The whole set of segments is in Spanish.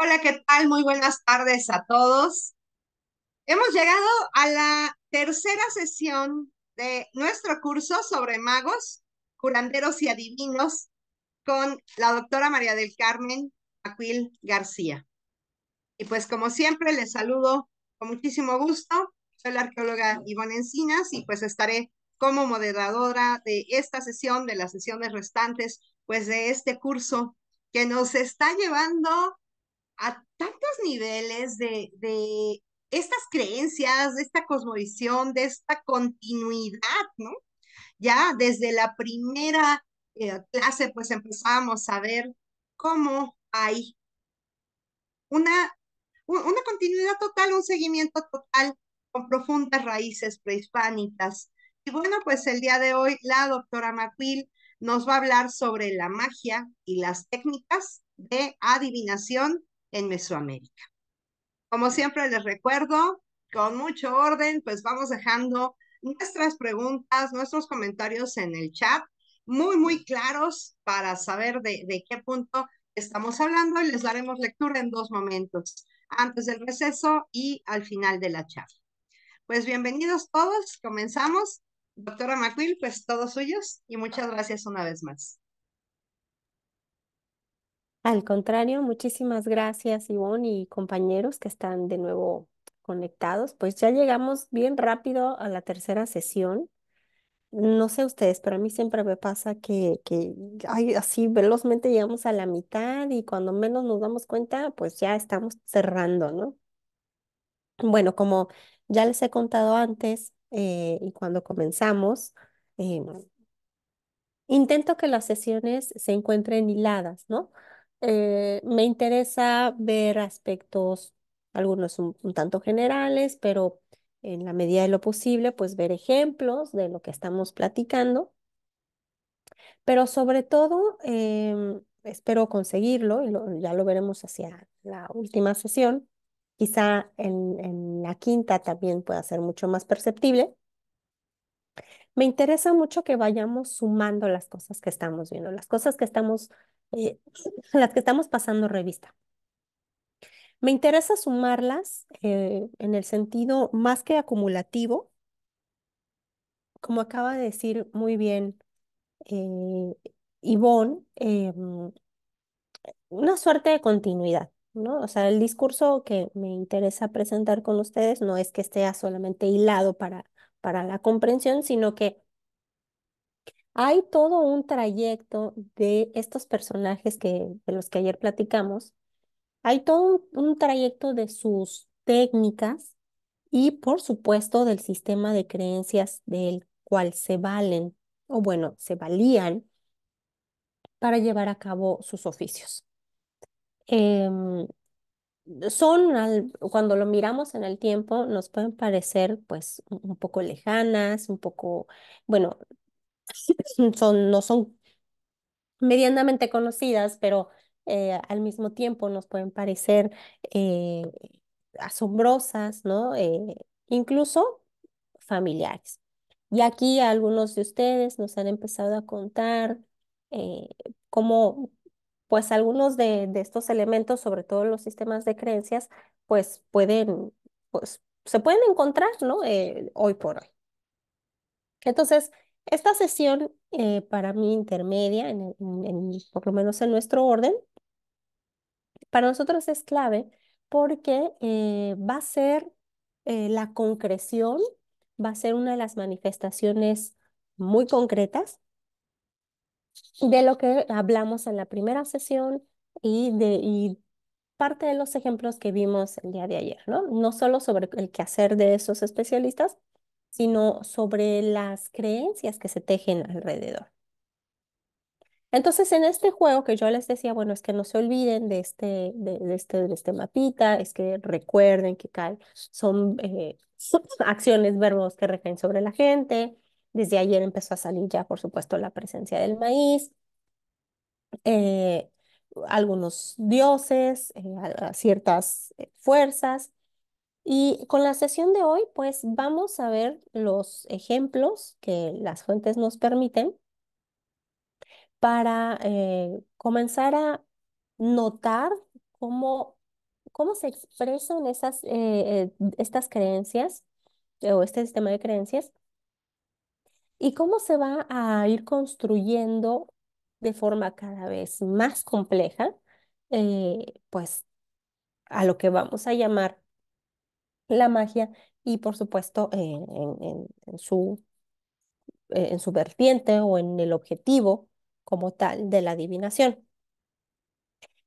Hola, ¿qué tal? Muy buenas tardes a todos. Hemos llegado a la tercera sesión de nuestro curso sobre magos, curanderos y adivinos con la doctora María del Carmen Aquil García. Y pues como siempre les saludo con muchísimo gusto. Soy la arqueóloga Ivonne Encinas y pues estaré como moderadora de esta sesión, de las sesiones restantes, pues de este curso que nos está llevando a tantos niveles de, de estas creencias, de esta cosmovisión, de esta continuidad, ¿no? Ya desde la primera eh, clase, pues empezamos a ver cómo hay una, una continuidad total, un seguimiento total con profundas raíces prehispánicas. Y bueno, pues el día de hoy la doctora Macuil nos va a hablar sobre la magia y las técnicas de adivinación en Mesoamérica. Como siempre les recuerdo, con mucho orden, pues vamos dejando nuestras preguntas, nuestros comentarios en el chat, muy, muy claros para saber de, qué punto estamos hablando y les daremos lectura en dos momentos, antes del receso y al final de la chat. Pues bienvenidos todos, comenzamos. Doctora McQuill, pues todos suyos y muchas gracias una vez más. Al contrario, muchísimas gracias, Ivonne y compañeros que están de nuevo conectados. Pues ya llegamos bien rápido a la tercera sesión. No sé ustedes, pero a mí siempre me pasa que, que así velozmente llegamos a la mitad y cuando menos nos damos cuenta, pues ya estamos cerrando, ¿no? Bueno, como ya les he contado antes eh, y cuando comenzamos, em, intento que las sesiones se encuentren hiladas, ¿no? Eh, me interesa ver aspectos, algunos un, tanto generales, pero en la medida de lo posible, pues ver ejemplos de lo que estamos platicando. Pero sobre todo, em, espero conseguirlo, y ya lo veremos hacia la última sesión. Quizá en, en la quinta también pueda ser mucho más perceptible me interesa mucho que vayamos sumando las cosas que estamos viendo, las cosas que estamos, eh, las que estamos pasando revista. Me interesa sumarlas eh, en el sentido más que acumulativo, como acaba de decir muy bien eh, eh mm, una suerte de continuidad, ¿no? O sea, el discurso que me interesa presentar con ustedes no es que esté solamente hilado para para la comprensión, sino que hay todo un trayecto de estos personajes que, de los que ayer platicamos, hay todo un, trayecto de sus técnicas y por supuesto del sistema de creencias del cual se valen, o bueno, se valían para llevar a cabo sus oficios. Em, son, cuando lo miramos en el tiempo, nos pueden parecer pues un poco lejanas, un poco, bueno, son, no son medianamente conocidas, pero eh, al mismo tiempo nos pueden parecer eh, asombrosas, ¿no? Eh, incluso familiares. Y aquí algunos de ustedes nos han empezado a contar cómo pues algunos de, estos elementos, sobre todo los sistemas de creencias, pues pueden, pues se pueden encontrar, eh, hoy por hoy. Entonces, esta sesión eh, para mí intermedia, en, por lo menos en nuestro orden, para nosotros es clave porque eh, va a ser la concreción, va a ser una de las manifestaciones muy concretas de lo que hablamos en la primera sesión y de y parte de los ejemplos que vimos el día de ayer, ¿no? No solo sobre el quehacer de esos especialistas, sino sobre las creencias que se tejen alrededor. Entonces, en este juego que yo les decía, bueno, es que no se olviden de este, de, este, de este mapita, es que recuerden que son eh, acciones, verbos que recaen sobre la gente, desde ayer empezó a salir ya, por supuesto, la presencia del maíz. Eh, algunos dioses, eh, ciertas eh, fuerzas. Y con la sesión de hoy, pues vamos a ver los ejemplos que las fuentes nos permiten para comenzar a notar cómo, cómo se expresan esas, estas creencias o este sistema de creencias y cómo se va a ir construyendo de forma cada vez más compleja, eh, pues a lo que vamos a llamar la magia y por supuesto en, su, eh, en su vertiente o en el objetivo como tal de la adivinación.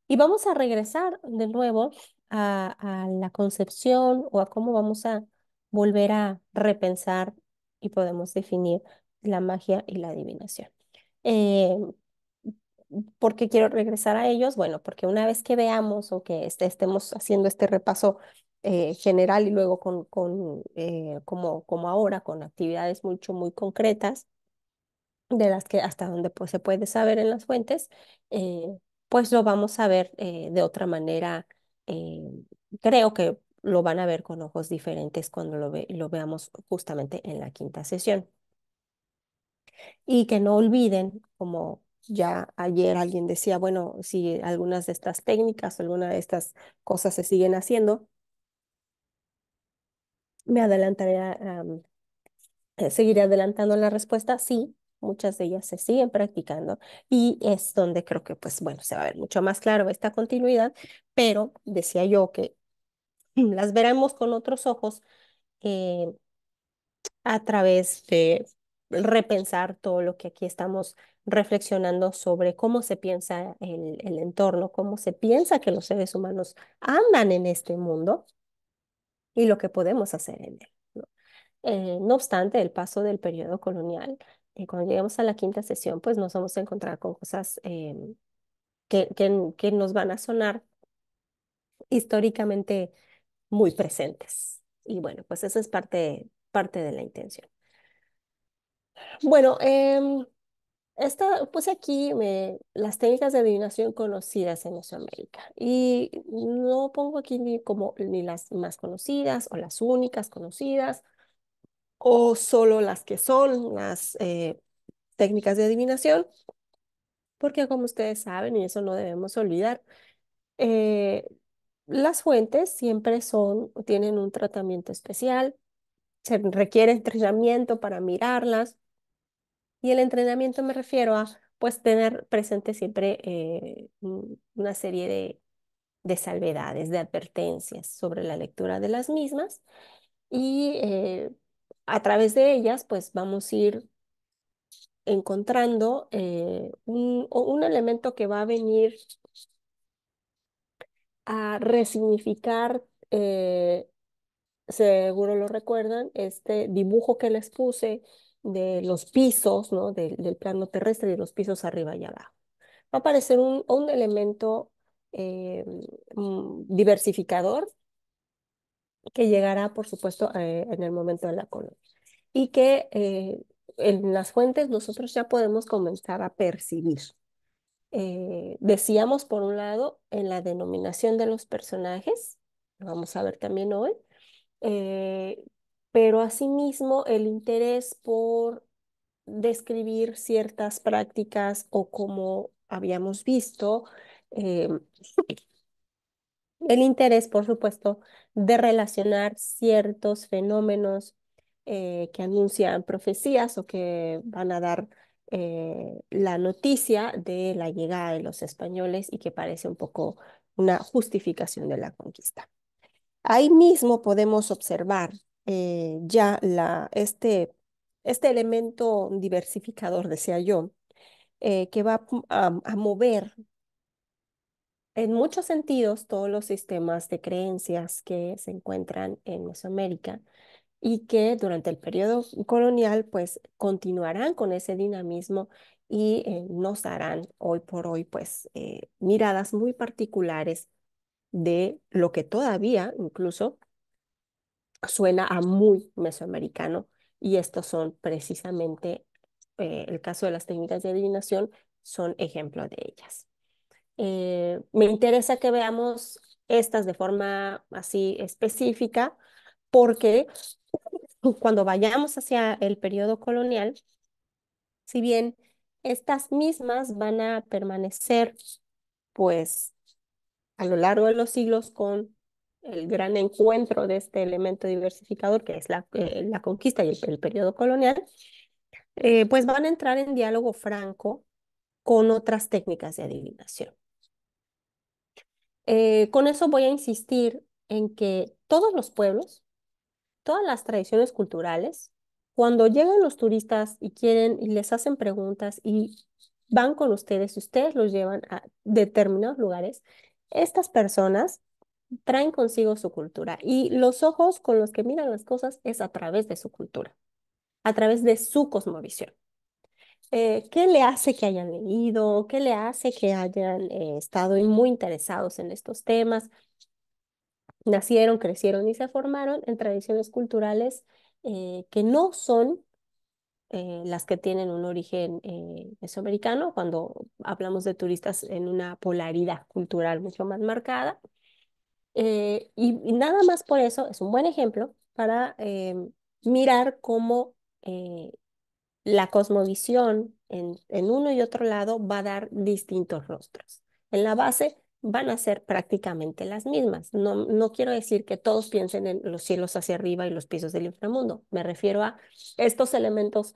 Y vamos a regresar de nuevo a la concepción o a cómo vamos a volver a repensar y podemos definir la magia y la adivinación. Eh, ¿Por qué quiero regresar a ellos? Bueno, porque una vez que veamos o que este, estemos haciendo este repaso eh, general y luego con, con eh, como, como ahora, con actividades mucho, muy concretas, de las que hasta donde pues, se puede saber en las fuentes, pues lo vamos a ver de otra manera. creo que lo van a ver con ojos diferentes cuando lo, lo veamos justamente en la quinta sesión. Y que no olviden, como ya ayer alguien decía, bueno, si algunas de estas técnicas, alguna de estas cosas se siguen haciendo, me adelantaré, eh, seguiré adelantando la respuesta, sí, muchas de ellas se siguen practicando y es donde creo que, pues bueno, se va a ver mucho más claro esta continuidad, pero decía yo que las veremos con otros ojos eh, a través de repensar todo lo que aquí estamos reflexionando sobre cómo se piensa el, entorno, cómo se piensa que los seres humanos andan en este mundo y lo que podemos hacer en él. No, eh, obstante, el paso del periodo colonial, eh, cuando llegamos a la quinta sesión, pues nos vamos a encontrar con cosas eh, que, que, nos van a sonar históricamente muy presentes. Y bueno, pues eso es parte, parte de la intención. Bueno, em, puse aquí las técnicas de adivinación conocidas en Mesoamérica y no pongo aquí ni como ni las más conocidas o las únicas conocidas o solo las que son las eh, técnicas de adivinación, porque como ustedes saben, y eso no debemos olvidar, eh, las fuentes siempre son, tienen un tratamiento especial se requiere entrenamiento para mirarlas. Y el entrenamiento me refiero a pues tener presente siempre eh, una serie de, salvedades, de advertencias sobre la lectura de las mismas y eh, a través de ellas pues vamos a ir encontrando eh, un, un elemento que va a venir a resignificar seguro lo recuerdan, este dibujo que les puse de los pisos, ¿no? del plano terrestre y los pisos arriba y abajo. Va a aparecer un, un elemento eh, mm, diversificador que llegará, por supuesto, eh, en el momento de la colonia. Y que eh, en las fuentes nosotros ya podemos comenzar a percibir. decíamos, por un lado, en la denominación de los personajes, lo vamos a ver también hoy, eh, pero asimismo el interés por describir ciertas prácticas o como habíamos visto, eh, el interés, por supuesto, de relacionar ciertos fenómenos eh, que anuncian profecías o que van a dar la noticia de la llegada de los españoles y que parece un poco una justificación de la conquista. Ahí mismo podemos observar eh, ya este, este elemento diversificador, decía yo, eh, que va a, mover en muchos sentidos todos los sistemas de creencias que se encuentran en Mesoamérica y que durante el periodo colonial pues continuarán con ese dinamismo y eh, nos darán hoy por hoy pues miradas muy particulares de lo que todavía incluso suena a muy mesoamericano y estos son precisamente, eh, el caso de las técnicas de adivinación, son ejemplo de ellas. Eh, me interesa que veamos estas de forma así específica porque cuando vayamos hacia el periodo colonial, si bien estas mismas van a permanecer pues a lo largo de los siglos con el gran encuentro de este elemento diversificador que es la, eh, la conquista y el, periodo colonial, eh, pues van a entrar en diálogo franco con otras técnicas de adivinación. Eh, con eso voy a insistir en que todos los pueblos, todas las tradiciones culturales, cuando llegan los turistas y quieren y les hacen preguntas y van con ustedes, y ustedes los llevan a determinados lugares, estas personas traen consigo su cultura y los ojos con los que miran las cosas es a través de su cultura, a través de su cosmovisión. Eh, ¿Qué le hace que hayan leído? ¿Qué le hace que hayan eh, estado muy interesados en estos temas? Nacieron, crecieron y se formaron en tradiciones culturales eh, que no son eh, las que tienen un origen mesoamericano, eh, pues, cuando hablamos de turistas en una polaridad cultural mucho más marcada. Eh, y, nada más por eso es un buen ejemplo para mirar cómo la cosmovisión en, en uno y otro lado va a dar distintos rostros. En la base van a ser prácticamente las mismas. No, quiero decir que todos piensen en los cielos hacia arriba y los pisos del inframundo. Me refiero a estos elementos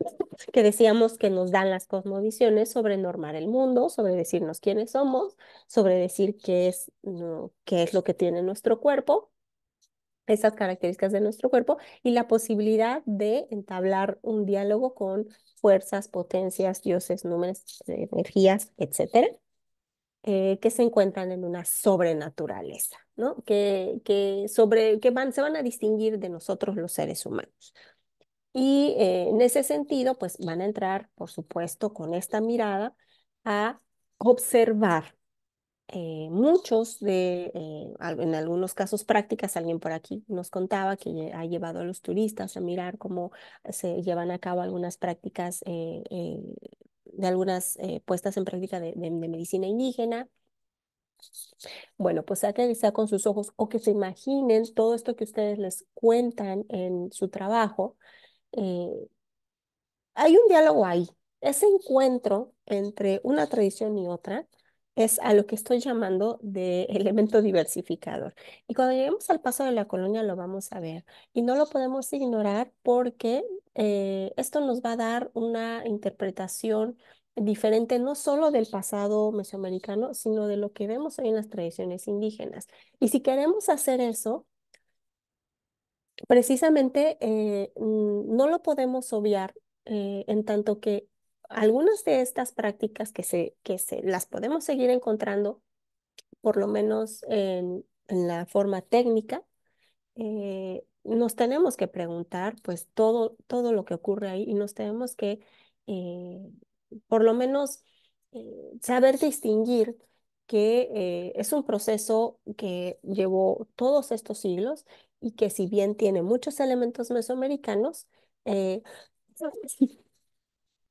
que decíamos que nos dan las cosmovisiones sobre normar el mundo, sobre decirnos quiénes somos, sobre decir qué es, qué es lo que tiene nuestro cuerpo, esas características de nuestro cuerpo y la posibilidad de entablar un diálogo con fuerzas, potencias, dioses, números, eh, energías, etcétera. Eh, que se encuentran en una sobrenaturaleza, ¿no? que, que, sobre, que van, se van a distinguir de nosotros los seres humanos. Y eh, en ese sentido, pues van a entrar, por supuesto, con esta mirada a observar eh, muchos de, en algunos casos prácticas, alguien por aquí nos contaba que ha llevado a los turistas a mirar cómo se llevan a cabo algunas prácticas de algunas eh, puestas en práctica de, medicina indígena. Bueno, pues se que con sus ojos o que se imaginen todo esto que ustedes les cuentan en su trabajo. Eh, hay un diálogo ahí, ese encuentro entre una tradición y otra es a lo que estoy llamando de elemento diversificador. Y cuando lleguemos al paso de la colonia lo vamos a ver y no lo podemos ignorar porque eh, esto nos va a dar una interpretación diferente no solo del pasado mesoamericano, sino de lo que vemos hoy en las tradiciones indígenas. Y si queremos hacer eso, precisamente eh, no lo podemos obviar eh, en tanto que algunas de estas prácticas que, se, que se, las podemos seguir encontrando, por lo menos en, en la forma técnica, eh, nos tenemos que preguntar pues todo, todo lo que ocurre ahí y nos tenemos que eh, por lo menos eh, saber distinguir que es un proceso que llevó todos estos siglos y que si bien tiene muchos elementos mesoamericanos,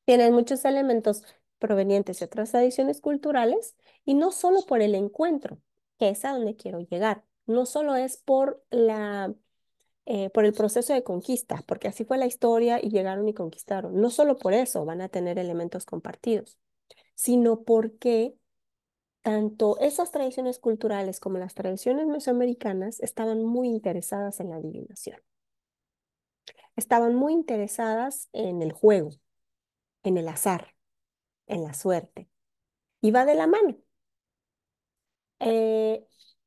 tienen muchos elementos provenientes de otras tradiciones culturales y no solo por el encuentro, que es a donde quiero llegar, no solo es por la eh, por el proceso de conquista, porque así fue la historia y llegaron y conquistaron. No solo por eso van a tener elementos compartidos, sino porque tanto esas tradiciones culturales como las tradiciones mesoamericanas estaban muy interesadas en la adivinación. Estaban muy interesadas en el juego, en el azar, en la suerte. Y va de la mano. Eh,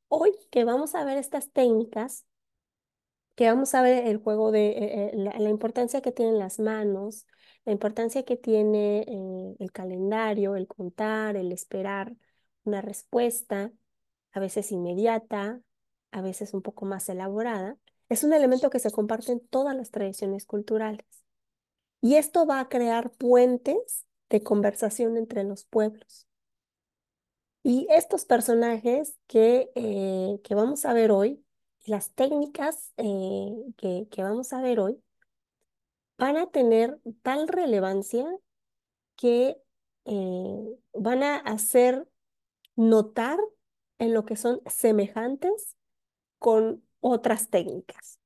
hoy que vamos a ver estas técnicas, que vamos a ver el juego de eh, eh, la, importancia que tienen las manos, la importancia que tiene el calendario, el contar, el esperar una respuesta, a veces inmediata, a veces un poco más elaborada, es un elemento que se comparte en todas las tradiciones culturales. Y esto va a crear puentes de conversación entre los pueblos. Y estos personajes que, eh, que vamos a ver hoy, las técnicas eh, que, vamos a ver hoy, van a tener tal relevancia que eh, van a hacer notar en lo que son semejantes con otras técnicas.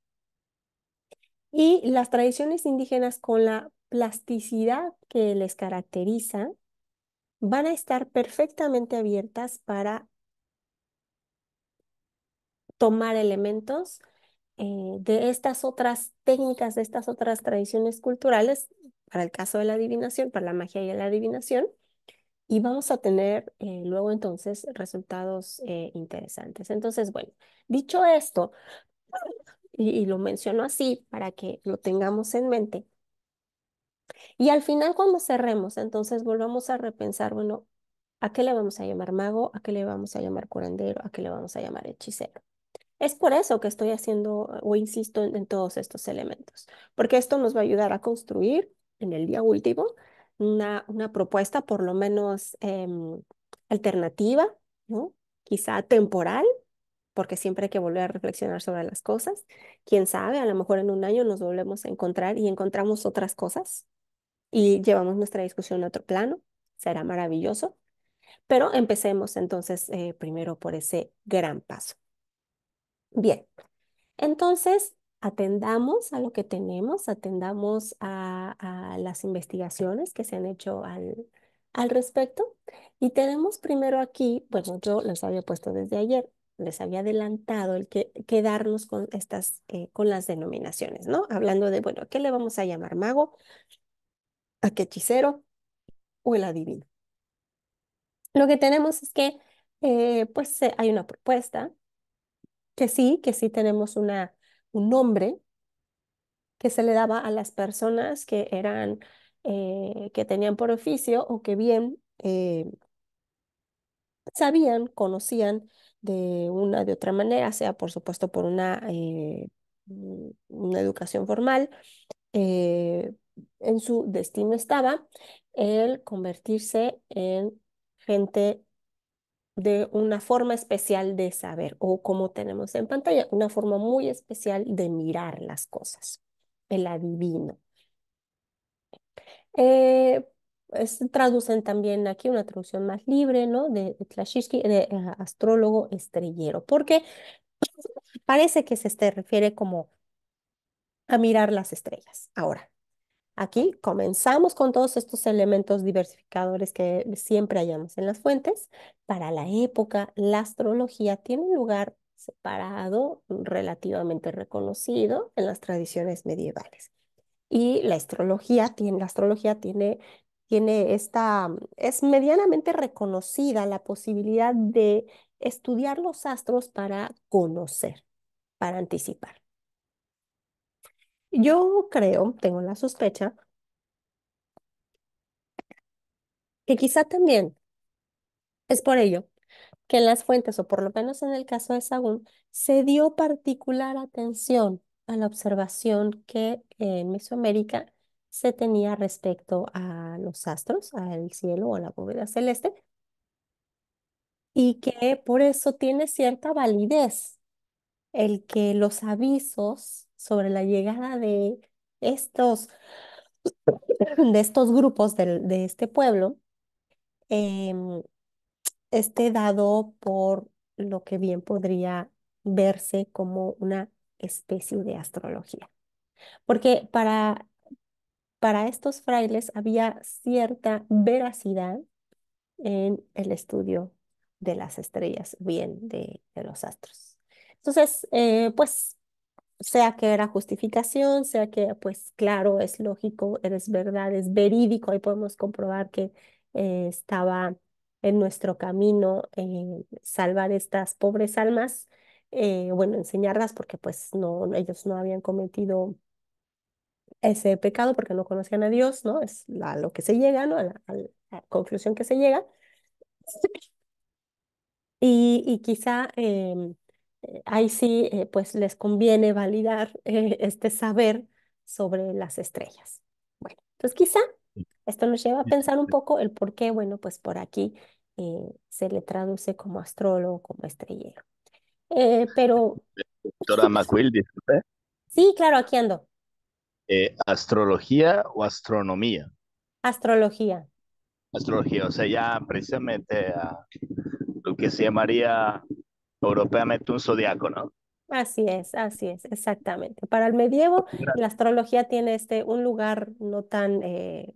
Y las tradiciones indígenas con la plasticidad que les caracteriza van a estar perfectamente abiertas para tomar elementos eh, de estas otras técnicas, de estas otras tradiciones culturales, para el caso de la adivinación, para la magia y la adivinación, y vamos a tener eh, luego entonces resultados eh, interesantes. Entonces, bueno, dicho esto, y, lo menciono así para que lo tengamos en mente. Y al final, cuando cerremos, entonces volvamos a repensar, bueno, ¿a qué le vamos a llamar mago? ¿A qué le vamos a llamar curandero? ¿A qué le vamos a llamar hechicero? Es por eso que estoy haciendo eh, o insisto en, todos estos elementos, porque esto nos va a ayudar a construir en el día último una, una propuesta por lo menos em, alternativa, ¿no? quizá temporal, porque siempre hay que volver a reflexionar sobre las cosas. Quién sabe, a lo mejor en un año nos volvemos a encontrar y encontramos otras cosas y llevamos nuestra discusión a otro plano. Será maravilloso. Pero empecemos entonces eh, primero por ese gran paso. Bien, entonces atendamos a lo que tenemos, atendamos a, las investigaciones que se han hecho al, al respecto. Y tenemos primero aquí, bueno, yo las había puesto desde ayer, les había adelantado el que quedarnos con estas, eh, con las denominaciones, ¿no? Hablando de, bueno, ¿a qué le vamos a llamar mago? ¿A qué hechicero? ¿O el adivino? Lo que tenemos es que, eh, pues, eh, hay una propuesta, que sí, que sí tenemos una, un nombre que se le daba a las personas que eran, que tenían por oficio o que bien sabían, conocían de una de otra manera, sea por supuesto por una, eh, mm, una educación formal, eh, en su destino estaba el convertirse en gente de una forma especial de saber o como tenemos en pantalla, una forma muy especial de mirar las cosas, el adivino. Eh, pues, traducen también aquí una traducción más libre, ¿no? De, de de, eh, astrólogo estrellero, porque parece que se este refiere como a mirar las estrellas. Ahora, aquí comenzamos con todos estos elementos diversificadores que siempre hallamos en las fuentes. Para la época, la astrología tiene un lugar separado, relativamente reconocido en las tradiciones medievales. Y la astrología tiene, la astrología tiene tiene esta, mm, es medianamente reconocida la posibilidad de estudiar los astros para conocer, para anticipar. Yo creo, tengo la sospecha, que quizá también es por ello que en las fuentes, o por lo menos en el caso de Sagún, se dio particular atención a la observación que en eh, Mesoamérica se tenía respecto a los astros, al cielo o a la bóveda celeste, y que por eso tiene cierta validez el que los avisos sobre la llegada de estos, de estos grupos de, este pueblo em, esté dado por lo que bien podría verse como una especie de astrología. Porque para para estos frailes había cierta veracidad en el estudio de las estrellas, bien de, los astros. Entonces, eh, pues, sea que era justificación, sea que, pues, claro, es lógico, es verdad, es verídico, ahí podemos comprobar que eh, estaba en nuestro camino eh, salvar estas pobres almas, bueno, enseñarlas porque, pues, no, ellos no habían cometido ese pecado porque no conocían a Dios, ¿no? Es a lo que se llega, ¿no? A la, conclusión que se llega. Y, y quizá em, eh, ahí sí, eh, pues les conviene validar eh, este saber sobre las estrellas. Bueno, entonces pues, quizá esto nos lleva a pensar un poco el por qué, bueno, pues por aquí se le traduce como astrólogo, como estrellero. pero... Doctora dice, disculpe. Sí, claro, aquí ando. Eh, astrología o astronomía. Astrología. Astrología, o sea, ya precisamente lo que se llamaría europeamente un zodiaco, ¿no? Así es, así es, exactamente. Para el medievo, la astrología tiene este, un lugar no tan eh,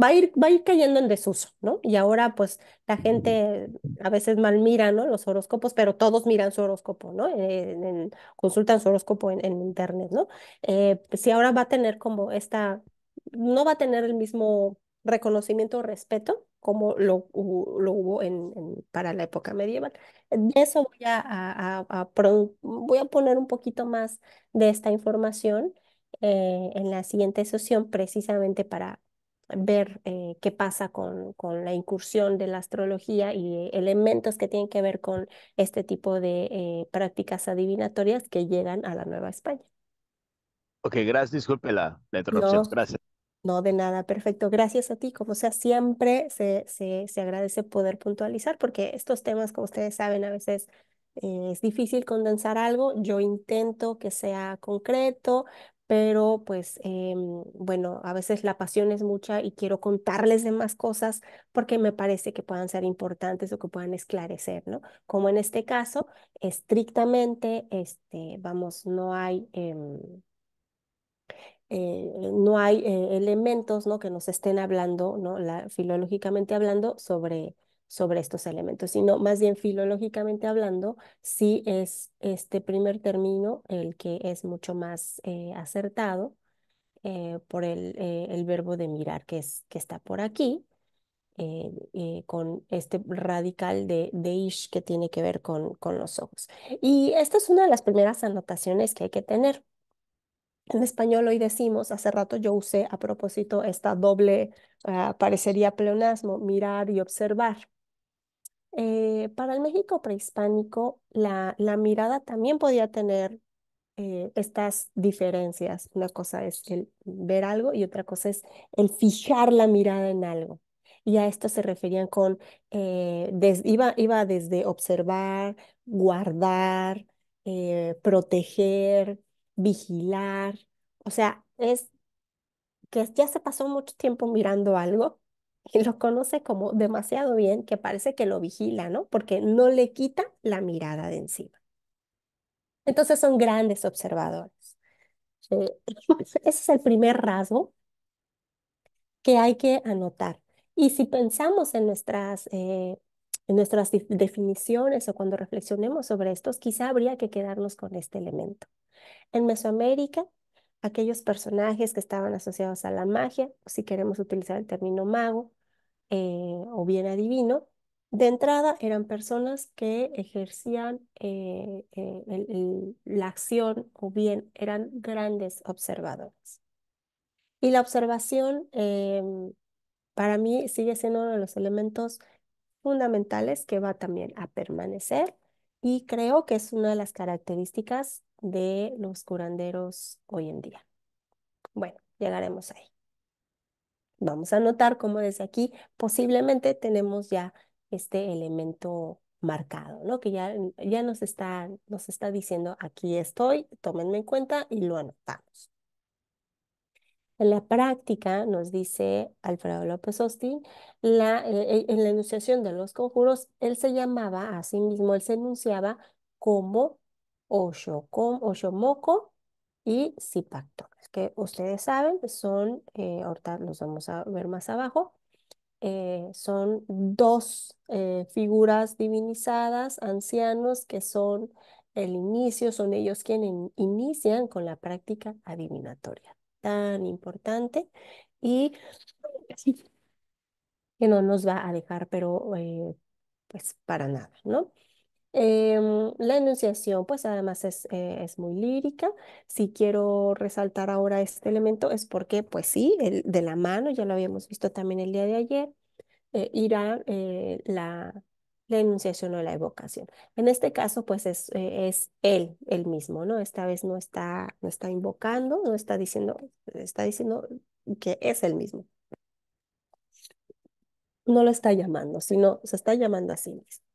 va a ir, cayendo en desuso, ¿no? Y ahora pues la gente a veces mal mira, ¿no? Los horóscopos, pero todos miran su horóscopo, ¿no? consultan su horóscopo en, internet, ¿no? Eh, pues, si ahora va a tener como esta, no va a tener el mismo reconocimiento o respeto como lo, lo hubo en, para la época medieval. De eso voy a, voy a poner un poquito más de esta información eh, en la siguiente sesión precisamente para, ver eh, qué pasa con, con, la incursión de la astrología y elementos que tienen que ver con este tipo de eh, prácticas adivinatorias que llegan a la Nueva España. Ok, gracias, disculpe la, la interrupción, no, gracias. No, de nada, perfecto. Gracias a ti. Como sea, siempre se, se, se agradece poder puntualizar porque estos temas, como ustedes saben, a veces eh, es difícil condensar algo, yo intento que sea concreto, pero pues em, bueno, a veces la pasión es mucha y quiero contarles de más cosas porque me parece que puedan ser importantes o que puedan esclarecer, ¿no? Como en este caso, estrictamente, este, vamos, no hay... Em, eh, no hay eh, elementos ¿no? que nos estén hablando, ¿no? La, filológicamente hablando, sobre sobre estos elementos, sino más bien filológicamente hablando, sí es este primer término el que es mucho más eh, acertado eh, por eh, el, verbo de mirar que, es, que está por aquí, con este radical de, ish que tiene que ver con, con los ojos. Y esta es una de las primeras anotaciones que hay que tener. En español hoy decimos, hace rato yo usé a propósito esta doble, ah, parecería pleonasmo, mirar y observar. Eh, para el México prehispánico, la, mirada también podía tener eh, estas diferencias. Una cosa es el ver algo y otra cosa es el fijar la mirada en algo. Y a esto se referían con, eh, iba, desde observar, guardar, proteger, vigilar. O sea, es que ya se pasó mucho tiempo mirando algo y lo conoce como demasiado bien que parece que lo vigila, ¿no? Porque no le quita la mirada de encima. Entonces son grandes observadores. Eh, ese es el primer rasgo que hay que anotar. Y si pensamos en nuestras, eh, en nuestras definiciones o cuando reflexionemos sobre estos, quizá habría que quedarnos con este elemento. En Mesoamérica, aquellos personajes que estaban asociados a la magia, si queremos utilizar el término mago, eh, o bien adivino, de entrada eran personas que ejercían eh, eh, la acción o bien eran grandes observadores. Y la observación para mí sigue siendo uno de los elementos fundamentales que va también a permanecer y creo que es una de las características de los curanderos hoy en día. Bueno, llegaremos ahí. Vamos a notar cómo desde aquí posiblemente tenemos ya este elemento marcado, ¿no? Que ya, ya nos, está, nos está diciendo, aquí estoy, tómenme en cuenta y lo anotamos. En la práctica, nos dice Alfredo López austin la, e, e, en la enunciación de los conjuros, él se llamaba a sí mismo, él se enunciaba como Oshomoko y Zipactor que ustedes saben son, eh, ahorita los vamos a ver más abajo, eh, son dos eh, figuras divinizadas, ancianos, que son el inicio, son ellos quienes inician con la práctica adivinatoria, tan importante y que no nos va a dejar, pero pues para nada, ¿no? Em, la enunciación, pues además es, eh, es muy lírica. Si quiero resaltar ahora este elemento es porque, pues sí, el, de la mano, ya lo habíamos visto también el día de ayer, eh, irá eh, la, enunciación o la evocación. En este caso, pues es, es él, el mismo, ¿no? Esta vez no está, no está invocando, no está diciendo, está diciendo que es el mismo. No lo está llamando, sino se está llamando a sí mismo.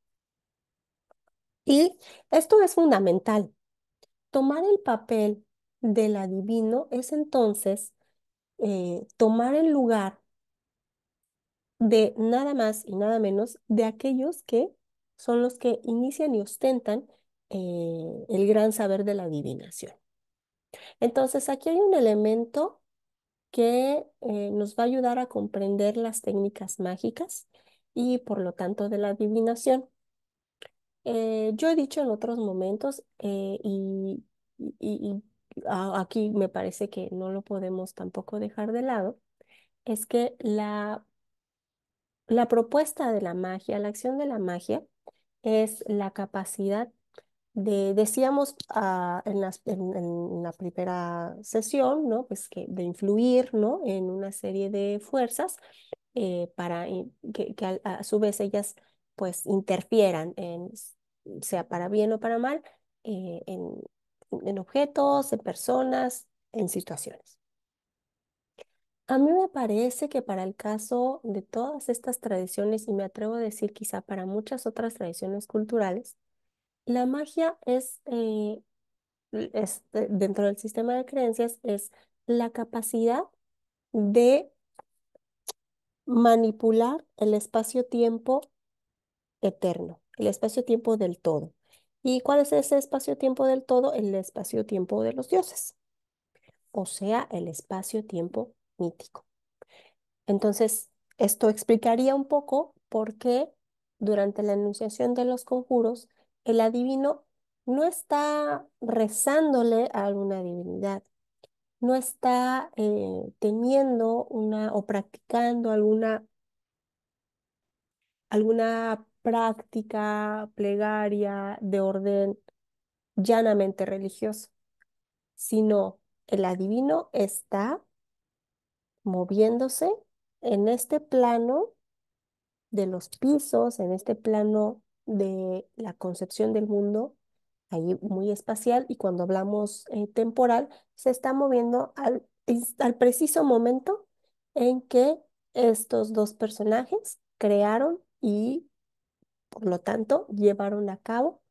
Y esto es fundamental. Tomar el papel del adivino es entonces eh, tomar el lugar de nada más y nada menos de aquellos que son los que inician y ostentan eh, el gran saber de la adivinación. Entonces, aquí hay un elemento que eh, nos va a ayudar a comprender las técnicas mágicas y por lo tanto de la adivinación. Eh, yo he dicho en otros momentos eh, y, aquí me parece que no lo podemos tampoco dejar de lado, es que la, la propuesta de la magia, la acción de la magia, es la capacidad de, decíamos ah, en las- en- la primera sesión, ¿no? Pues que de influir, ¿no? En una serie de fuerzas eh, para que, a, su vez ellas pues interfieran, en, sea para bien o para mal, eh, en, objetos, en personas, en situaciones. A mí me parece que para el caso de todas estas tradiciones, y me atrevo a decir quizá para muchas otras tradiciones culturales, la magia es, eh, es eh, dentro del sistema de creencias, es la capacidad de manipular el espacio-tiempo eterno, el espacio-tiempo del todo. ¿Y cuál es ese espacio-tiempo del todo? El espacio-tiempo de los dioses, o sea, el espacio-tiempo mítico. Entonces, esto explicaría un poco por qué durante la enunciación de los conjuros, el adivino no está rezándole a alguna divinidad, no está eh, teniendo una o practicando alguna, alguna práctica, plegaria, de orden llanamente religioso, sino el adivino está moviéndose en este plano de los pisos, en este plano de la concepción del mundo, ahí muy espacial, y cuando hablamos eh, temporal, se está moviendo al, al preciso momento en que estos dos personajes crearon y por lo tanto, llevaron a cabo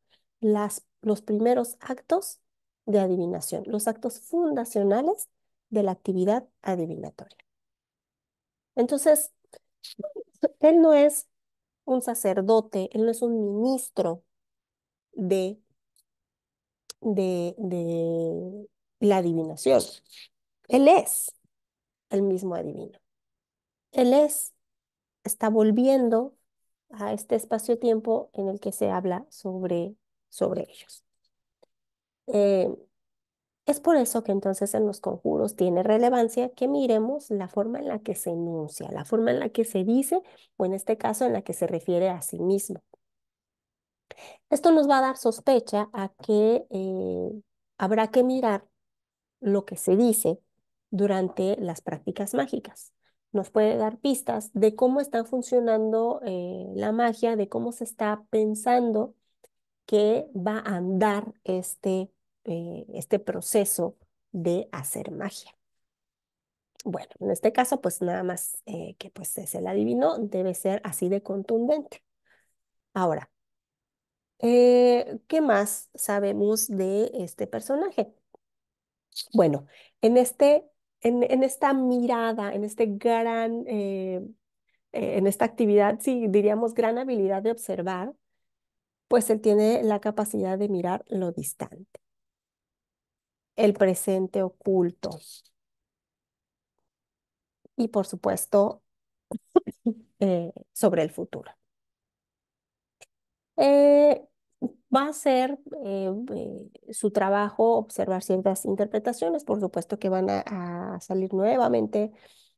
las, los primeros actos de adivinación, los actos fundacionales de la actividad adivinatoria. Entonces, él no es un sacerdote, él no es un ministro de, de, de la adivinación. Él es el mismo adivino. Él es, está volviendo a este espacio-tiempo en el que se habla sobre, sobre ellos. Eh, es por eso que entonces en los conjuros tiene relevancia que miremos la forma en la que se enuncia, la forma en la que se dice o en este caso en la que se refiere a sí mismo. Esto nos va a dar sospecha a que eh, habrá que mirar lo que se dice durante las prácticas mágicas nos puede dar pistas de cómo está funcionando eh, la magia, de cómo se está pensando que va a andar este, eh, este proceso de hacer magia. Bueno, en este caso, pues nada más eh, que pues, se el adivino, debe ser así de contundente. Ahora, ¿qué más sabemos de este personaje? Bueno, en este en, esta mirada, en este gran, eh, eh, en esta actividad, sí, diríamos gran habilidad de observar, pues él tiene la capacidad de mirar lo distante, el presente oculto. Y por supuesto, eh, sobre el futuro va a ser eh, eh, su trabajo observar ciertas interpretaciones, por supuesto que van a, salir nuevamente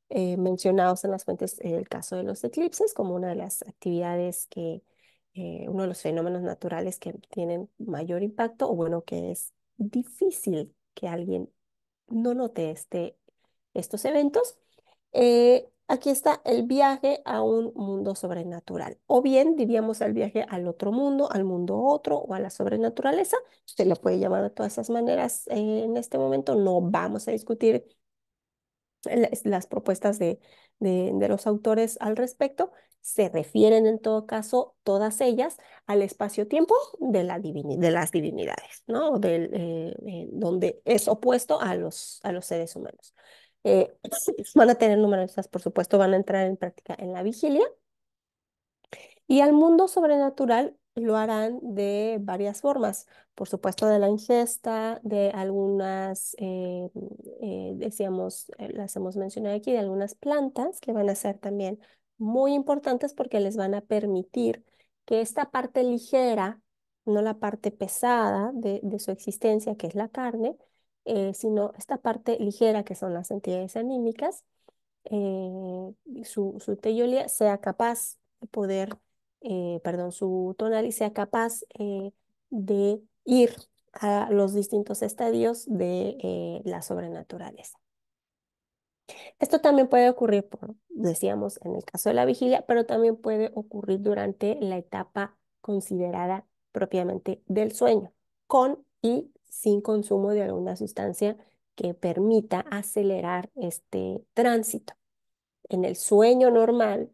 eh, mencionados en las fuentes el caso de los eclipses como una de las actividades que, uno de los fenómenos naturales que tienen mayor impacto, o bueno, que es difícil que alguien no note este, estos eventos. Aquí está el viaje a un mundo sobrenatural. O bien diríamos el viaje al otro mundo, al mundo otro o a la sobrenaturaleza. se lo puede llamar de todas esas maneras eh, en este momento. No vamos a discutir las propuestas de, los autores al respecto se refieren en todo caso todas ellas al espacio-tiempo de, las divinidades, ¿no? Eh, eh, donde es opuesto a los, a los seres humanos. Eh, van a tener numerosas, por supuesto, van a entrar en práctica en la vigilia. Y al mundo sobrenatural lo harán de varias formas, por supuesto de la ingesta, de algunas, eh, eh, decíamos, las hemos mencionado aquí, de algunas plantas que van a ser también muy importantes porque les van a permitir que esta parte ligera, no la parte pesada de su existencia, que es la carne, eh, sino esta parte ligera que son las entidades anímicas, eh, su, su sea capaz de poder, eh, perdón, su tonalidad sea capaz de ir a los distintos estadios de la sobrenaturaleza. Esto también puede ocurrir, decíamos, en el caso de la vigilia, pero también puede ocurrir durante la etapa considerada propiamente del sueño, con y sin consumo de alguna sustancia que permita acelerar este tránsito. En el sueño normal,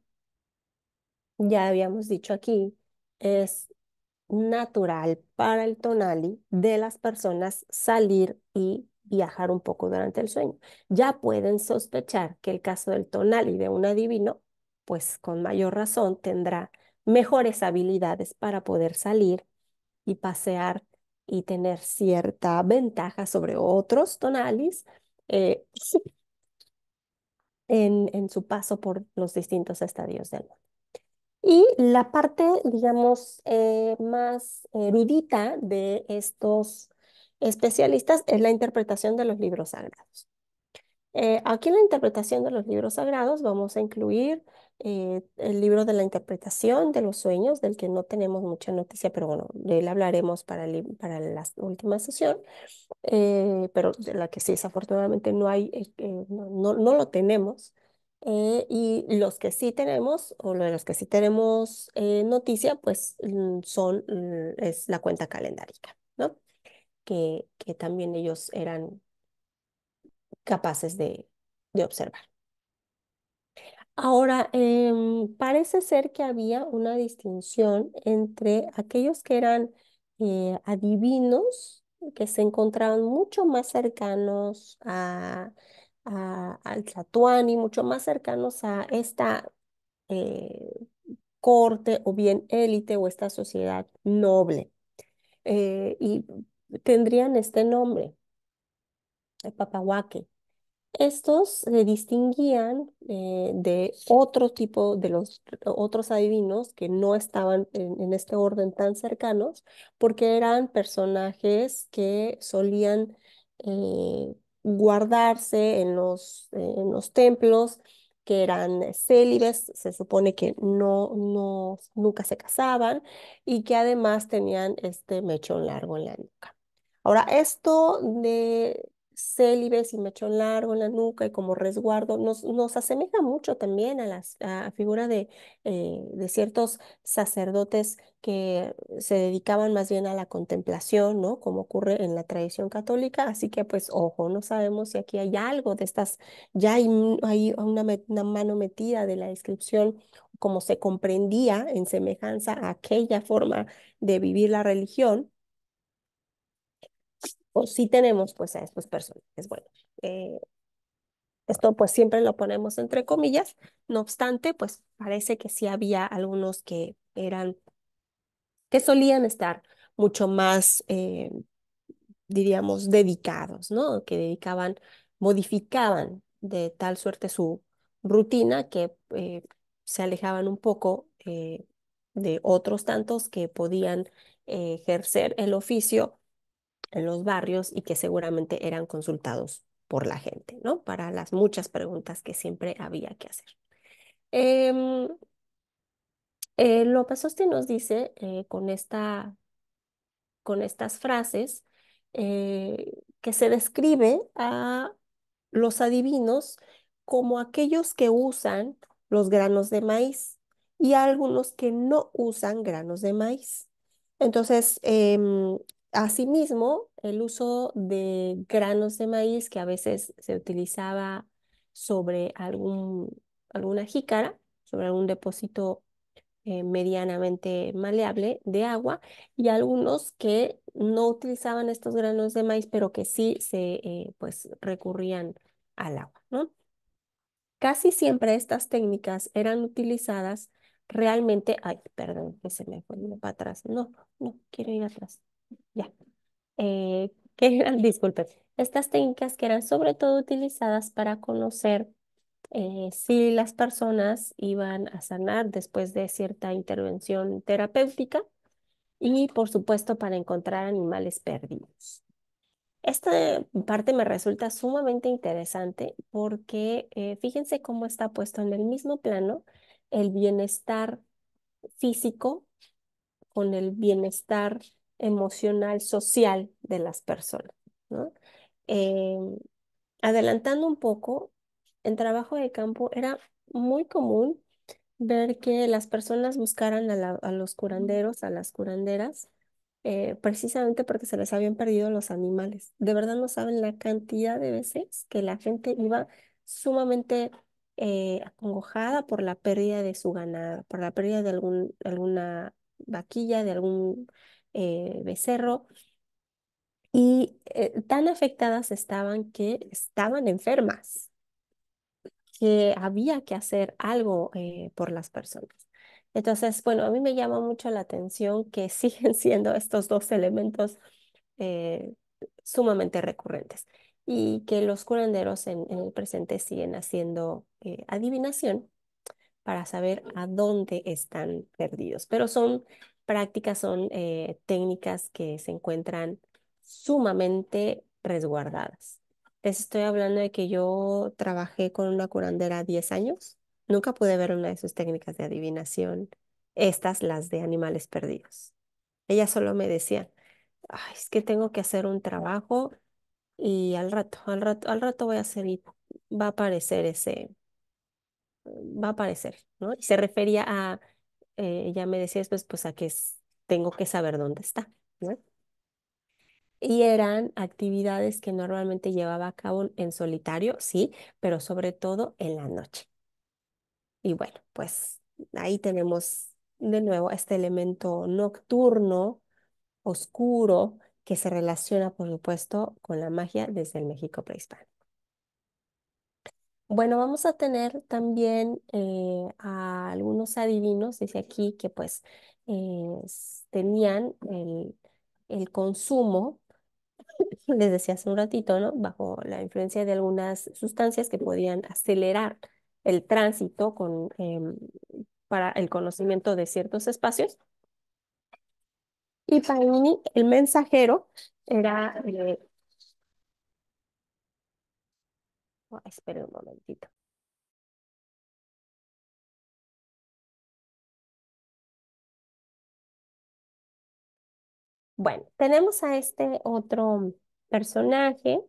ya habíamos dicho aquí, es natural para el tonali de las personas salir y viajar un poco durante el sueño. Ya pueden sospechar que el caso del tonali de un adivino, pues con mayor razón tendrá mejores habilidades para poder salir y pasear y tener cierta ventaja sobre otros tonales eh, en, su paso por los distintos estadios del mundo. Y la parte, digamos, eh, más erudita de estos especialistas es la interpretación de los libros sagrados. Eh, aquí en la interpretación de los libros sagrados vamos a incluir eh, el libro de la interpretación de los sueños, del que no tenemos mucha noticia, pero bueno, de él hablaremos para, para la última sesión, eh, pero de la que sí, desafortunadamente no hay, eh, no, no, lo tenemos. y los que sí tenemos, o de los que sí tenemos noticia, pues mm, son, mm, es la cuenta calendárica, ¿no? Que, que también ellos eran capaces de, de observar. Ahora, em, parece ser que había una distinción entre aquellos que eran eh, adivinos, que se encontraban mucho más cercanos a, a- al y mucho más cercanos a esta eh, corte o bien élite o esta sociedad noble. Eh, y tendrían este nombre, el Papahuaque. Estos se distinguían eh, de otro tipo de los otros adivinos que no estaban en, este orden tan cercanos, porque eran personajes que solían eh, guardarse en los, en los templos, que eran célibes, se supone que no, no, nunca se casaban y que además tenían este mechón largo en la nuca. Ahora, esto de célibes y mechón largo en la nuca y como resguardo, nos, nos asemeja mucho también a la figura eh, de, ciertos sacerdotes que se dedicaban más bien a la contemplación, ¿no? Como ocurre en la tradición católica, así que pues ojo, no sabemos si aquí hay algo de estas, ya hay, hay una mano metida de la descripción como se comprendía en semejanza a aquella forma de vivir la religión, si tenemos pues a estos personajes. Bueno, eh, esto pues siempre lo ponemos entre comillas, no obstante, pues parece que sí había algunos que eran, que solían estar mucho más, eh, diríamos, dedicados, ¿no? Que dedicaban, modificaban de tal suerte su rutina que eh, se alejaban un poco de otros tantos que podían ejercer el oficio en los barrios y que seguramente eran consultados por la gente, ¿no? Para las muchas preguntas que siempre había que hacer. Em, eh, López Osti nos dice eh, con, esta, con estas frases eh, que se describe a los adivinos como aquellos que usan los granos de maíz y algunos que no usan granos de maíz. Entonces, em, Asimismo, el uso de granos de maíz que a veces se utilizaba sobre algún, alguna jícara, sobre algún depósito eh, medianamente maleable de agua, y algunos que no utilizaban estos granos de maíz, pero que sí se eh, pues, recurrían al agua. ¿no? Casi siempre estas técnicas eran utilizadas realmente, ay, perdón, que se me fue para atrás, no, no, quiero ir atrás. Ya. Eh, que eran, estas técnicas que eran sobre todo utilizadas para conocer eh, si las personas iban a sanar después de cierta intervención terapéutica y por supuesto para encontrar animales perdidos. Esta parte me resulta sumamente interesante porque eh, fíjense cómo está puesto en el mismo plano el bienestar físico con el bienestar emocional, social de las personas. Em, adelantando un poco, en trabajo de campo era muy común ver que las personas buscaran a, los curanderos, a las curanderas, eh, precisamente porque se les habían perdido los animales. De verdad no saben la cantidad de veces que la gente iba sumamente eh, acongojada por la pérdida de su ganado, por la pérdida de algún, alguna vaquilla, de algún eh, becerro, y eh, tan afectadas estaban que estaban enfermas, que había que hacer algo eh, por las personas. Entonces, bueno, a mí me llama mucho la atención que siguen siendo estos dos elementos sumamente recurrentes y que los curanderos en, en el presente siguen haciendo adivinación para saber a dónde están perdidos, pero son prácticas son eh, técnicas que se encuentran sumamente resguardadas. Les estoy hablando de que yo trabajé con una curandera 10 años. Nunca pude ver una de sus técnicas de adivinación, estas las de animales perdidos. Ella solo me decía, es que tengo que hacer un trabajo y al rato, al rato, al rato voy a hacer y va a aparecer ese, va a aparecer, ¿no? Y se refería a eh, ella me decía después, pues a que tengo que saber dónde está, Y eran actividades que normalmente llevaba a cabo en solitario, sí, pero sobre todo en la noche. Y bueno, pues ahí tenemos de nuevo este elemento nocturno, oscuro, que se relaciona, por supuesto, con la magia desde el México prehispánico. Bueno, vamos a tener también eh, a algunos adivinos, dice aquí, que pues eh, tenían el, consumo, les decía hace un ratito, ¿no? Bajo la influencia de algunas sustancias que podían acelerar el tránsito con, em, para el conocimiento de ciertos espacios. Y para mí el mensajero, era eh, Oh, un momentito. Bueno, tenemos a este otro personaje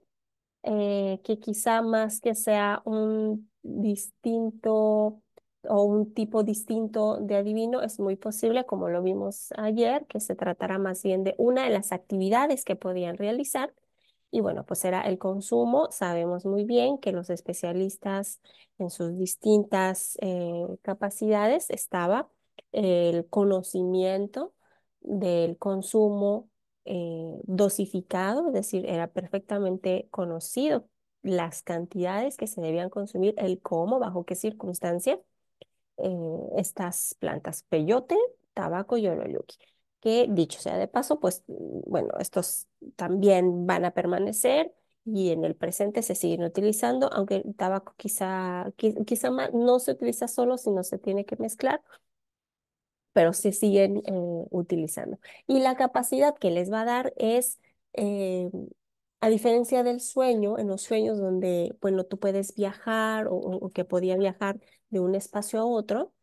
eh, que quizá más que sea un distinto o un tipo distinto de adivino, es muy posible, como lo vimos ayer, que se tratara más bien de una de las actividades que podían realizar y bueno, pues era el consumo. Sabemos muy bien que los especialistas en sus distintas eh, capacidades estaba el conocimiento del consumo eh, dosificado, es decir, era perfectamente conocido las cantidades que se debían consumir, el cómo, bajo qué circunstancia, eh, estas plantas, peyote, tabaco y ololuqui que dicho sea de paso, pues bueno, estos también van a permanecer y en el presente se siguen utilizando, aunque el tabaco quizá, quizá no se utiliza solo, sino se tiene que mezclar, pero se siguen eh, utilizando. Y la capacidad que les va a dar es, eh, a diferencia del sueño, en los sueños donde, bueno, tú puedes viajar o, o que podía viajar de un espacio a otro,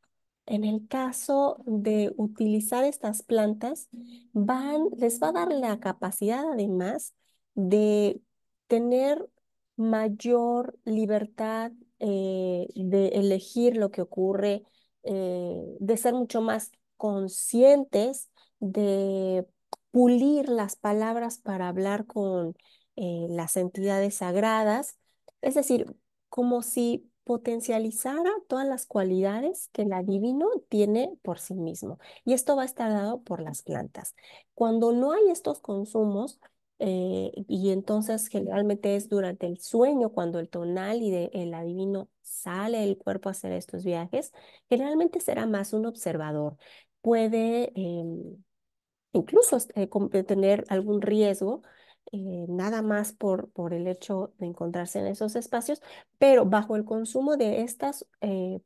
en el caso de utilizar estas plantas, van, les va a dar la capacidad además de tener mayor libertad eh, de elegir lo que ocurre, eh, de ser mucho más conscientes, de pulir las palabras para hablar con eh, las entidades sagradas. Es decir, como si potencializará todas las cualidades que el adivino tiene por sí mismo. Y esto va a estar dado por las plantas. Cuando no hay estos consumos, eh, y entonces generalmente es durante el sueño cuando el tonal y el adivino sale del cuerpo a hacer estos viajes, generalmente será más un observador. Puede em, incluso este, tener algún riesgo eh, nada más por, por el hecho de encontrarse en esos espacios, pero bajo el consumo de estas, eh,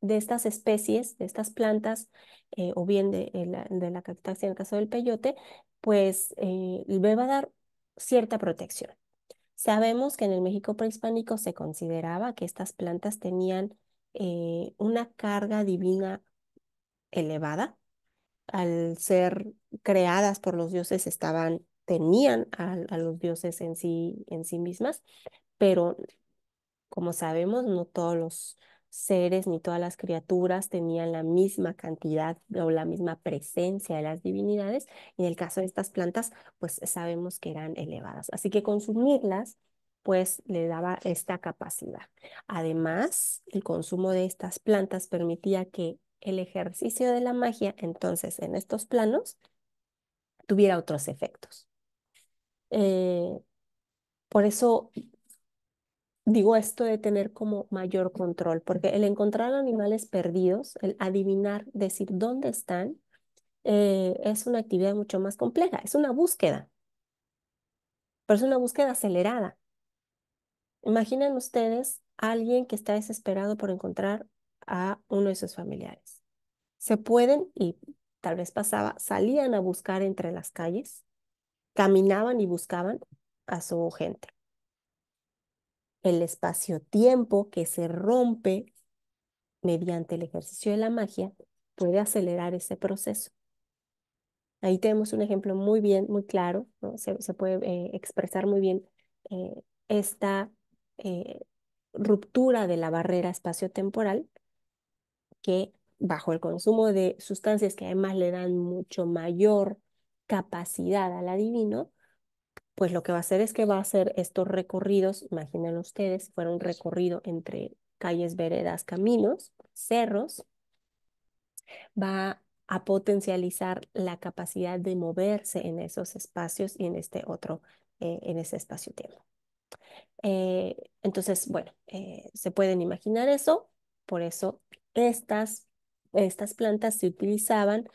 de estas especies, de estas plantas, eh, o bien de, de, la, de cactácea en el caso del peyote, pues le va a dar cierta protección. Sabemos que en el México prehispánico se consideraba que estas plantas tenían una carga divina elevada, al ser creadas por los dioses estaban tenían a, los dioses en sí, en sí mismas, pero como sabemos, no todos los seres ni todas las criaturas tenían la misma cantidad o la misma presencia de las divinidades y en el caso de estas plantas, pues sabemos que eran elevadas. Así que consumirlas pues le daba esta capacidad. Además, el consumo de estas plantas permitía que el ejercicio de la magia entonces en estos planos tuviera otros efectos. Eh, por eso digo esto de tener como mayor control, porque el encontrar animales perdidos, el adivinar, decir dónde están, eh, es una actividad mucho más compleja, es una búsqueda, pero es una búsqueda acelerada. Imaginen ustedes a alguien que está desesperado por encontrar a uno de sus familiares. Se pueden, y tal vez pasaba, salían a buscar entre las calles, caminaban y buscaban a su gente. El espacio-tiempo que se rompe mediante el ejercicio de la magia puede acelerar ese proceso. Ahí tenemos un ejemplo muy bien, muy claro, se, puede eh, expresar muy bien eh, esta eh, ruptura de la barrera espacio-temporal que bajo el consumo de sustancias que además le dan mucho mayor capacidad al adivino, pues lo que va a hacer es que va a hacer estos recorridos, imaginen ustedes, fueron un recorrido entre calles, veredas, caminos, cerros, va a potencializar la capacidad de moverse en esos espacios y en este otro, eh, en ese espacio-tiempo. Eh, entonces, bueno, eh, se pueden imaginar eso, por eso estas, estas plantas se utilizaban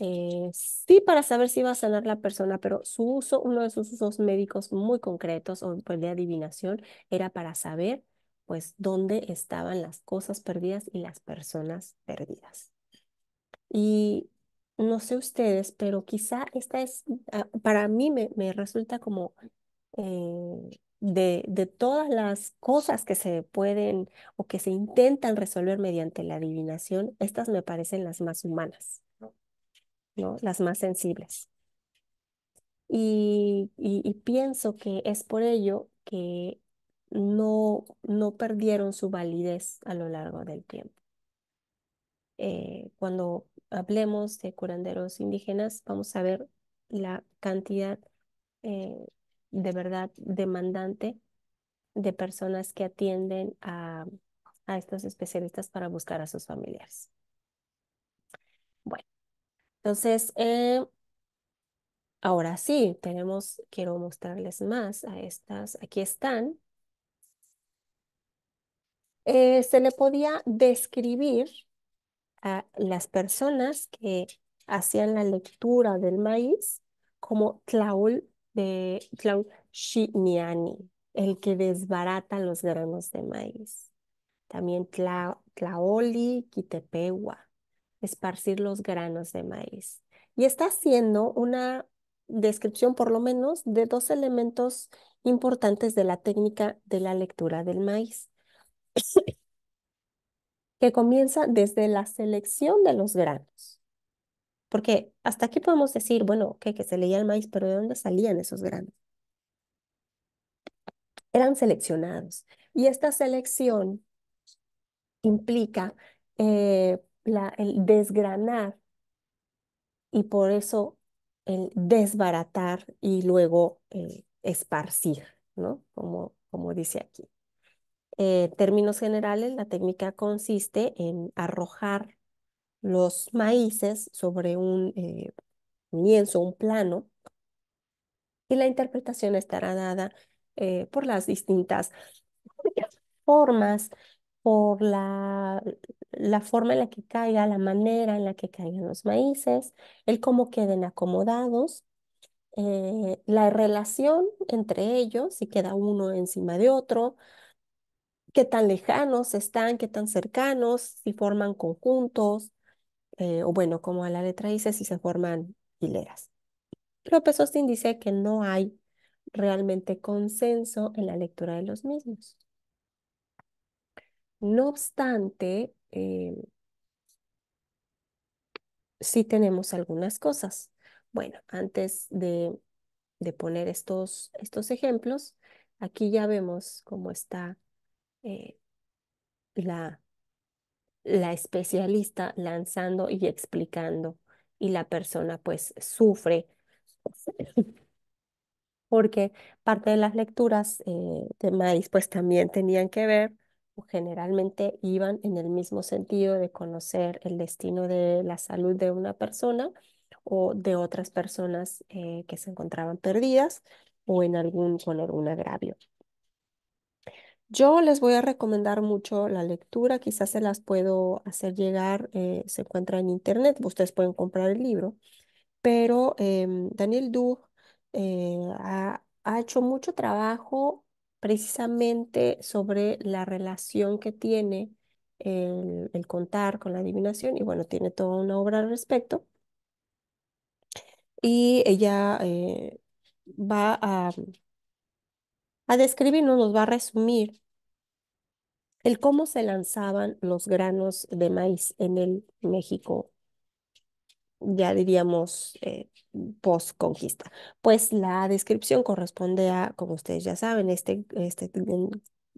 eh, sí para saber si iba a sanar la persona, pero su uso, uno de sus usos médicos muy concretos o pues, de adivinación, era para saber pues dónde estaban las cosas perdidas y las personas perdidas. Y no sé ustedes, pero quizá esta es, ah, para mí me, resulta como eh, de, de, todas las cosas que se pueden o que se intentan resolver mediante la adivinación, estas me parecen las más humanas las más sensibles. Y, pienso que es por ello que no, no perdieron su validez a lo largo del tiempo. Eh, cuando hablemos de curanderos indígenas, vamos a ver la cantidad eh, de verdad demandante de personas que atienden a, a estos especialistas para buscar a sus familiares. Bueno, entonces, eh, ahora sí, tenemos, quiero mostrarles más a estas, aquí están. Eh, se le podía describir a las personas que hacían la lectura del maíz como Tlaul de Tlaul Shiniani, el que desbarata los granos de maíz. También Tlaoli Quitepegua esparcir los granos de maíz. Y está haciendo una descripción, por lo menos, de dos elementos importantes de la técnica de la lectura del maíz, que comienza desde la selección de los granos. Porque hasta aquí podemos decir, bueno, que se leía el maíz, pero ¿de dónde salían esos granos? Eran seleccionados. Y esta selección implica eh, el desgranar y por eso el desbaratar y luego eh, esparcir, ¿no? Como, como dice aquí. en eh, términos generales, la técnica consiste en arrojar los maíces sobre un, eh, lienzo, un plano, y la interpretación estará dada por las distintas formas, por la, la forma en la que caiga, la manera en la que caigan los maíces, el cómo queden acomodados, eh, la relación entre ellos, si queda uno encima de otro, qué tan lejanos están, qué tan cercanos, si forman conjuntos, eh, o bueno, como a la letra dice, si se forman hileras. López pues, Austin dice que no hay realmente consenso en la lectura de los mismos. No obstante, eh, sí tenemos algunas cosas. Bueno, antes de, poner estos, estos, ejemplos, aquí ya vemos cómo está eh, la, la especialista lanzando y explicando y la persona pues sufre porque parte de las lecturas eh, de Maris pues también tenían que ver generalmente iban en el mismo sentido de conocer el destino de la salud de una persona o de otras personas eh, que se encontraban perdidas o en algún, con algún agravio. Yo les voy a recomendar mucho la lectura, quizás se las puedo hacer llegar, eh, se encuentra en internet, ustedes pueden comprar el libro, pero em, Daniel Duh eh, ha, hecho mucho trabajo precisamente sobre la relación que tiene el, contar con la adivinación y bueno, tiene toda una obra al respecto. Y ella eh, va a, a describirnos, nos va a resumir el cómo se lanzaban los granos de maíz en el México ya diríamos, eh, post-conquista. Pues la descripción corresponde a, como ustedes ya saben, este, este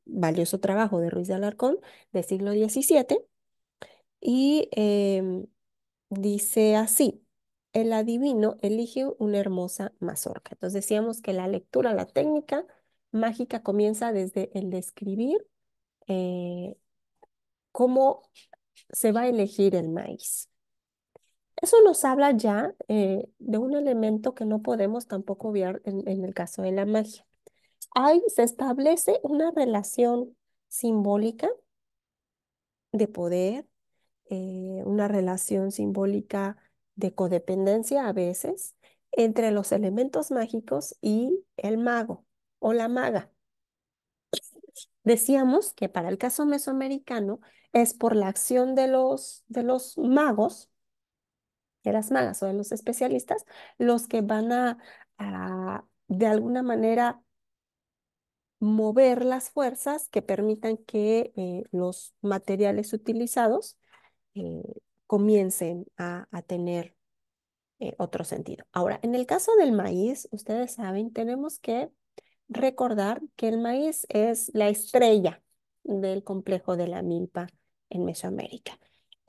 valioso trabajo de Ruiz de Alarcón del siglo XVII y em, dice así, el adivino elige una hermosa mazorca. Entonces decíamos que la lectura, la técnica mágica comienza desde el describir eh, cómo se va a elegir el maíz. Eso nos habla ya eh, de un elemento que no podemos tampoco obviar en, el caso de la magia. Ahí se establece una relación simbólica de poder, eh, una relación simbólica de codependencia a veces entre los elementos mágicos y el mago o la maga. Decíamos que para el caso mesoamericano es por la acción de los, de los magos de las magas o de los especialistas los que van a, de alguna manera mover las fuerzas que permitan que eh, los materiales utilizados eh, comiencen a, tener eh, otro sentido. Ahora, en el caso del maíz, ustedes saben, tenemos que recordar que el maíz es la estrella del complejo de la milpa en Mesoamérica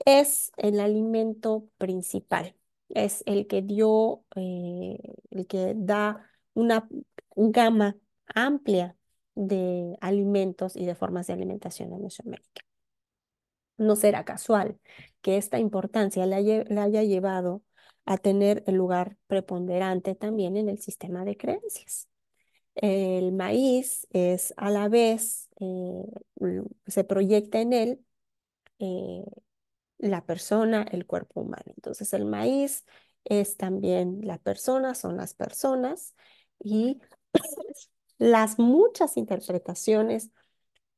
es el alimento principal, es el que dio, eh, el que da una gama amplia de alimentos y de formas de alimentación en Mesoamérica. No será casual que esta importancia la, haya llevado a tener el lugar preponderante también en el sistema de creencias. El maíz es a la vez, eh, se proyecta en él eh, la persona, el cuerpo humano. Entonces el maíz es también la persona, son las personas y las muchas interpretaciones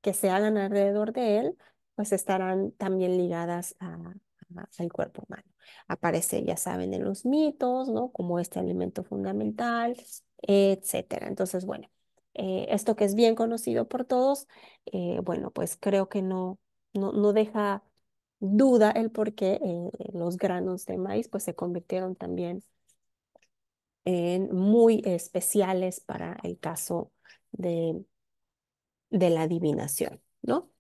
que se hagan alrededor de él, pues estarán también ligadas al cuerpo humano. Aparece, ya saben, en los mitos, ¿no? Como este alimento fundamental, etcétera. Entonces, bueno, eh, esto que es bien conocido por todos, eh, bueno, pues creo que no, no, no deja duda el por qué eh, los granos de maíz pues se convirtieron también en muy especiales para el caso de, de la adivinación, ¿no?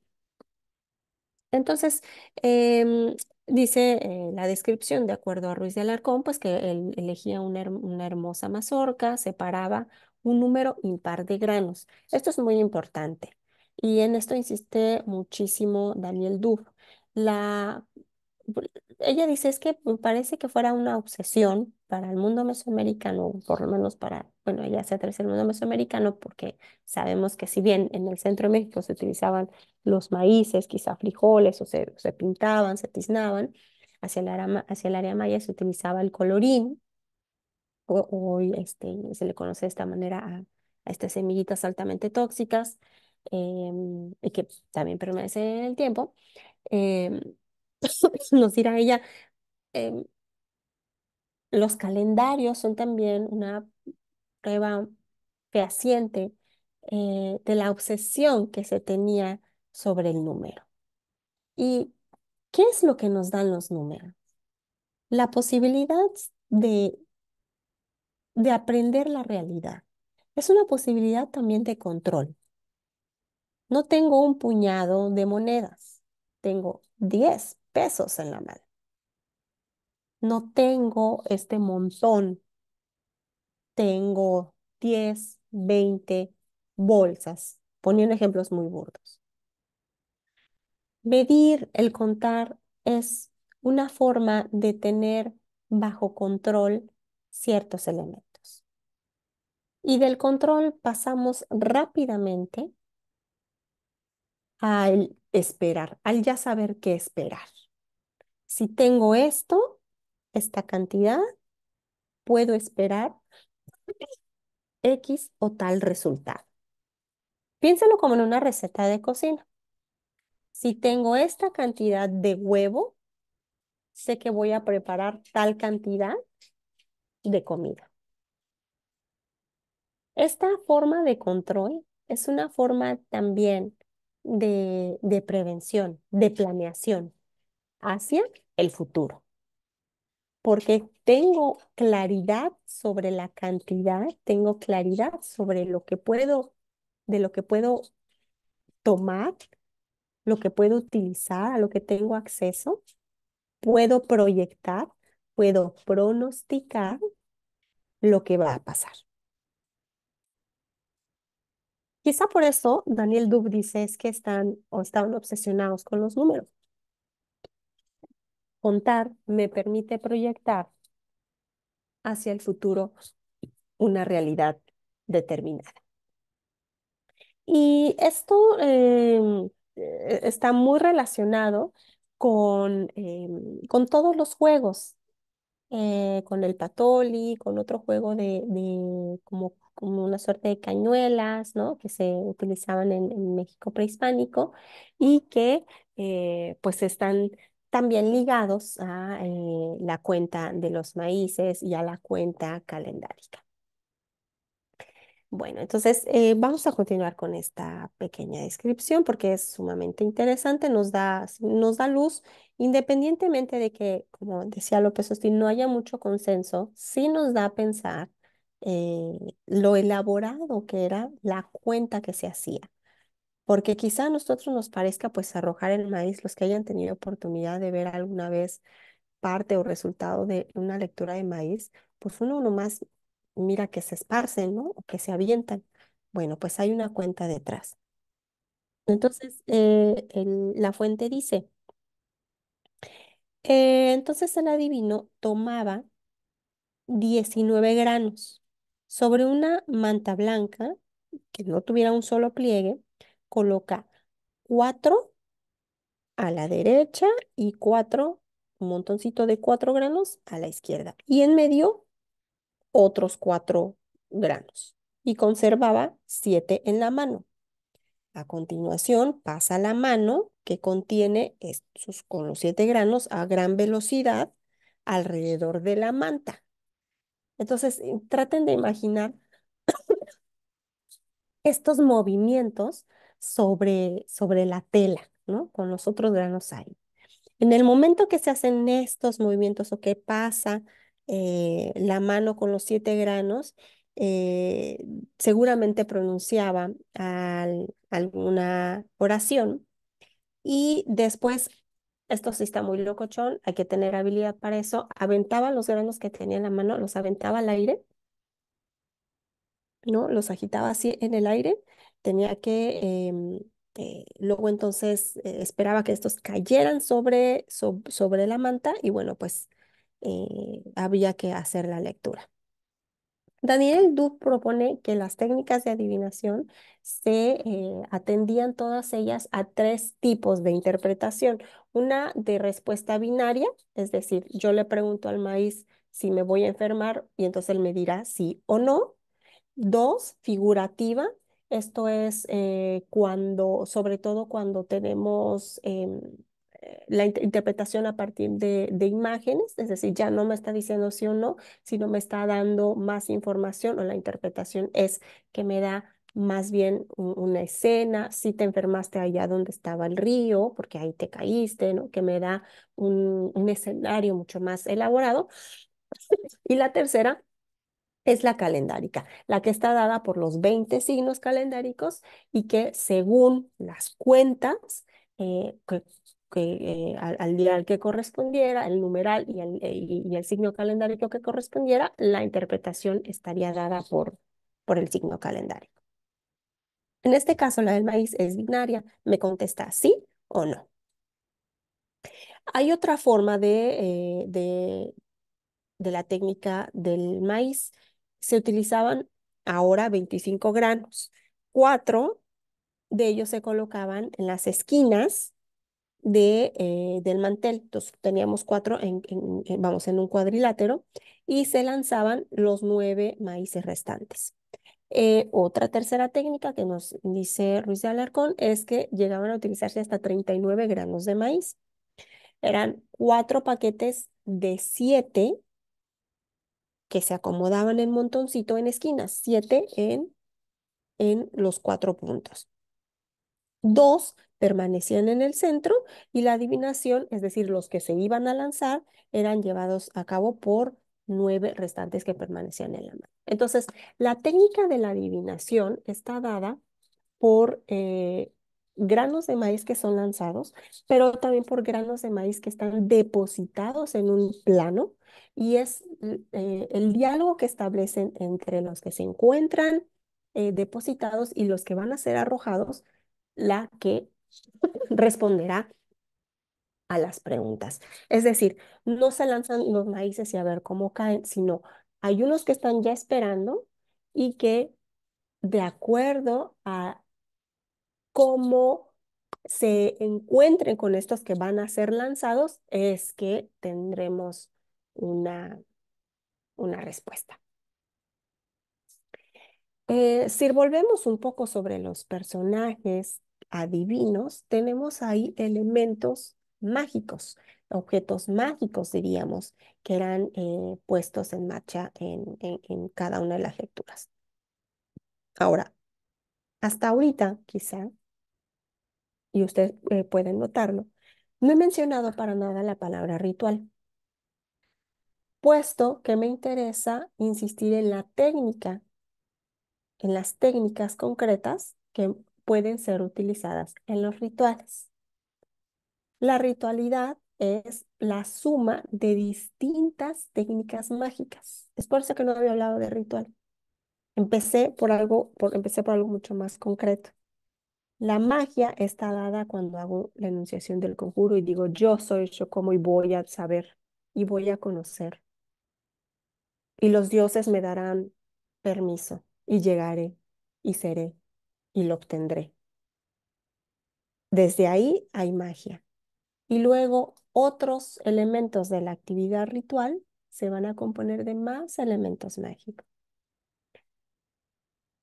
Entonces, em, dice eh, la descripción, de acuerdo a Ruiz de Alarcón, pues que él elegía una, hermosa mazorca, separaba un número impar de granos. Esto es muy importante. Y en esto insiste muchísimo Daniel Duff, la, ella dice, es que pues, parece que fuera una obsesión para el mundo mesoamericano, por lo menos para, bueno, ella se atreve al mundo mesoamericano porque sabemos que si bien en el centro de México se utilizaban los maíces, quizá frijoles, o se, pintaban, se tiznaban, hacia el, área, hacia el área maya se utilizaba el colorín, hoy este, se le conoce de esta manera a estas semillitas altamente tóxicas, Em, y que también permanece en el tiempo, em, nos dirá ella, em, los calendarios son también una prueba fehaciente eh, de la obsesión que se tenía sobre el número. ¿Y qué es lo que nos dan los números? La posibilidad de, de aprender la realidad. Es una posibilidad también de control. No tengo un puñado de monedas, tengo 10 pesos en la mano. No tengo este montón, tengo 10, 20 bolsas, poniendo ejemplos muy burdos. Medir el contar es una forma de tener bajo control ciertos elementos. Y del control pasamos rápidamente al esperar, al ya saber qué esperar. Si tengo esto, esta cantidad, puedo esperar X o tal resultado. Piénsalo como en una receta de cocina. Si tengo esta cantidad de huevo, sé que voy a preparar tal cantidad de comida. Esta forma de control es una forma también de, prevención, de planeación hacia el futuro. Porque tengo claridad sobre la cantidad, tengo claridad sobre lo que puedo, de lo que puedo tomar, lo que puedo utilizar, a lo que tengo acceso, puedo proyectar, puedo pronosticar lo que va a pasar. Quizá por eso Daniel Dub dice es que están o estaban obsesionados con los números. Contar me permite proyectar hacia el futuro una realidad determinada. Y esto em, eh, está muy relacionado con, em, con todos los juegos, eh, con el Patoli, con otro juego de, de como como una suerte de cañuelas, ¿no? Que se utilizaban en, México prehispánico y que eh, pues están también ligados a eh, la cuenta de los maíces y a la cuenta calendárica. Bueno, entonces eh, vamos a continuar con esta pequeña descripción porque es sumamente interesante, nos da, nos da luz, independientemente de que, como decía López Ostín, no haya mucho consenso, sí nos da a pensar eh, lo elaborado que era la cuenta que se hacía. Porque quizá a nosotros nos parezca pues arrojar el maíz, los que hayan tenido oportunidad de ver alguna vez parte o resultado de una lectura de maíz, pues uno nomás mira que se esparcen, ¿no? O que se avientan. Bueno, pues hay una cuenta detrás. Entonces, eh, la fuente dice, eh, entonces el adivino tomaba 19 granos sobre una manta blanca que no tuviera un solo pliegue, coloca cuatro a la derecha y cuatro, un montoncito de cuatro granos a la izquierda. Y en medio, otros cuatro granos. Y conservaba siete en la mano. A continuación, pasa la mano que contiene estos, con los siete granos a gran velocidad alrededor de la manta. Entonces, eh, traten de imaginar estos movimientos sobre, sobre la tela, ¿no? Con los otros granos ahí. En el momento que se hacen estos movimientos o que pasa eh, la mano con los siete granos, eh, seguramente pronunciaba alguna oración y después esto sí está muy locochón, hay que tener habilidad para eso. Aventaba los granos que tenía en la mano, los aventaba al aire, ¿no? Los agitaba así en el aire. Tenía que, em, eh, luego entonces eh, esperaba que estos cayeran sobre, sobre la manta y bueno, pues eh, había que hacer la lectura. Daniel Du propone que las técnicas de adivinación se eh, atendían todas ellas a tres tipos de interpretación. Una de respuesta binaria, es decir, yo le pregunto al maíz si me voy a enfermar y entonces él me dirá sí o no. Dos, figurativa, esto es eh, cuando, sobre todo cuando tenemos... Em, la interpretación a partir de, imágenes, es decir, ya no me está diciendo sí o no, sino me está dando más información o la interpretación es que me da más bien una escena, si te enfermaste allá donde estaba el río, porque ahí te caíste, ¿no? que me da un, escenario mucho más elaborado. y la tercera es la calendárica, la que está dada por los 20 signos calendáricos y que según las cuentas, eh, que, eh, al, día al que correspondiera, el numeral y el, el signo calendario que correspondiera, la interpretación estaría dada por, por el signo calendario En este caso, la del maíz es binaria, me contesta sí o no. Hay otra forma de, eh, de, de la técnica del maíz. Se utilizaban ahora 25 granos. Cuatro de ellos se colocaban en las esquinas de, eh, del mantel. Entonces teníamos cuatro, en, vamos, en un cuadrilátero y se lanzaban los nueve maíces restantes. Eh, otra tercera técnica que nos dice Ruiz de Alarcón es que llegaban a utilizarse hasta 39 granos de maíz. Eran cuatro paquetes de siete que se acomodaban en montoncito en esquinas, siete en, en los cuatro puntos. Dos permanecían en el centro y la adivinación, es decir, los que se iban a lanzar, eran llevados a cabo por nueve restantes que permanecían en la mano. Entonces, la técnica de la adivinación está dada por eh, granos de maíz que son lanzados, pero también por granos de maíz que están depositados en un plano y es eh, el diálogo que establecen entre los que se encuentran eh, depositados y los que van a ser arrojados la que responderá a las preguntas. Es decir, no se lanzan los maíces y a ver cómo caen, sino hay unos que están ya esperando y que de acuerdo a cómo se encuentren con estos que van a ser lanzados, es que tendremos una, respuesta. Eh, si volvemos un poco sobre los personajes adivinos, tenemos ahí elementos mágicos, objetos mágicos, diríamos, que eran eh, puestos en marcha en, en, cada una de las lecturas. Ahora, hasta ahorita, quizá, y ustedes eh, pueden notarlo, no he mencionado para nada la palabra ritual, puesto que me interesa insistir en la técnica, en las técnicas concretas que pueden ser utilizadas en los rituales. La ritualidad es la suma de distintas técnicas mágicas. Es por eso que no había hablado de ritual. Empecé por algo, por, empecé por algo mucho más concreto. La magia está dada cuando hago la enunciación del conjuro y digo yo soy yo como y voy a saber y voy a conocer. Y los dioses me darán permiso y llegaré y seré y lo obtendré. Desde ahí hay magia. Y luego otros elementos de la actividad ritual se van a componer de más elementos mágicos.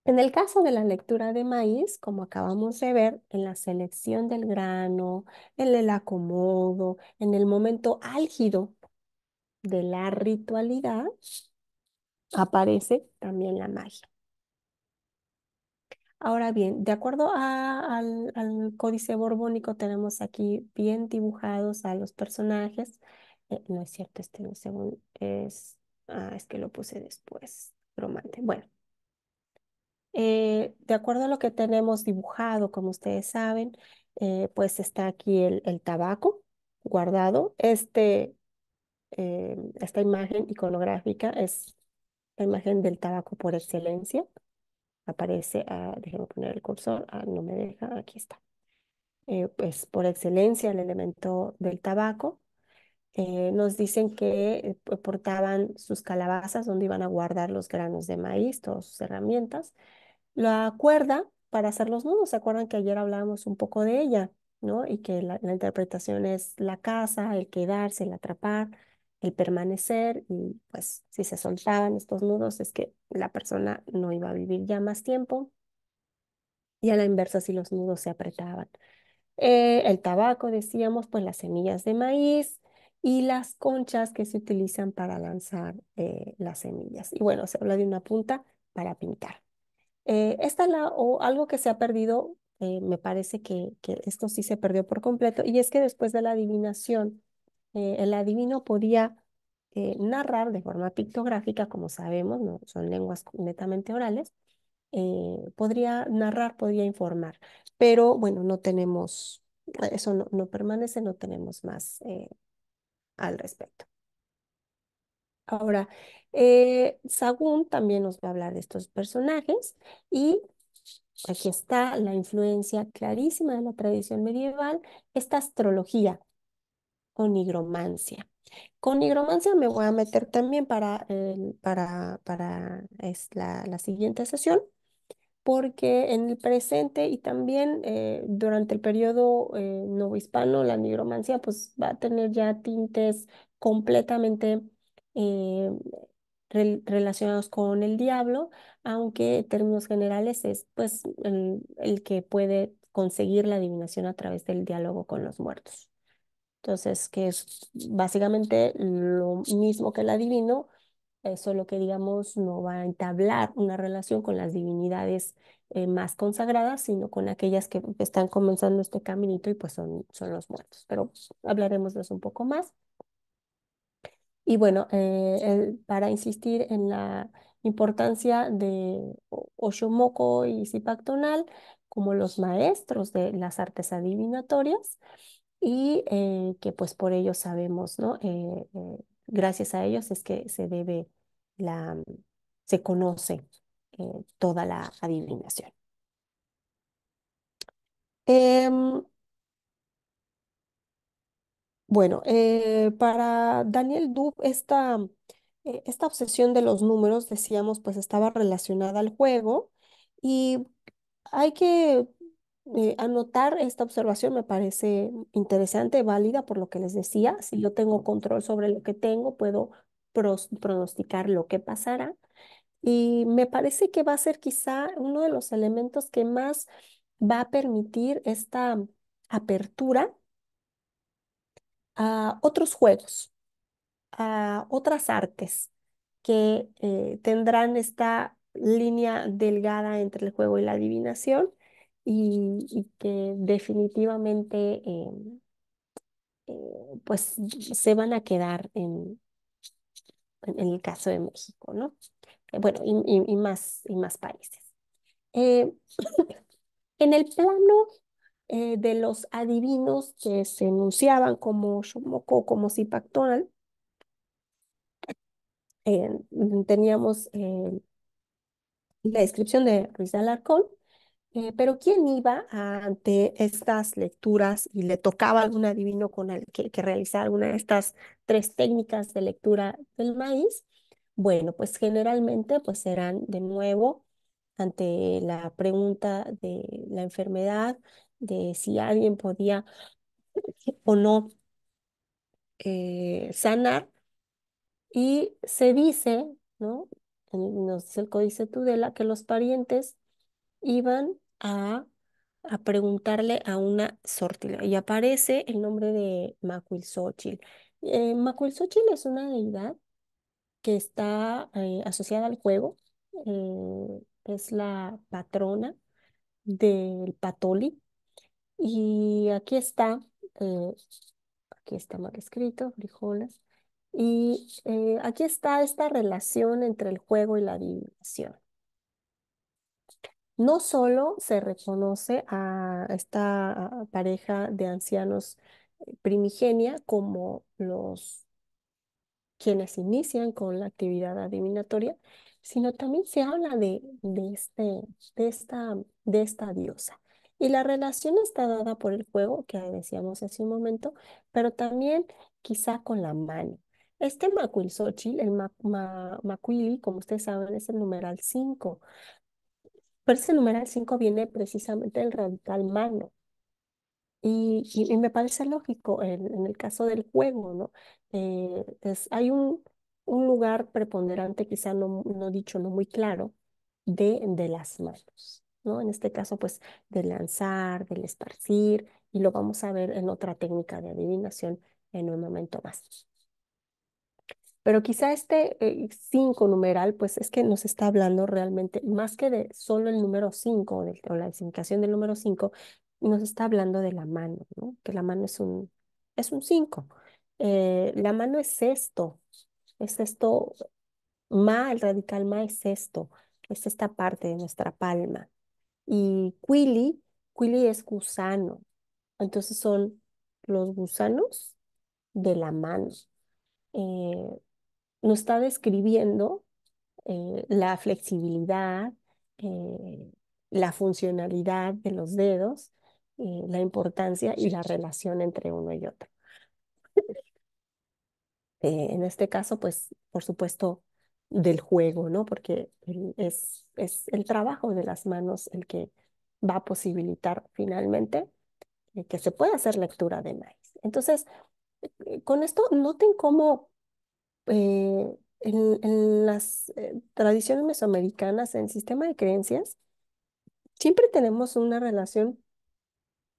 En el caso de la lectura de maíz, como acabamos de ver, en la selección del grano, en el acomodo, en el momento álgido de la ritualidad, aparece también la magia. Ahora bien, de acuerdo al, códice borbónico, tenemos aquí bien dibujados a los personajes. Eh, no es cierto, este no, según es... Ah, es que lo puse después, bromante. Bueno, eh, de acuerdo a lo que tenemos dibujado, como ustedes saben, eh, pues está aquí el, tabaco guardado. Este, esta imagen iconográfica es la imagen del tabaco por excelencia aparece, a, ah, poner el cursor, ah, no me deja, aquí está. Eh, pues por excelencia el elemento del tabaco. Eh, nos dicen que eh, portaban sus calabazas donde iban a guardar los granos de maíz, todas sus herramientas. La cuerda para hacer los nudos, ¿se acuerdan que ayer hablábamos un poco de ella? ¿no? Y que la, la interpretación es la casa, el quedarse, el atrapar, el permanecer y pues si se soltaban estos nudos es que la persona no iba a vivir ya más tiempo y a la inversa si los nudos se apretaban. Eh, el tabaco, decíamos, pues las semillas de maíz y las conchas que se utilizan para lanzar eh, las semillas. Y bueno, se habla de una punta para pintar. Eh, esta la, o algo que se ha perdido, eh, me parece que, que esto sí se perdió por completo, y es que después de la adivinación, eh, el adivino podía eh, narrar de forma pictográfica, como sabemos, ¿no? son lenguas netamente orales, eh, podría narrar, podría informar, pero bueno, no tenemos, eso no, permanece, no tenemos más al respecto. Ahora, Sagún también nos va a hablar de estos personajes y aquí está la influencia clarísima de la tradición medieval, esta astrología con nigromancia. Con nigromancia me voy a meter también para, para, para es la, siguiente sesión, porque en el presente y también eh, durante el periodo eh, novohispano, la nigromancia pues, va a tener ya tintes completamente eh, relacionados con el diablo, aunque en términos generales es pues, el, el que puede conseguir la adivinación a través del diálogo con los muertos. Entonces, que es básicamente lo mismo que el adivino, eh, solo que digamos no va a entablar una relación con las divinidades eh, más consagradas, sino con aquellas que están comenzando este caminito y pues son, son los muertos. Pero hablaremos de eso un poco más. Y bueno, eh, para insistir en la importancia de Oshomoko y Zipactonal como los maestros de las artes adivinatorias, y eh, que pues por ello sabemos, ¿no? Eh, eh, gracias a ellos es que se debe la, se conoce toda la adivinación. Em, bueno, para Daniel Dub, esta, esta obsesión de los números, decíamos, pues estaba relacionada al juego y hay que eh, anotar esta observación me parece interesante, válida por lo que les decía. Si yo tengo control sobre lo que tengo, puedo pronosticar lo que pasará. Y me parece que va a ser quizá uno de los elementos que más va a permitir esta apertura a otros juegos, a otras artes que eh, tendrán esta línea delgada entre el juego y la adivinación y, que definitivamente eh, eh, pues se van a quedar en, en, el caso de México, ¿no? Eh, bueno, y, más, y más países. en el plano de los adivinos que se enunciaban como si como Zipactonal, teníamos la descripción de Ruiz de Alarcón, eh, pero ¿quién iba ante estas lecturas y le tocaba a algún adivino con el que, que realizar alguna de estas tres técnicas de lectura del maíz? Bueno, pues generalmente pues serán de nuevo ante la pregunta de la enfermedad, de si alguien podía o no eh, sanar. Y se dice, ¿no? Nos el códice Tudela, que los parientes iban a, preguntarle a una sortila y aparece el nombre de Macuilxochitl. Eh, es una deidad que está eh, asociada al juego, eh, es la patrona del Patoli. Y aquí está, eh, aquí está mal escrito, frijolas Y aquí está esta relación entre el juego y la divinación no solo se reconoce a esta pareja de ancianos eh, primigenia como los quienes inician con la actividad adivinatoria, sino también se habla de, de, este, de, esta, de esta diosa. Y la relación está dada por el juego, que decíamos hace un momento, pero también quizá con la mano. Este Macuilxochitl, el Macuili, como ustedes saben, es el numeral 5. Pero ese numeral 5 viene precisamente del radical mano, Y, y, me parece lógico en, el caso del juego, ¿no? Eh, hay un, un, lugar preponderante, quizá no, no dicho, no muy claro, de, de las manos, ¿no? En este caso, pues, del lanzar, del esparcir, y lo vamos a ver en otra técnica de adivinación en un momento más. Pero quizá este 5 eh, numeral, pues es que nos está hablando realmente, más que de solo el número 5 o, la significación del número 5, nos está hablando de la mano, ¿no? que la mano es un Es un eh, la mano es esto, es esto, ma, el radical ma es esto, es esta parte de nuestra palma. Y quili, quili es gusano, entonces son los gusanos de la mano. Eh, nos está describiendo eh, la flexibilidad, eh, la funcionalidad de los dedos, eh, la importancia y la relación entre uno y otro. en este caso, pues, por supuesto, del juego, ¿no? Porque mm, es, es el trabajo de las manos el que va a posibilitar finalmente que se pueda hacer lectura de maíz. Entonces, con esto noten cómo eh, en, las eh, tradiciones mesoamericanas, en el sistema de creencias, siempre tenemos una relación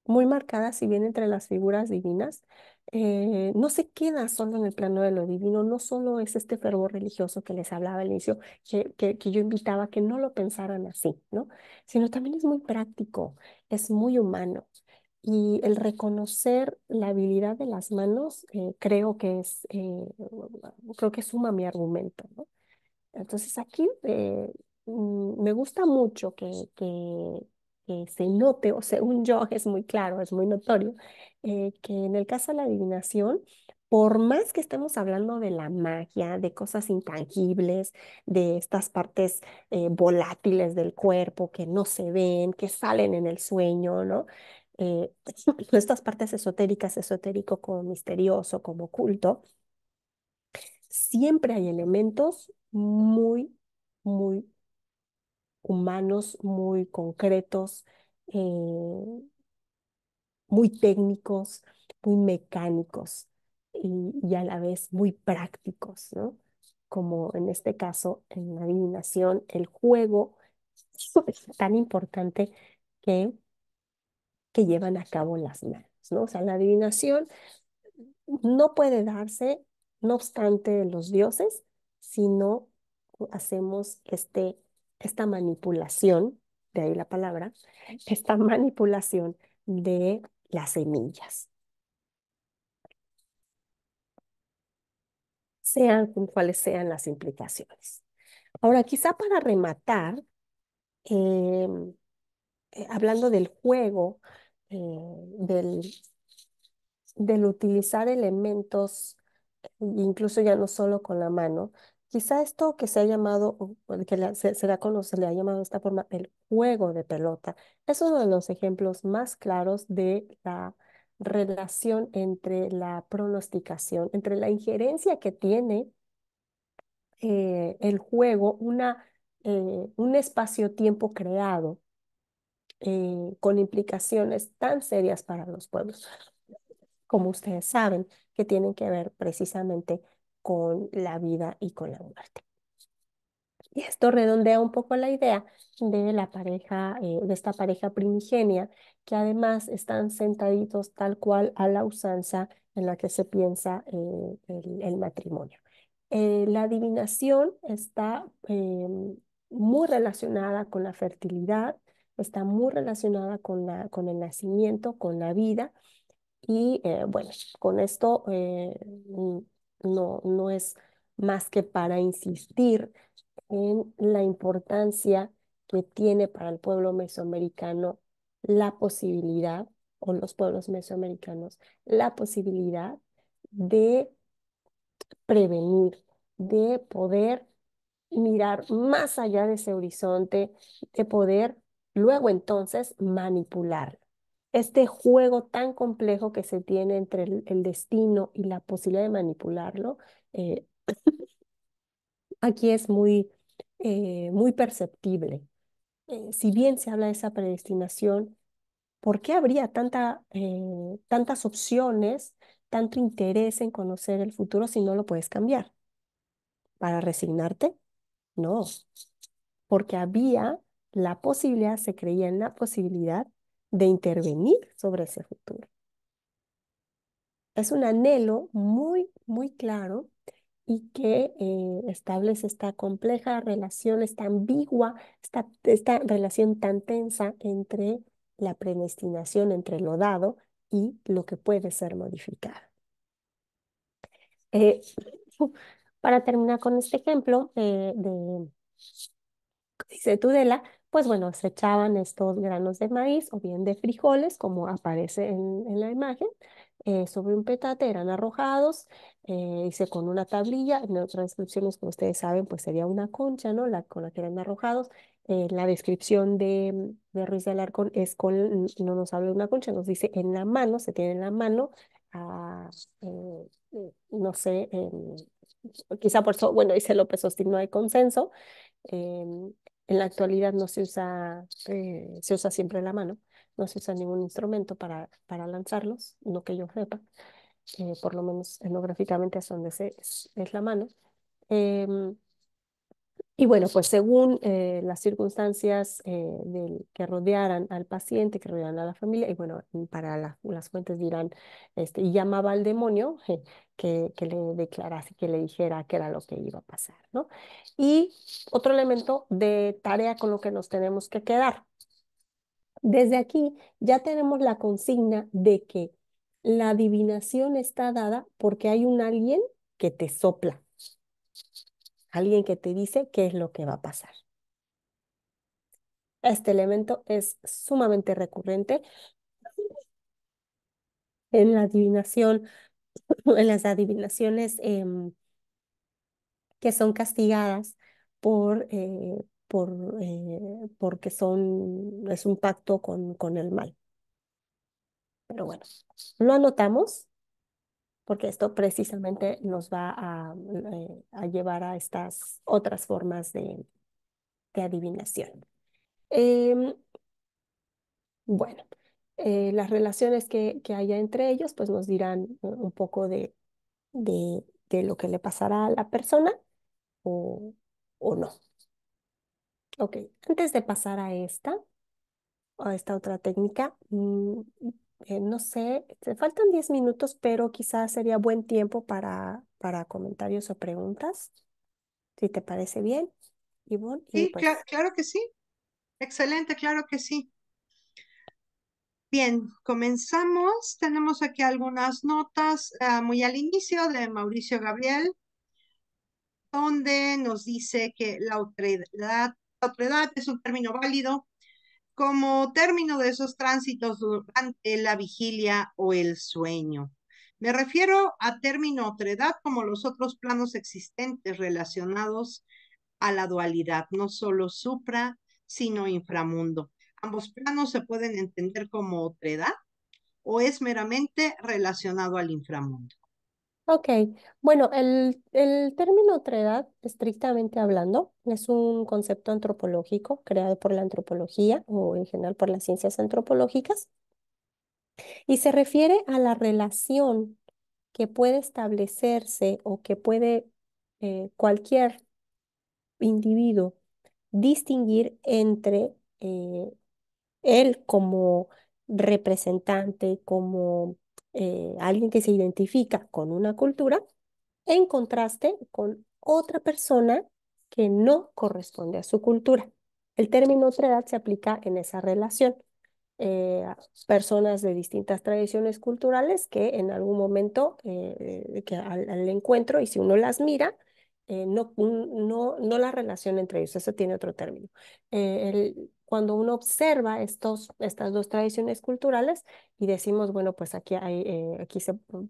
muy marcada, si bien entre las figuras divinas, eh, no se queda solo en el plano de lo divino, no solo es este fervor religioso que les hablaba al inicio, que, que, yo invitaba a que no lo pensaran así, ¿no? Sino también es muy práctico, es muy humano. Y el reconocer la habilidad de las manos, eh, creo que es, eh, creo que suma mi argumento, ¿no? Entonces aquí eh, mm, me gusta mucho que, que, se note, o sea, un yo es muy claro, es muy notorio, que en el caso de la adivinación, por más que estemos hablando de la magia, de cosas intangibles, de estas partes volátiles del cuerpo que no se ven, que salen en el sueño, ¿no? nuestras eh, estas partes esotéricas, esotérico como misterioso, como oculto, siempre hay elementos muy, muy humanos, muy concretos, eh, muy técnicos, muy mecánicos y, a la vez muy prácticos, ¿no? Como en este caso, en la adivinación, el juego, es tan importante que que llevan a cabo las manos, ¿no? O sea, la adivinación no puede darse, no obstante los dioses, si no hacemos este, esta manipulación, de ahí la palabra, esta manipulación de las semillas. Sean cuáles sean las implicaciones. Ahora, quizá para rematar, em, eh, hablando del juego, eh, del, del utilizar elementos, incluso ya no solo con la mano, quizá esto que se ha llamado, que se, se, le ha le ha llamado de esta forma el juego de pelota, es uno de los ejemplos más claros de la relación entre la pronosticación, entre la injerencia que tiene eh, el juego, una, eh, un espacio-tiempo creado eh, con implicaciones tan serias para los pueblos, como ustedes saben, que tienen que ver precisamente con la vida y con la muerte. Y esto redondea un poco la idea de la pareja, eh, de esta pareja primigenia, que además están sentaditos tal cual a la usanza en la que se piensa eh, el, matrimonio. la adivinación está em, muy relacionada con la fertilidad, está muy relacionada con, la, con el nacimiento, con la vida. Y eh, bueno, con esto eh, no, no es más que para insistir en la importancia que tiene para el pueblo mesoamericano la posibilidad, o los pueblos mesoamericanos, la posibilidad de prevenir, de poder mirar más allá de ese horizonte, de poder Luego entonces manipular. Este juego tan complejo que se tiene entre el, destino y la posibilidad de manipularlo, eh, aquí es muy, eh, muy perceptible. Eh, si bien se habla de esa predestinación, ¿por qué habría tanta, tantas opciones, tanto interés en conocer el futuro si no lo puedes cambiar? ¿Para resignarte? No, porque había la posibilidad, se creía en la posibilidad de intervenir sobre ese futuro. Es un anhelo muy, muy claro y que eh, establece esta compleja relación, esta ambigua, esta, esta relación tan tensa entre la predestinación, entre lo dado y lo que puede ser modificado. Eh, para terminar con este ejemplo eh, de, dice Tudela, pues bueno, se echaban estos granos de maíz o bien de frijoles, como aparece en, la imagen, eh, sobre un petate, eran arrojados, eh, hice con una tablilla, en otras descripciones, como ustedes saben, pues sería una concha, ¿no? La, con la que eran arrojados. Eh, la descripción de, Ruiz de Alarcón es con, no nos habla de una concha, nos dice en la mano, se tiene en la mano, ah, eh, no sé, em, quizá por eso, bueno, dice López Austin, no hay consenso, em, en la actualidad no se usa, eh, se usa siempre la mano, no se usa ningún instrumento para, para lanzarlos, no que yo sepa, eh, por lo menos etnográficamente es donde se, es, la mano. Em, y bueno, pues, pues según eh, las circunstancias eh, que rodearan al paciente, que rodearan a la familia, y bueno, mm, para las fuentes dirán, este, y llamaba al demonio que, que, le declarase, que le dijera qué era lo que iba a pasar, ¿no? Y otro elemento de tarea con lo que nos tenemos que quedar. Desde aquí ya tenemos la consigna de que la adivinación está dada porque hay un alguien que te sopla alguien que te dice qué es lo que va a pasar. Este elemento es sumamente recurrente en la adivinación, en las adivinaciones em, que son castigadas por, eh, por, eh, porque son, es un pacto con, con el mal. Pero bueno, lo anotamos porque esto precisamente nos va eh, a, llevar a estas otras formas de, adivinación. Em, bueno, eh, las relaciones que, haya entre ellos pues nos dirán un poco de, de, lo que le pasará a la persona o, o no. Ok, antes de pasar a esta, a esta otra técnica, mm, eh, no sé, te faltan 10 minutos, pero quizás sería buen tiempo para, para comentarios o preguntas, si te parece bien, Ivonne. Sí, pues claro que sí. Excelente, claro que sí. Bien, comenzamos. Tenemos aquí algunas notas ah, muy al inicio de Mauricio Gabriel, donde nos dice que la autoridad, la autoridad es un término válido como término de esos tránsitos durante la vigilia o el sueño. Me refiero a término otredad como los otros planos existentes relacionados a la dualidad, no solo supra, sino inframundo. Ambos planos se pueden entender como otredad o es meramente relacionado al inframundo. Ok, bueno, el, el término edad, estrictamente hablando, es un concepto antropológico creado por la antropología o en general por las ciencias antropológicas y se refiere a la relación que puede establecerse o que puede eh, cualquier individuo distinguir entre eh, él como representante, como eh, alguien que se identifica con una cultura en contraste con otra persona que no corresponde a su cultura. El término otra edad se aplica en esa relación. Eh, personas de distintas tradiciones culturales que en algún momento eh, que al, encuentro y si uno las mira, no, no, no la relación entre ellos, eso tiene otro término. El, cuando uno observa estos, estas dos tradiciones culturales y decimos, bueno, pues aquí, hay, eh, aquí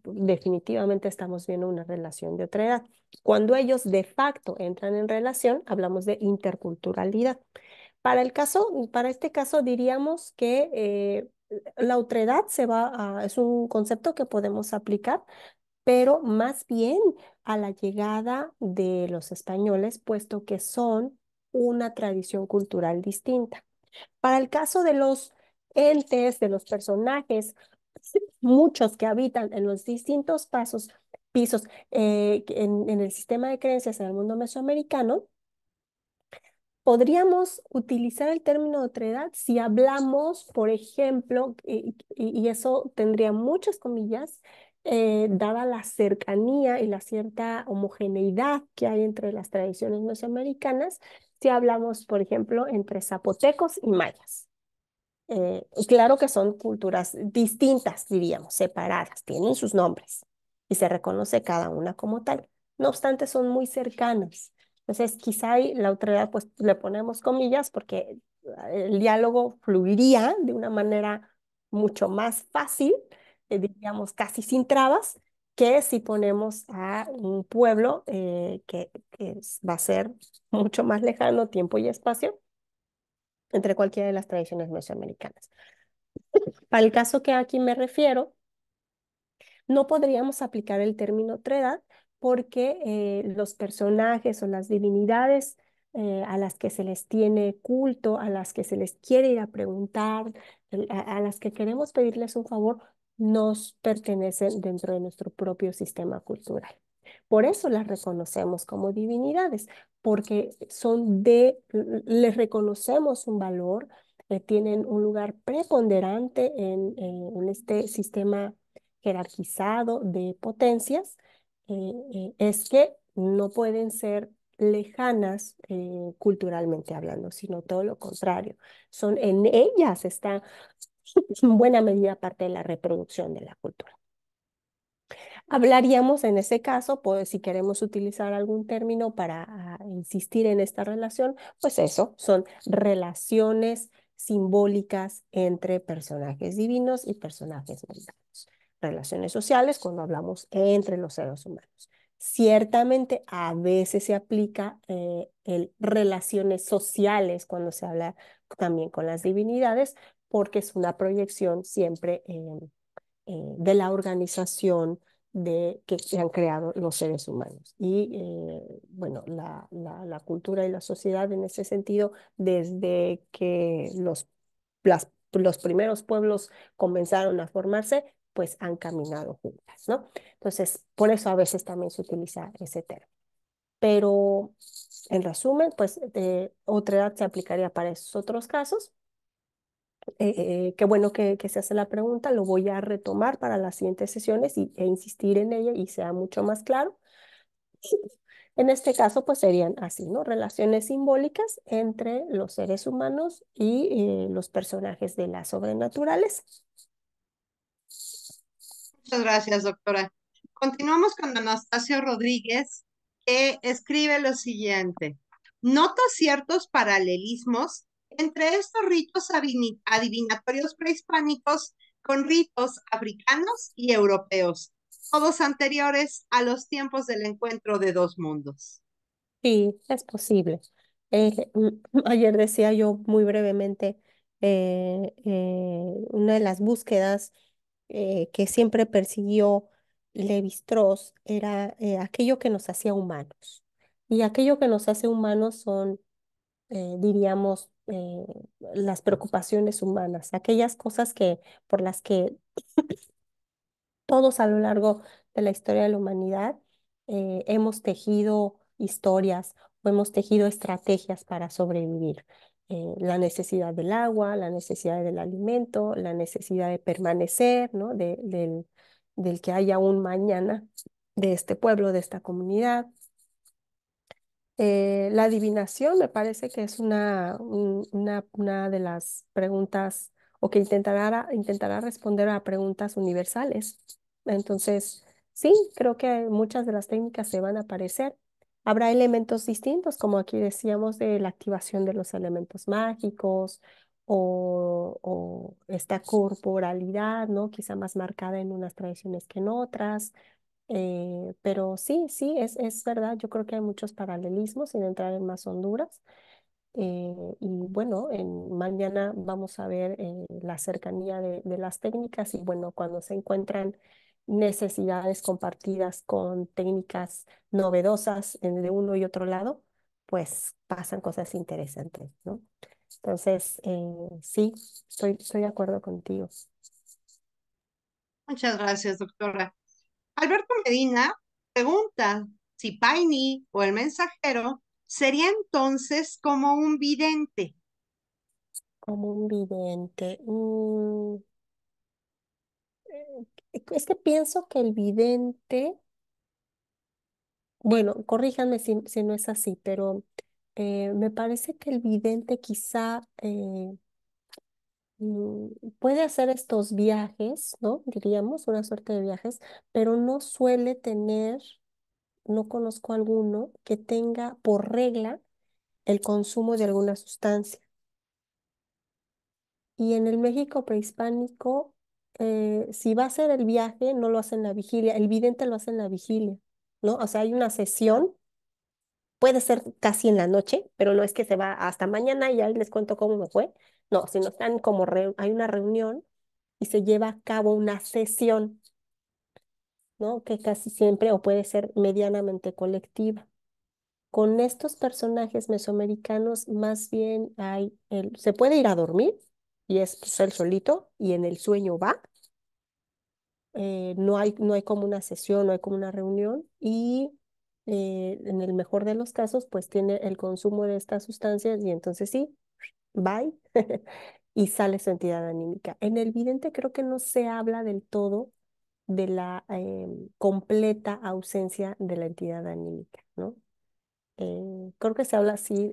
definitivamente estamos viendo una relación de otra edad. Cuando ellos de facto entran en relación, hablamos de interculturalidad. Para, el caso, para este caso diríamos que eh, la otredad se va es un concepto que podemos aplicar, pero más bien a la llegada de los españoles, puesto que son una tradición cultural distinta. Para el caso de los entes, de los personajes, muchos que habitan en los distintos pasos, pisos eh, en, el sistema de creencias en el mundo mesoamericano, podríamos utilizar el término de otra edad si hablamos, por ejemplo, y, eso tendría muchas comillas, eh, dada la cercanía y la cierta homogeneidad que hay entre las tradiciones mesoamericanas, si hablamos, por ejemplo, entre zapotecos y mayas. Eh, claro que son culturas distintas, diríamos, separadas, tienen sus nombres y se reconoce cada una como tal. No obstante, son muy cercanas. Entonces, quizá ahí la autoridad, pues le ponemos comillas porque el diálogo fluiría de una manera mucho más fácil, eh, diríamos casi sin trabas, que si ponemos a un pueblo eh, que, va a ser mucho más lejano tiempo y espacio entre cualquiera de las tradiciones mesoamericanas. Para el caso que aquí me refiero, no podríamos aplicar el término tredad porque eh, los personajes o las divinidades eh, a las que se les tiene culto, a las que se les quiere ir a preguntar, a las que queremos pedirles un favor, nos pertenecen dentro de nuestro propio sistema cultural. Por eso las reconocemos como divinidades, porque son de, les reconocemos un valor, eh, tienen un lugar preponderante eh, en, este sistema jerarquizado de potencias, eh, es que no pueden ser lejanas culturalmente hablando, sino todo lo contrario. Son en ellas está en buena medida parte de la reproducción de la cultura. Hablaríamos en ese caso, pues, si queremos utilizar algún término para ah, insistir en esta relación, pues eso, son relaciones simbólicas entre personajes divinos y personajes mundanos. Relaciones sociales cuando hablamos entre los seres humanos. Ciertamente a veces se aplica eh, el relaciones sociales cuando se habla también con las divinidades, porque es una proyección siempre eh, eh, de la organización de que se han creado los seres humanos. Y eh, bueno, la, la, cultura y la sociedad en ese sentido, desde que los, los primeros pueblos comenzaron a formarse, pues han caminado juntas, ¿no? Entonces, por eso a veces también se utiliza ese término. Pero, en resumen, pues de otra edad se aplicaría para esos otros casos eh, eh, qué bueno que, se hace la pregunta, lo voy a retomar para las siguientes sesiones y, e insistir en ella y sea mucho más claro. En este caso, pues serían así, ¿no? Relaciones simbólicas entre los seres humanos y eh, los personajes de las sobrenaturales. Muchas gracias, doctora. Continuamos con Anastasio Rodríguez, que escribe lo siguiente. Noto ciertos paralelismos entre estos ritos adivinatorios prehispánicos con ritos africanos y europeos, todos anteriores a los tiempos del encuentro de dos mundos. Sí, es posible. Eh, mm, ayer decía yo muy brevemente, eh, eh, una de las búsquedas que siempre persiguió Levi-Strauss era aquello que nos hacía humanos. Y aquello que nos hace humanos son, diríamos, eh, las preocupaciones humanas, aquellas cosas que, por las que todos a lo largo de la historia de la humanidad eh, hemos tejido historias o hemos tejido estrategias para sobrevivir. Eh, la necesidad del agua, la necesidad del alimento, la necesidad de permanecer, ¿no? del, del que haya un mañana de este pueblo, de esta comunidad, eh, la adivinación me parece que es una, una, una de las preguntas o que intentará, intentará responder a preguntas universales. Entonces, sí, creo que muchas de las técnicas se van a aparecer. Habrá elementos distintos, como aquí decíamos, de la activación de los elementos mágicos o, o esta corporalidad, ¿no? Quizá más marcada en unas tradiciones que en otras, eh, pero sí, sí, es, es verdad, yo creo que hay muchos paralelismos sin entrar en más Honduras. Eh, y bueno, en, mañana vamos a ver eh, la cercanía de, de, las técnicas y bueno, cuando se encuentran necesidades compartidas con técnicas novedosas en, de uno y otro lado, pues pasan cosas interesantes, ¿no? Entonces, sí, estoy, estoy de acuerdo contigo. Muchas gracias, doctora. Alberto Medina pregunta si Paini o el mensajero sería entonces como un vidente. Como un vidente. Mm, eh, es que pienso que el vidente, bueno, corríjanme si, no es así, pero eh, me parece que el vidente quizá eh, Mm, puede hacer estos viajes, ¿no? Diríamos, una suerte de viajes, pero no suele tener, no conozco alguno que tenga por regla el consumo de alguna sustancia. Y en el México prehispánico, eh, si va a hacer el viaje, no lo hace en la vigilia, el vidente lo hace en la vigilia, ¿no? O sea, hay una sesión, puede ser casi en la noche, pero no es que se va hasta mañana ya les cuento cómo me fue, no, sino están como, hay una reunión y se lleva a cabo una sesión, ¿no? Que casi siempre, o puede ser medianamente colectiva. Con estos personajes mesoamericanos, más bien hay, el, se puede ir a dormir, y es ser pues, solito, y en el sueño va, eh, no, hay, no hay como una sesión, no hay como una reunión y eh, en el mejor de los casos pues tiene el consumo de estas sustancias y entonces sí, bye, y sale su entidad anímica. En el vidente creo que no se habla del todo de la em, completa ausencia de la entidad anímica, ¿no? Eh, creo que se habla así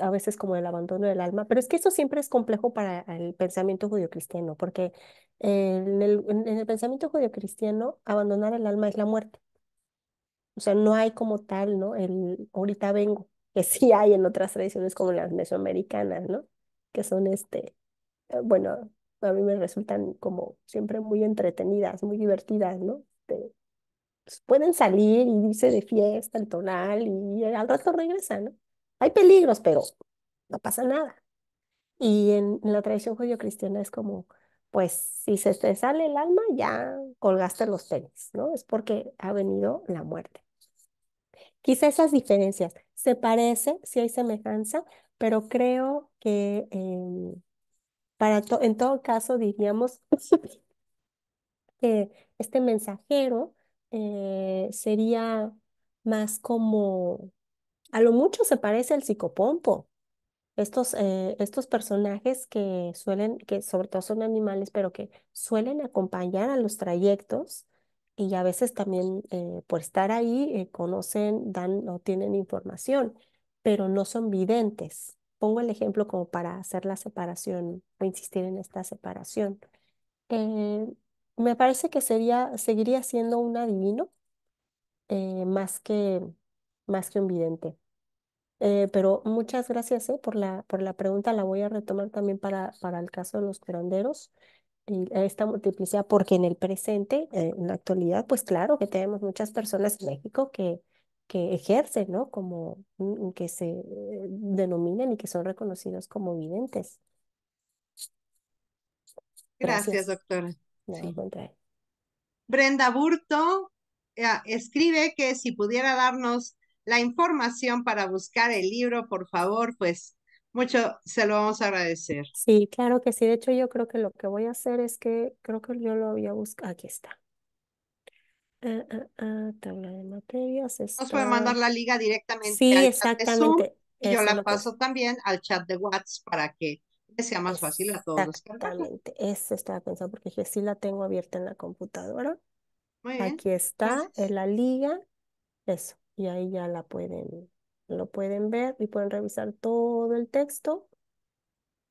a, veces como del abandono del alma, pero es que eso siempre es complejo para el pensamiento judio-cristiano, porque en, el, pensamiento judio-cristiano abandonar el alma es la muerte. O sea, no hay como tal, ¿no? El ahorita vengo, que sí hay en otras tradiciones como las mesoamericanas, ¿no? que son este, eh, bueno, a mí me resultan como siempre muy entretenidas, muy divertidas, ¿no? Este, pues, pueden salir y irse de fiesta, el tonal, y al rato regresan, ¿no? Hay peligros, pero no pasa nada. Y en, la tradición judío-cristiana es como, pues si se te sale el alma, ya colgaste los tenis, ¿no? Es porque ha venido la muerte. Quizá esas diferencias se parece, si hay semejanza, pero creo que em, para en todo caso diríamos que este mensajero eh, sería más como, a lo mucho se parece al psicopompo. Eh, estos, personajes que suelen, que sobre todo son animales, pero que suelen acompañar a los trayectos y a veces también eh, por estar ahí conocen, dan o tienen información pero no son videntes. Pongo el ejemplo como para hacer la separación o insistir en esta separación. Eh, me parece que sería, seguiría siendo un adivino eh, más, que, más que un vidente. Eh, pero muchas gracias por, la, por la pregunta. La voy a retomar también para, para el caso de los y esta multiplicidad, porque en el presente, en la actualidad, pues claro que tenemos muchas personas en México que que ejercen, ¿no? Como que se eh, denominan y que son reconocidos como videntes. Gracias, doctora. Brenda Burto eh, escribe que si pudiera darnos la información para buscar el libro, por favor, pues mucho se lo vamos a agradecer. Sí, claro que sí. De hecho, yo creo que lo que voy a hacer es que creo que yo lo voy a Aquí está. Ah, ah, ah, tabla de materias. Nos puede mandar la liga directamente sí, exactamente. y yo la paso también al chat de WhatsApp para que sea más fácil a todos. Exactamente, eso estaba pensando porque sí la tengo abierta en la computadora. Aquí está, en la liga, eso, y ahí ya la pueden, lo pueden ver y pueden revisar todo el texto,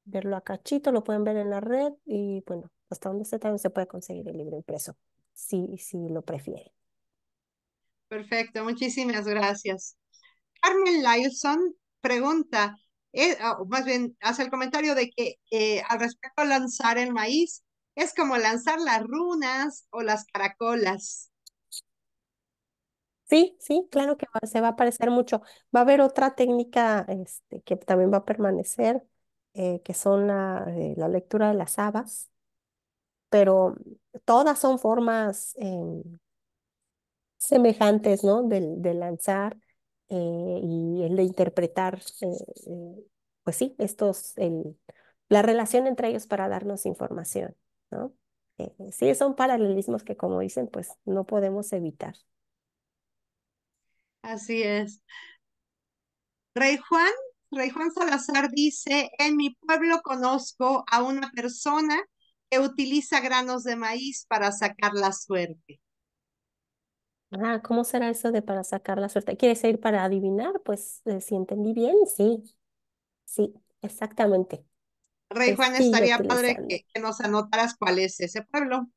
verlo a cachito, lo pueden ver en la red y bueno, hasta donde se también se puede conseguir el libro impreso si, lo prefieren. Perfecto, muchísimas gracias. Carmen Lyleson pregunta, eh, más bien hace el comentario de que eh, al respecto a lanzar el maíz, es como lanzar las runas o las caracolas. Sí, sí, claro que se va a parecer mucho. Va a haber otra técnica este, que también va a permanecer, eh, que son la lectura de las habas pero todas son formas em, semejantes, ¿no? De, lanzar eh, y el de interpretar, eh, eh, pues sí, estos, la relación entre ellos para darnos información, ¿no? sí, son paralelismos que, como dicen, pues no podemos evitar. Así es. Rey Juan, Rey Juan Salazar dice, en mi pueblo conozco a una persona que utiliza granos de maíz para sacar la suerte. Ah, ¿cómo será eso de para sacar la suerte? ¿Quieres ir para adivinar? Pues eh, si entendí bien, sí. Sí, exactamente. Rey Juan, pues estaría padre que, nos anotaras cuál es ese pueblo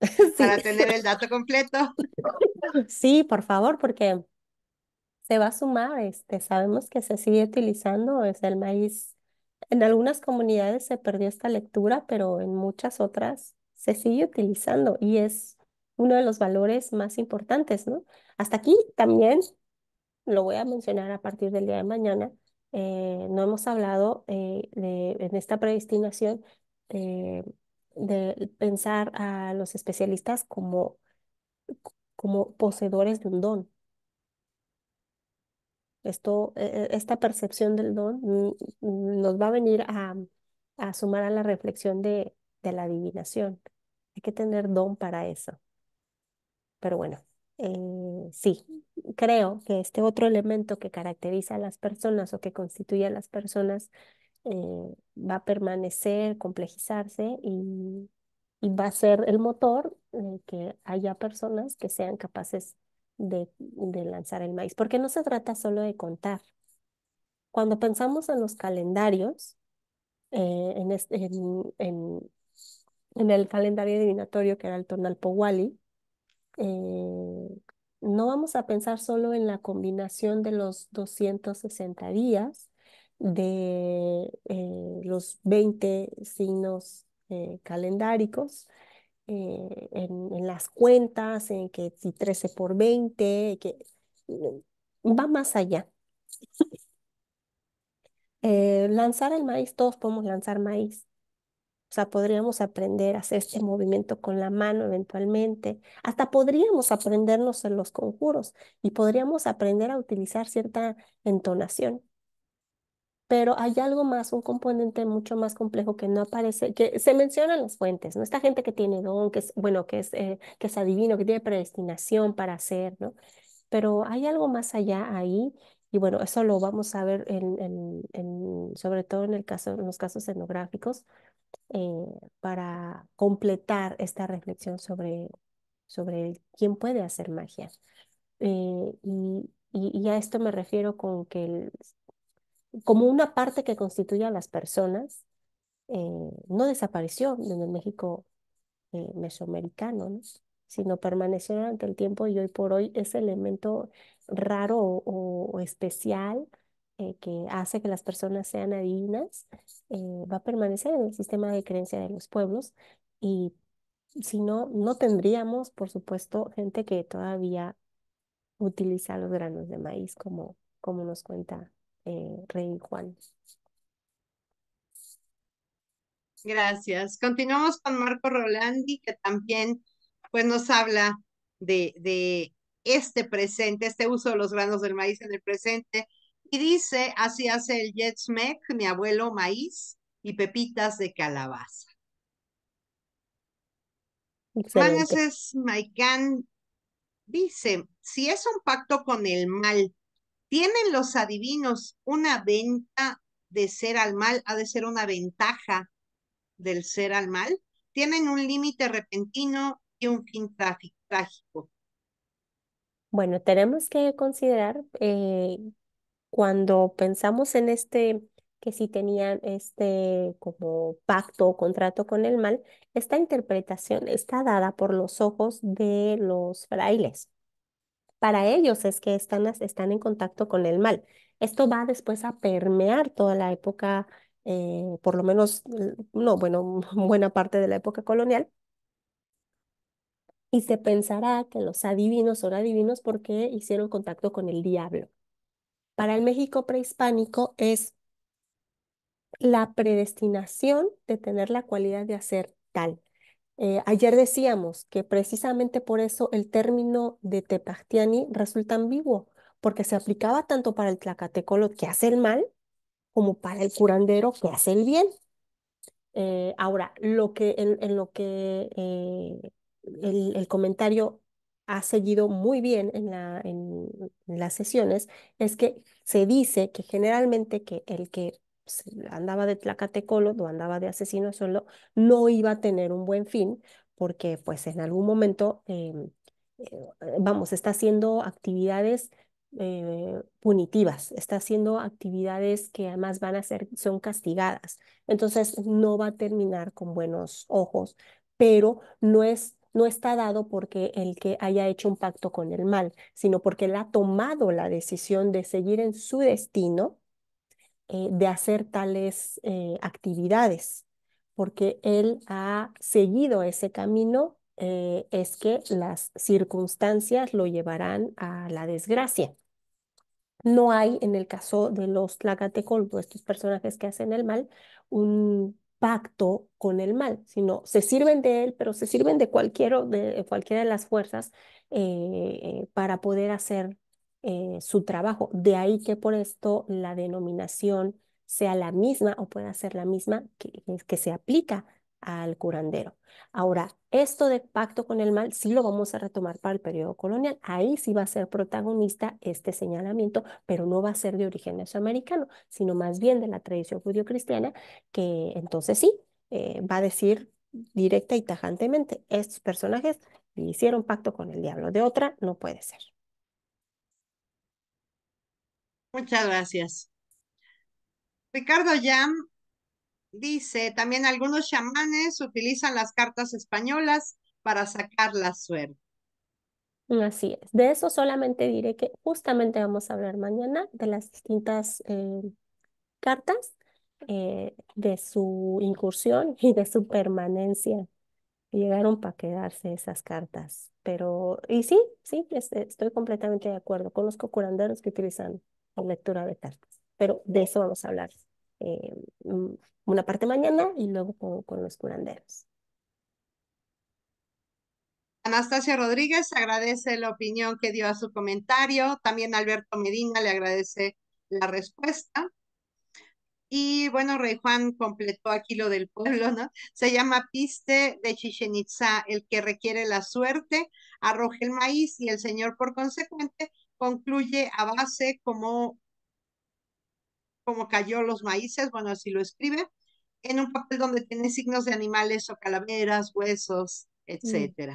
para tener el dato completo. Sí, por favor, porque se va a sumar, este, sabemos que se sigue utilizando, es el maíz en algunas comunidades se perdió esta lectura, pero en muchas otras se sigue utilizando y es uno de los valores más importantes, ¿no? Hasta aquí también lo voy a mencionar a partir del día de mañana. Eh, no hemos hablado eh, de, en esta predestinación eh, de pensar a los especialistas como, como poseedores de un don, esto, e-, e-, esta percepción del don mm, mm, nos va a venir a, sumar a la reflexión de, de, la adivinación. Hay que tener don para eso. Pero bueno, eh, sí, creo que este otro elemento que caracteriza a las personas o que constituye a las personas eh, va a permanecer, complejizarse y, va a ser el motor en que haya personas que sean capaces de, lanzar el maíz, porque no se trata solo de contar. Cuando pensamos en los calendarios, eh, en, el calendario divinatorio que era el Tonalpohuali, eh, no vamos a pensar solo en la combinación de los 260 días, de eh, los 20 signos eh, calendáricos, eh, en, las cuentas, en que si 13 por 20, que mm, va más allá. Eh, lanzar el maíz, todos podemos lanzar maíz. O sea, podríamos aprender a hacer este movimiento con la mano eventualmente. Hasta podríamos aprendernos en los conjuros y podríamos aprender a utilizar cierta entonación pero hay algo más, un componente mucho más complejo que no aparece, que se menciona en las fuentes, ¿no? Esta gente que tiene don, que es, bueno, que es, eh, que es adivino, que tiene predestinación para hacer, ¿no? Pero hay algo más allá ahí, y bueno, eso lo vamos a ver en, en, sobre todo en, el caso, en los casos etnográficos, eh, para completar esta reflexión sobre, sobre quién puede hacer magia. Eh, y, y, a esto me refiero con que el, como una parte que constituye a las personas, eh, no desapareció en el México eh, mesoamericano, sino permaneció durante el tiempo y hoy por hoy ese elemento raro o, especial eh, que hace que las personas sean adivinas va a permanecer en el sistema de creencia de los pueblos y si no, no tendríamos, por supuesto, gente que todavía utiliza los granos de maíz como, como nos cuenta eh, Rey Juan. Gracias. Continuamos con Marco Rolandi, que también pues, nos habla de, de este presente, este uso de los granos del maíz en el presente. Y dice, así hace el Yetzmek, mi abuelo, maíz y pepitas de calabaza. Maican dice, si es un pacto con el mal ¿Tienen los adivinos una venta de ser al mal? ¿Ha de ser una ventaja del ser al mal? ¿Tienen un límite repentino y un fin trágico? Bueno, tenemos que considerar eh, cuando pensamos en este que si tenían este como pacto o contrato con el mal, esta interpretación está dada por los ojos de los frailes para ellos es que están, en contacto con el mal. Esto va después a permear toda la época, eh, por lo menos, no, bueno, buena parte de la época colonial. Y se pensará que los adivinos son adivinos porque hicieron contacto con el diablo. Para el México prehispánico es la predestinación de tener la cualidad de hacer tal. Eh, ayer decíamos que precisamente por eso el término de Tepachtiani resulta ambiguo, porque se aplicaba tanto para el tlacatecolo, que hace el mal como para el curandero que hace el bien. Eh, ahora, lo que, en, lo que eh, el, comentario ha seguido muy bien en, la, en las sesiones es que se dice que generalmente que el que pues, andaba de tlacatecolo o andaba de asesino solo, no iba a tener un buen fin porque pues en algún momento, eh, eh, vamos, está haciendo actividades eh, punitivas, está haciendo actividades que además van a ser, son castigadas. Entonces no va a terminar con buenos ojos, pero no es no está dado porque el que haya hecho un pacto con el mal, sino porque él ha tomado la decisión de seguir en su destino, eh, de hacer tales eh, actividades, porque él ha seguido ese camino, eh, es que las circunstancias lo llevarán a la desgracia. No hay en el caso de los Tlacatecol, estos personajes que hacen el mal, un pacto con el mal, sino se sirven de él, pero se sirven de, cualquiera de, cualquiera de las fuerzas para poder hacer eh, su trabajo. De ahí que por esto la denominación sea la misma o pueda ser la misma eh, que, se aplica al curandero. Ahora, esto de pacto con el mal sí lo vamos a retomar para el periodo colonial. Ahí sí va a ser protagonista este señalamiento, pero no va a ser de origen mesoamericano, sino más bien de la tradición judio-cristiana, que entonces sí eh, va a decir directa y tajantemente, estos personajes hicieron pacto con el diablo. De otra, no puede ser. Muchas gracias. Ricardo Yam dice, también algunos chamanes utilizan las cartas españolas para sacar la suerte. Así es. De eso solamente diré que justamente vamos a hablar mañana de las distintas eh, cartas, eh, de su incursión y de su permanencia. Llegaron para quedarse esas cartas. Pero, y sí, sí, este, estoy completamente de acuerdo. con los curanderos que utilizan lectura de cartas. Pero de eso vamos a hablar eh, mm, una parte mañana y luego con, los curanderos. Anastasia Rodríguez agradece la opinión que dio a su comentario. También Alberto Medina le agradece la respuesta. Y bueno, Rey Juan completó aquí lo del pueblo, ¿no? Se llama piste de Chichen Itza, el que requiere la suerte, arroje el maíz y el Señor por consecuente concluye a base como, como cayó los maíces, bueno, así lo escribe, en un papel donde tiene signos de animales o calaveras, huesos, mm. etc.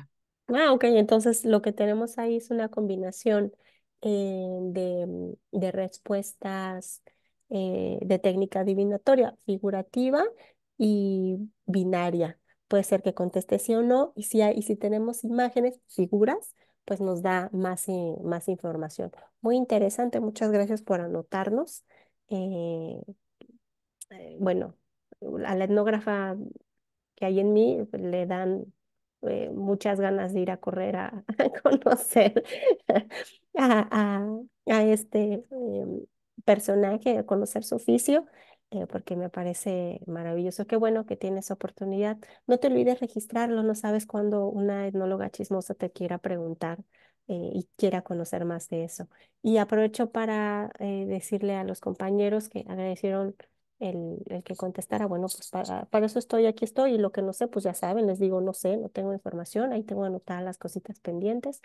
Ah, ok, entonces lo que tenemos ahí es una combinación eh, de, mm, de, respuestas eh, de técnica adivinatoria, figurativa y binaria. Puede ser que conteste sí o no, y si, y si tenemos imágenes, figuras, pues nos da más, más información. Muy interesante, muchas gracias por anotarnos. Eh, eh, bueno, a la etnógrafa que hay en mí pues, le dan eh, muchas ganas de ir a correr a, conocer a este em, personaje, a conocer su oficio eh, porque me parece maravilloso. Qué bueno que tienes oportunidad. No te olvides registrarlo, no sabes cuándo una etnóloga chismosa te quiera preguntar eh, y quiera conocer más de eso. Y aprovecho para eh, decirle a los compañeros que agradecieron el, que contestara, bueno, pues para, para, eso estoy, aquí estoy, y lo que no sé, pues ya saben, les digo, no sé, no tengo información, ahí tengo anotadas las cositas pendientes.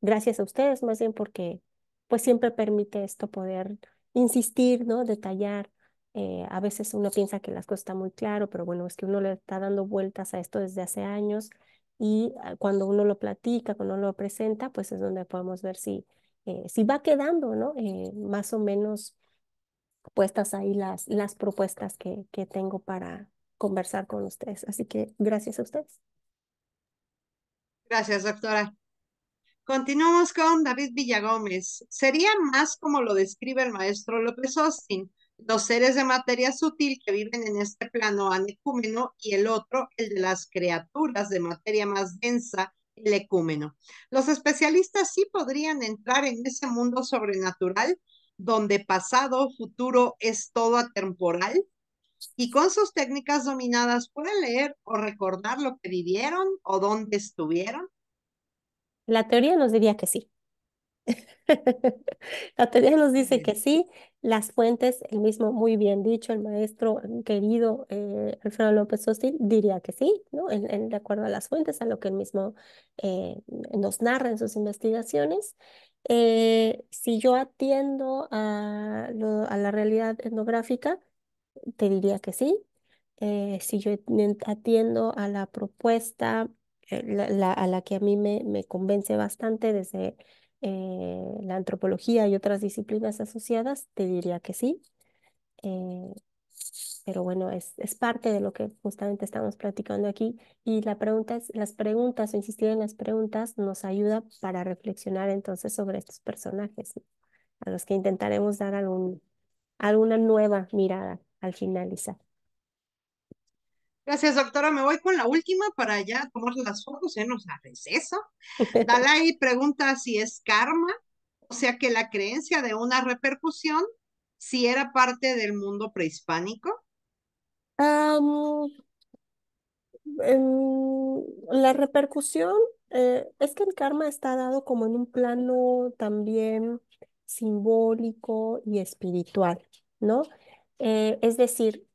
Gracias a ustedes, más bien porque pues siempre permite esto poder insistir, ¿no? Detallar eh, a veces uno piensa que las cosas están muy claro, pero bueno, es que uno le está dando vueltas a esto desde hace años y ah, cuando uno lo platica, cuando uno lo presenta, pues es donde podemos ver si, eh, si va quedando, ¿no? Eh, más o menos puestas ahí las, las propuestas que, que tengo para conversar con ustedes. Así que gracias a ustedes. Gracias, doctora. Continuamos con David Villagómez. Sería más como lo describe el maestro López Austin, los seres de materia sutil que viven en este plano anecúmeno y el otro, el de las criaturas de materia más densa, el ecúmeno. Los especialistas sí podrían entrar en ese mundo sobrenatural donde pasado, futuro es todo atemporal y con sus técnicas dominadas pueden leer o recordar lo que vivieron o dónde estuvieron. La teoría nos diría que sí. La teoría nos dice que sí, las fuentes, el mismo, muy bien dicho, el maestro querido eh, Alfredo López Hostil diría que sí, ¿no? En, de acuerdo a las fuentes, a lo que él mismo eh, nos narra en sus investigaciones. Eh, si yo atiendo a, a la realidad etnográfica, te diría que sí. si yo atiendo a la propuesta a la que a mí me, me convence bastante desde eh, la antropología y otras disciplinas asociadas, te diría que sí. Eh, pero bueno, es, es, parte de lo que justamente estamos platicando aquí y la pregunta es, las preguntas o insistir en las preguntas nos ayuda para reflexionar entonces sobre estos personajes a los que intentaremos dar algún, alguna nueva mirada al finalizar. Gracias, doctora. Me voy con la última para ya tomar las fotos, ¿eh? Nos la eso. Dalai pregunta si es karma, o sea que la creencia de una repercusión, si era parte del mundo prehispánico. Em, la repercusión eh, es que el karma está dado como en un plano también simbólico y espiritual, ¿no? Eh, es decir,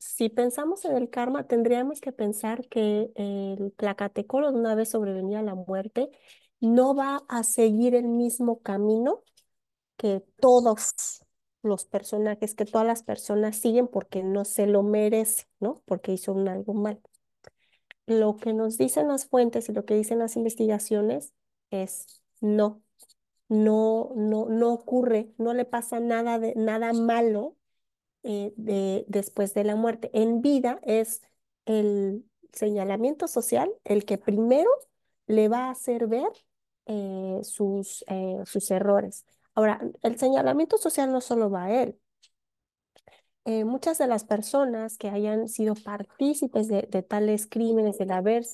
si pensamos en el karma, tendríamos que pensar que el placatecolo una vez sobrevenía la muerte, no va a seguir el mismo camino que todos los personajes, que todas las personas siguen porque no se lo merece, ¿no? Porque hizo algo mal. Lo que nos dicen las fuentes y lo que dicen las investigaciones es no, no, no, no ocurre, no le pasa nada, de, nada malo eh, de, después de la muerte. En vida es el señalamiento social el que primero le va a hacer ver eh, sus, eh, sus errores. Ahora, el señalamiento social no solo va a él. muchas de las personas que hayan sido partícipes de, tales crímenes, de haber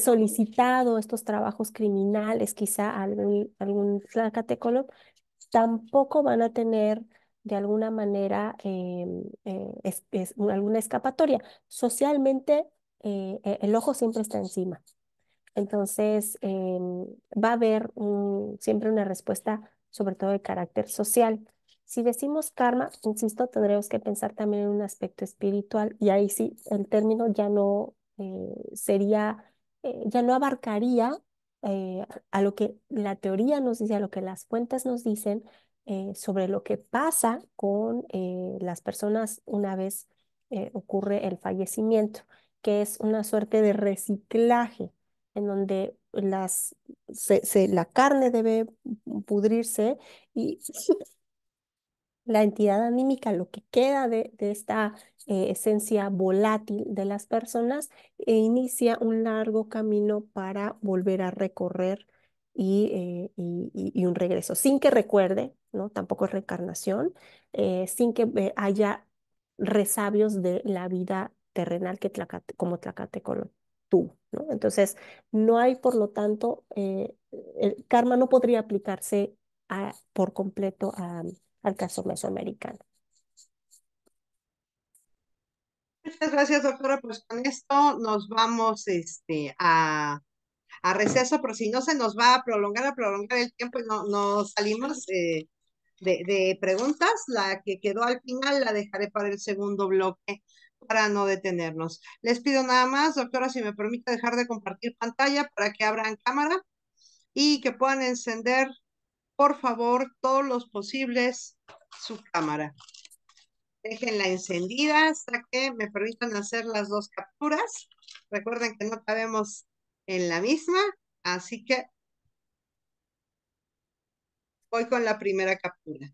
solicitado estos trabajos criminales, quizá algún, algún tampoco van a tener de alguna manera eh, eh, es, alguna escapatoria. Socialmente, eh, e, el ojo siempre está encima. Entonces, va a haber siempre una respuesta, sobre todo de carácter social. Si decimos karma, insisto, tendremos que pensar también en un aspecto espiritual y ahí sí, el término ya no sería, ya no abarcaría a lo que la teoría nos dice, a lo que las cuentas nos dicen, eh, sobre lo que pasa con eh, las personas una vez eh, ocurre el fallecimiento, que es una suerte de reciclaje en donde las, la carne debe pudrirse y la entidad anímica, lo que queda de, esta esencia volátil de las personas, e inicia un largo camino para volver a recorrer eh, y, un regreso, sin que recuerde, ¿no? Tampoco es reencarnación, eh, sin que eh, haya resabios de la vida terrenal que como Tlacateco lo tuvo, ¿no? Entonces, no hay, por lo tanto, el karma no podría aplicarse a, por completo al caso mesoamericano. Muchas gracias, doctora. Pues con esto nos vamos este, a a receso, pero si no se nos va a prolongar, a prolongar el tiempo y no, salimos eh, de, preguntas, la que quedó al final la dejaré para el segundo bloque para no detenernos. Les pido nada más, doctora, si me permite dejar de compartir pantalla para que abran cámara y que puedan encender, por favor, todos los posibles su cámara. Déjenla encendida hasta que me permitan hacer las dos capturas. Recuerden que no sabemos en la misma, así que voy con la primera captura.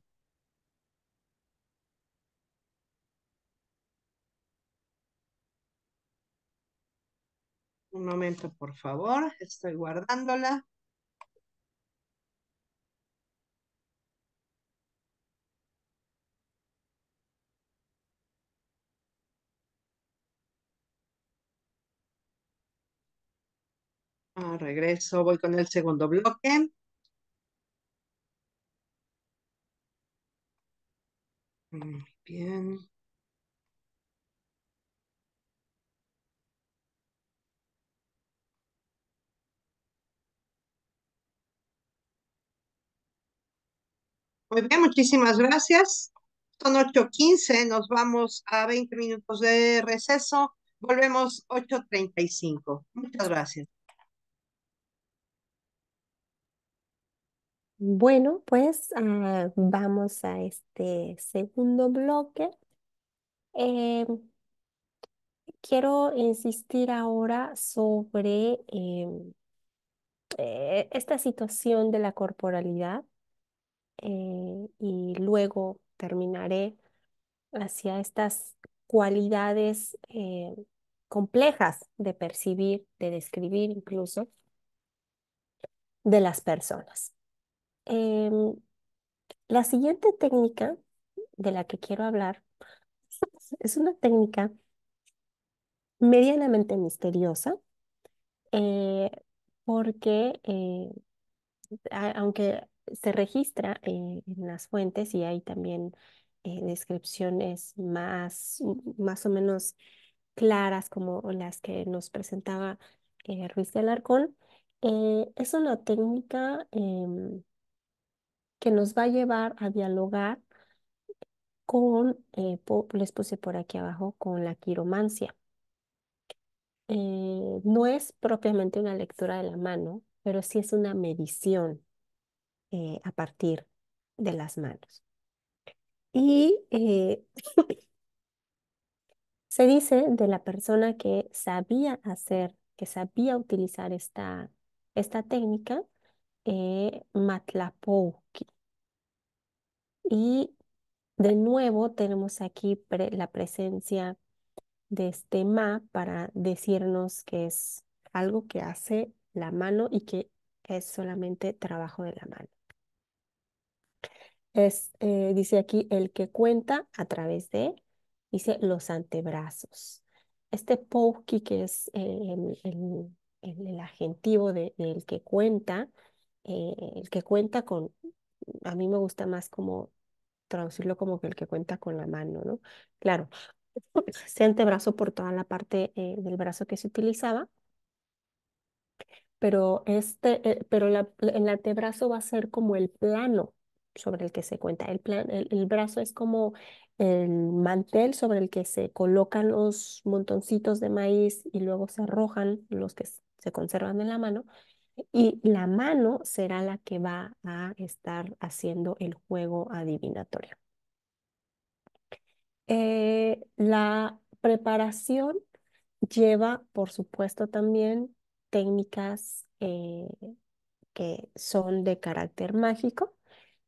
Un momento, por favor, estoy guardándola. regreso, voy con el segundo bloque. Muy mm, bien. Muy bien, muchísimas gracias. Son 8.15, nos vamos a 20 minutos de receso. Volvemos 8.35. Muchas gracias. Bueno, pues ah, vamos a este segundo bloque. Eh, quiero insistir ahora sobre eh, eh, esta situación de la corporalidad y luego terminaré hacia estas cualidades complejas de percibir, de describir incluso, de las personas. Em, la siguiente técnica de la que quiero hablar es una técnica medianamente misteriosa, eh, porque eh, aunque se registra eh, en las fuentes y hay también descripciones más, más o menos claras como las que nos presentaba Ruiz de Alarcón, es una técnica em, que nos va a llevar a dialogar con, eh, les puse por aquí abajo, con la quiromancia. Eh, no es propiamente una lectura de la mano, pero sí es una medición eh, a partir de las manos. Y se dice de la persona que sabía hacer, que sabía utilizar esta, esta técnica, eh, Y de nuevo tenemos aquí la presencia de este ma para decirnos que es algo que hace la mano y que es solamente trabajo de la mano. Eh, dice aquí el que cuenta a través de, dice los antebrazos. Este pouki que es el, el, adjetivo del que cuenta, eh, el que cuenta con, a mí me gusta más como traducirlo como que el que cuenta con la mano, ¿no? Claro, ese antebrazo por toda la parte eh, del brazo que se utilizaba, pero, este, eh, pero el antebrazo va a ser como el plano sobre el que se cuenta. El, plan, el, el brazo es como el mantel sobre el que se colocan los montoncitos de maíz y luego se arrojan los que se conservan en la mano y la mano será la que va a estar haciendo el juego adivinatorio. Eh, la preparación lleva, por supuesto, también técnicas eh, que son de carácter mágico.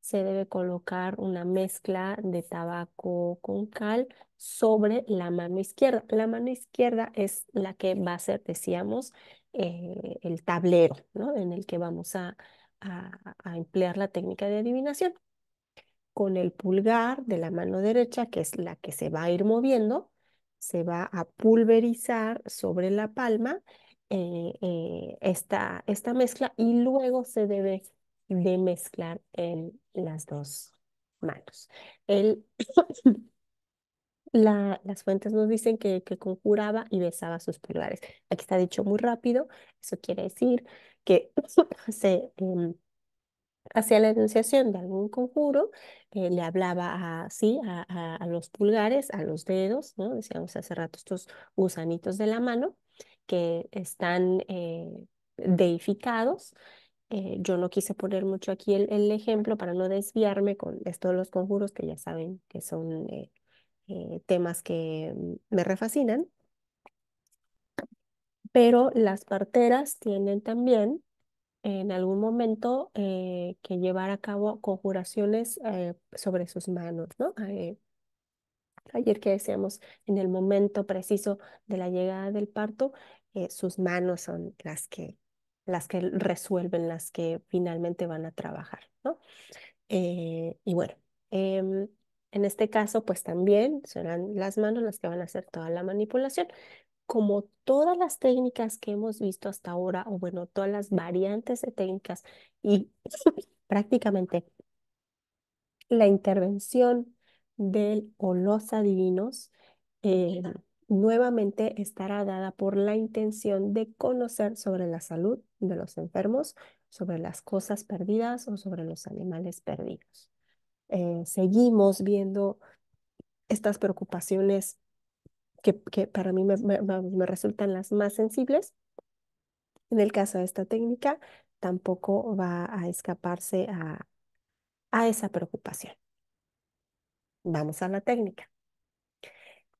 Se debe colocar una mezcla de tabaco con cal sobre la mano izquierda. La mano izquierda es la que va a ser, decíamos, eh, el tablero ¿no? en el que vamos a, a, emplear la técnica de adivinación. Con el pulgar de la mano derecha, que es la que se va a ir moviendo, se va a pulverizar sobre la palma eh, eh, esta, esta, mezcla y luego se debe de mezclar en las dos manos. El, las fuentes nos dicen que, conjuraba y besaba sus pulgares. Aquí está dicho muy rápido, eso quiere decir que se em, hacía la enunciación de algún conjuro, eh, le hablaba así a, a, los pulgares, a los dedos, ¿no? decíamos hace rato estos gusanitos de la mano que están eh, deificados. Eh, yo no quise poner mucho aquí el, ejemplo para no desviarme con estos los conjuros que ya saben que son eh, temas que mm, me refascinan. Pero las parteras tienen también en algún momento eh, que llevar a cabo conjuraciones eh, sobre sus manos, ¿no? ayer que decíamos, en el momento preciso de la llegada del parto, sus manos son las que, las que resuelven, las que finalmente van a trabajar, ¿no? y bueno, em, en este caso, pues también serán las manos las que van a hacer toda la manipulación. Como todas las técnicas que hemos visto hasta ahora, o bueno, todas las variantes de técnicas y prácticamente la intervención del o los adivinos, eh, nuevamente estará dada por la intención de conocer sobre la salud de los enfermos, sobre las cosas perdidas o sobre los animales perdidos. Eh, seguimos viendo estas preocupaciones que, para mí me, resultan las más sensibles. En el caso de esta técnica, tampoco va a escaparse a, esa preocupación. Vamos a la técnica.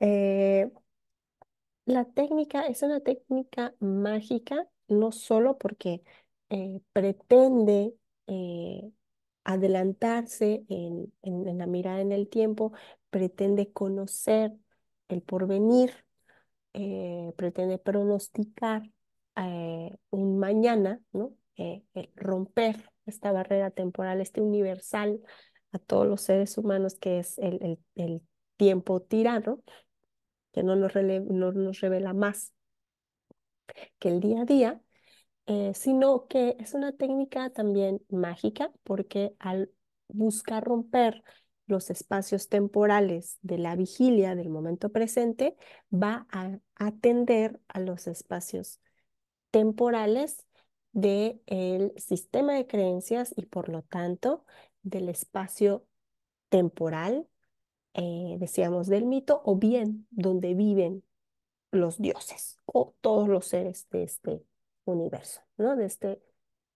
Eh, la técnica es una técnica mágica, no solo porque eh, pretende adelantarse en, la mirada en el tiempo, pretende conocer el porvenir, eh, pretende pronosticar eh, un mañana, ¿no? Eh, romper esta barrera temporal, este universal a todos los seres humanos que es el, tiempo tirano, que no nos, no nos revela más que el día a día, eh, sino que es una técnica también mágica porque al buscar romper los espacios temporales de la vigilia del momento presente, va a atender a los espacios temporales del el sistema de creencias y por lo tanto del espacio temporal, eh, decíamos, del mito, o bien donde viven los dioses o todos los seres de este universo, ¿no? de, este,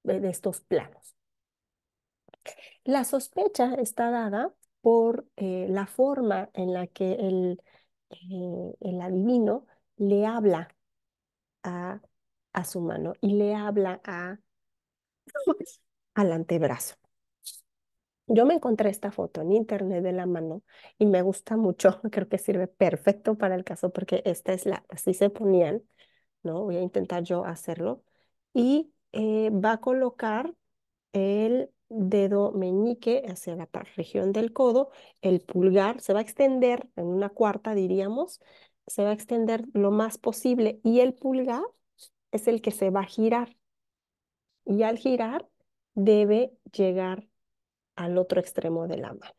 de estos planos. La sospecha está dada por eh, la forma en la que el, eh, el adivino le habla a, a, su mano y le habla a, al antebrazo. Yo me encontré esta foto en internet de la mano y me gusta mucho, creo que sirve perfecto para el caso porque esta es la, así se ponían Voy a intentar yo hacerlo. Y eh, va a colocar el dedo meñique hacia la región del codo, el pulgar se va a extender en una cuarta, diríamos, se va a extender lo más posible y el pulgar es el que se va a girar. Y al girar debe llegar al otro extremo de la mano.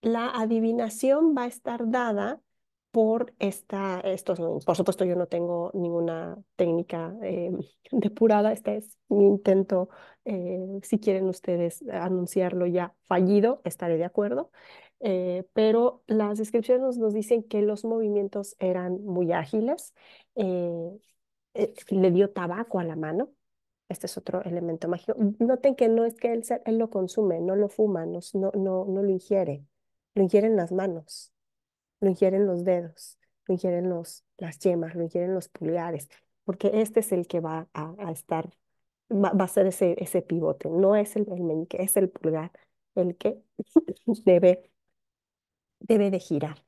La adivinación va a estar dada por esta, estos, por supuesto yo no tengo ninguna técnica eh, depurada, este es mi intento, eh, si quieren ustedes anunciarlo ya fallido, estaré de acuerdo, eh, pero las descripciones nos, dicen que los movimientos eran muy ágiles, le dio tabaco a la mano, este es otro elemento mágico, noten que no es que él, él lo consume, no lo fuma, no, no, no, no lo ingiere, lo ingiere en las manos lo ingieren los dedos, lo ingieren los, las yemas, lo ingieren los pulgares, porque este es el que va a, estar, va, a ser ese, ese pivote, no es el, el es el pulgar el que debe, debe de girar.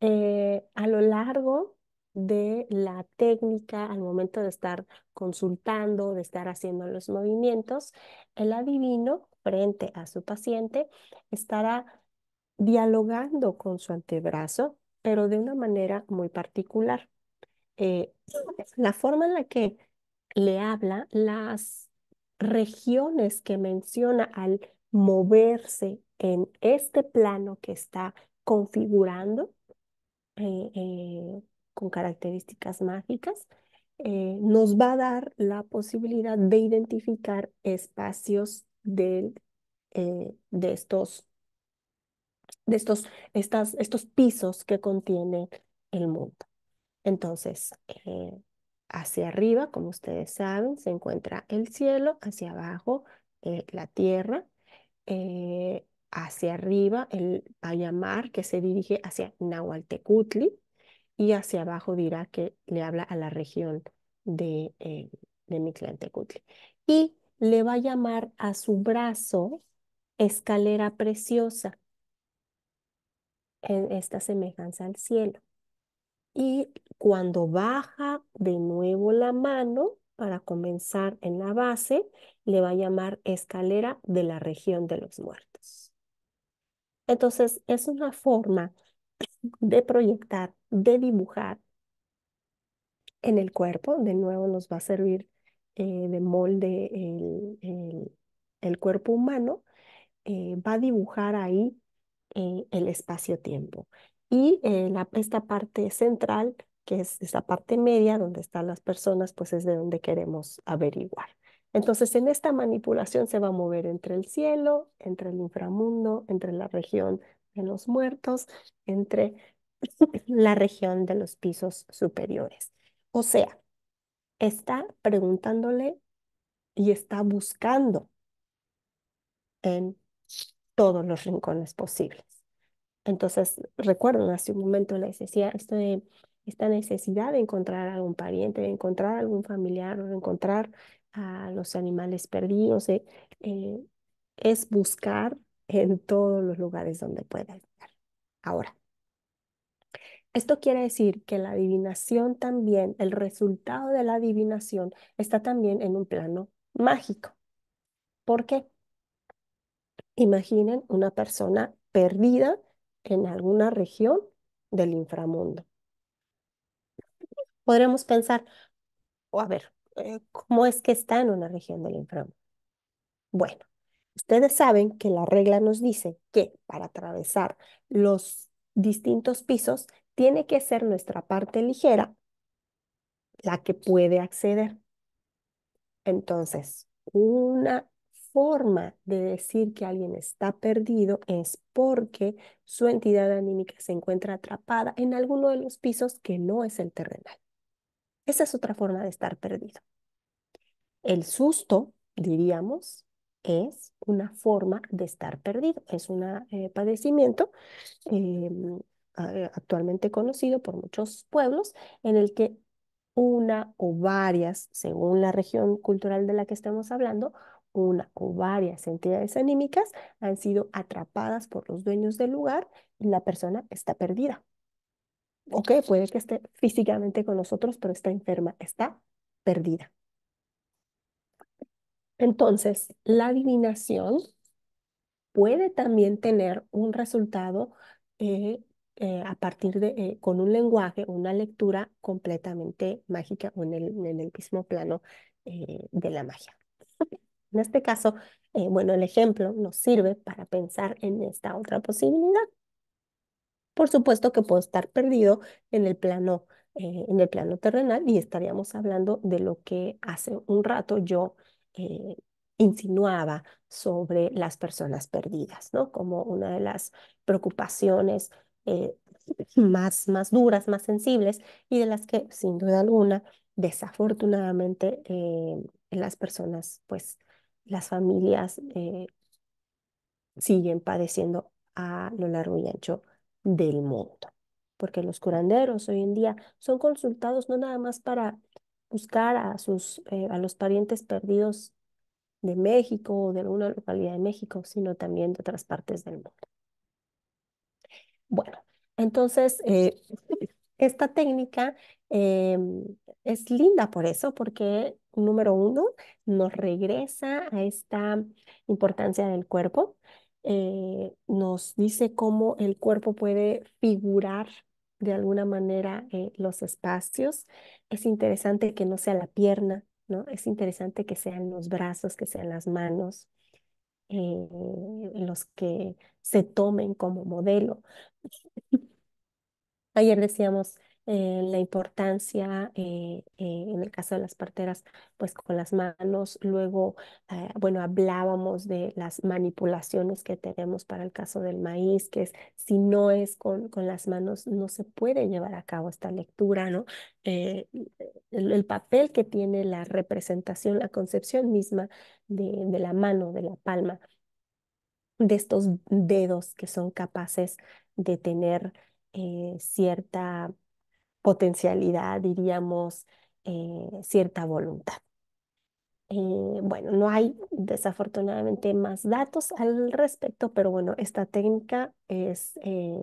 Eh, a lo largo de la técnica, al momento de estar consultando, de estar haciendo los movimientos, el adivino frente a su paciente estará dialogando con su antebrazo, pero de una manera muy particular. Eh, la forma en la que le habla, las regiones que menciona al moverse en este plano que está configurando eh, eh, con características mágicas, nos va a dar la posibilidad de identificar espacios de estos de estos, estos pisos que contiene el mundo. Entonces, eh, hacia arriba, como ustedes saben, se encuentra el cielo, hacia abajo eh, la tierra, eh, hacia arriba el llamar que se dirige hacia Nahualtecutli y hacia abajo dirá que le habla a la región de, de Y le va a llamar a su brazo escalera preciosa en esta semejanza al cielo. Y cuando baja de nuevo la mano para comenzar en la base, le va a llamar escalera de la región de los muertos. Entonces, es una forma de proyectar, de dibujar en el cuerpo. De nuevo nos va a servir eh, de molde el, cuerpo humano. Eh, va a dibujar ahí eh, el espacio-tiempo. Y eh, la, esta parte central, que es esa parte media donde están las personas, pues es de donde queremos averiguar. Entonces, en esta manipulación se va a mover entre el cielo, entre el inframundo, entre la región de los muertos, entre la región de los pisos superiores. O sea, está preguntándole y está buscando en todos los rincones posibles. Entonces, recuerden, hace un momento la esta necesidad de encontrar a algún pariente, de encontrar algún familiar de encontrar a los animales perdidos, eh, eh, es buscar en todos los lugares donde pueda estar. Ahora, esto quiere decir que la adivinación también, el resultado de la adivinación está también en un plano mágico. ¿Por qué? Imaginen una persona perdida en alguna región del inframundo. Podremos pensar, o a ver, eh, ¿cómo es que está en una región del inframundo? Bueno, ustedes saben que la regla nos dice que para atravesar los distintos pisos tiene que ser nuestra parte ligera la que puede acceder. Entonces, una forma de decir que alguien está perdido es porque su entidad anímica se encuentra atrapada en alguno de los pisos que no es el terrenal. Esa es otra forma de estar perdido. El susto, diríamos, es una forma de estar perdido, es un eh, padecimiento em, eh, actualmente conocido por muchos pueblos en el que una o varias, según la región cultural de la que estamos hablando, una o varias entidades anímicas han sido atrapadas por los dueños del lugar y la persona está perdida. Ok, puede que esté físicamente con nosotros, pero está enferma, está perdida. Entonces, la adivinación puede también tener un resultado eh, eh, a partir de, eh, con un lenguaje, una lectura completamente mágica o en el mismo plano de la magia. En este caso, eh, bueno, el ejemplo nos sirve para pensar en esta otra posibilidad. Por supuesto que puedo estar perdido en el plano, eh, en el plano terrenal y estaríamos hablando de lo que hace un rato yo eh, insinuaba sobre las personas perdidas, ¿no? Como una de las preocupaciones más, más duras, más sensibles y de las que, sin duda alguna, desafortunadamente las personas, pues, las familias eh, siguen padeciendo a lo largo y ancho del mundo. Porque los curanderos hoy en día son consultados no nada más para buscar a, sus, eh, a los parientes perdidos de México o de alguna localidad de México, sino también de otras partes del mundo. Bueno, entonces, eh, esta técnica em, es linda por eso, porque número uno, nos regresa a esta importancia del cuerpo. Eh, nos dice cómo el cuerpo puede figurar de alguna manera los espacios. Es interesante que no sea la pierna, ¿no? Es interesante que sean los brazos, que sean las manos, eh, los que se tomen como modelo. Ayer decíamos eh, la importancia eh, eh, en el caso de las parteras, pues con las manos. Luego, bueno, hablábamos de las manipulaciones que tenemos para el caso del maíz, que es si no es con, las manos, no se puede llevar a cabo esta lectura, ¿no? El, papel que tiene la representación, la concepción misma de, la mano, de la palma, de estos dedos que son capaces de tener cierta potencialidad, diríamos, eh, cierta voluntad. Eh, bueno, no hay desafortunadamente más datos al respecto, pero bueno, esta técnica es eh,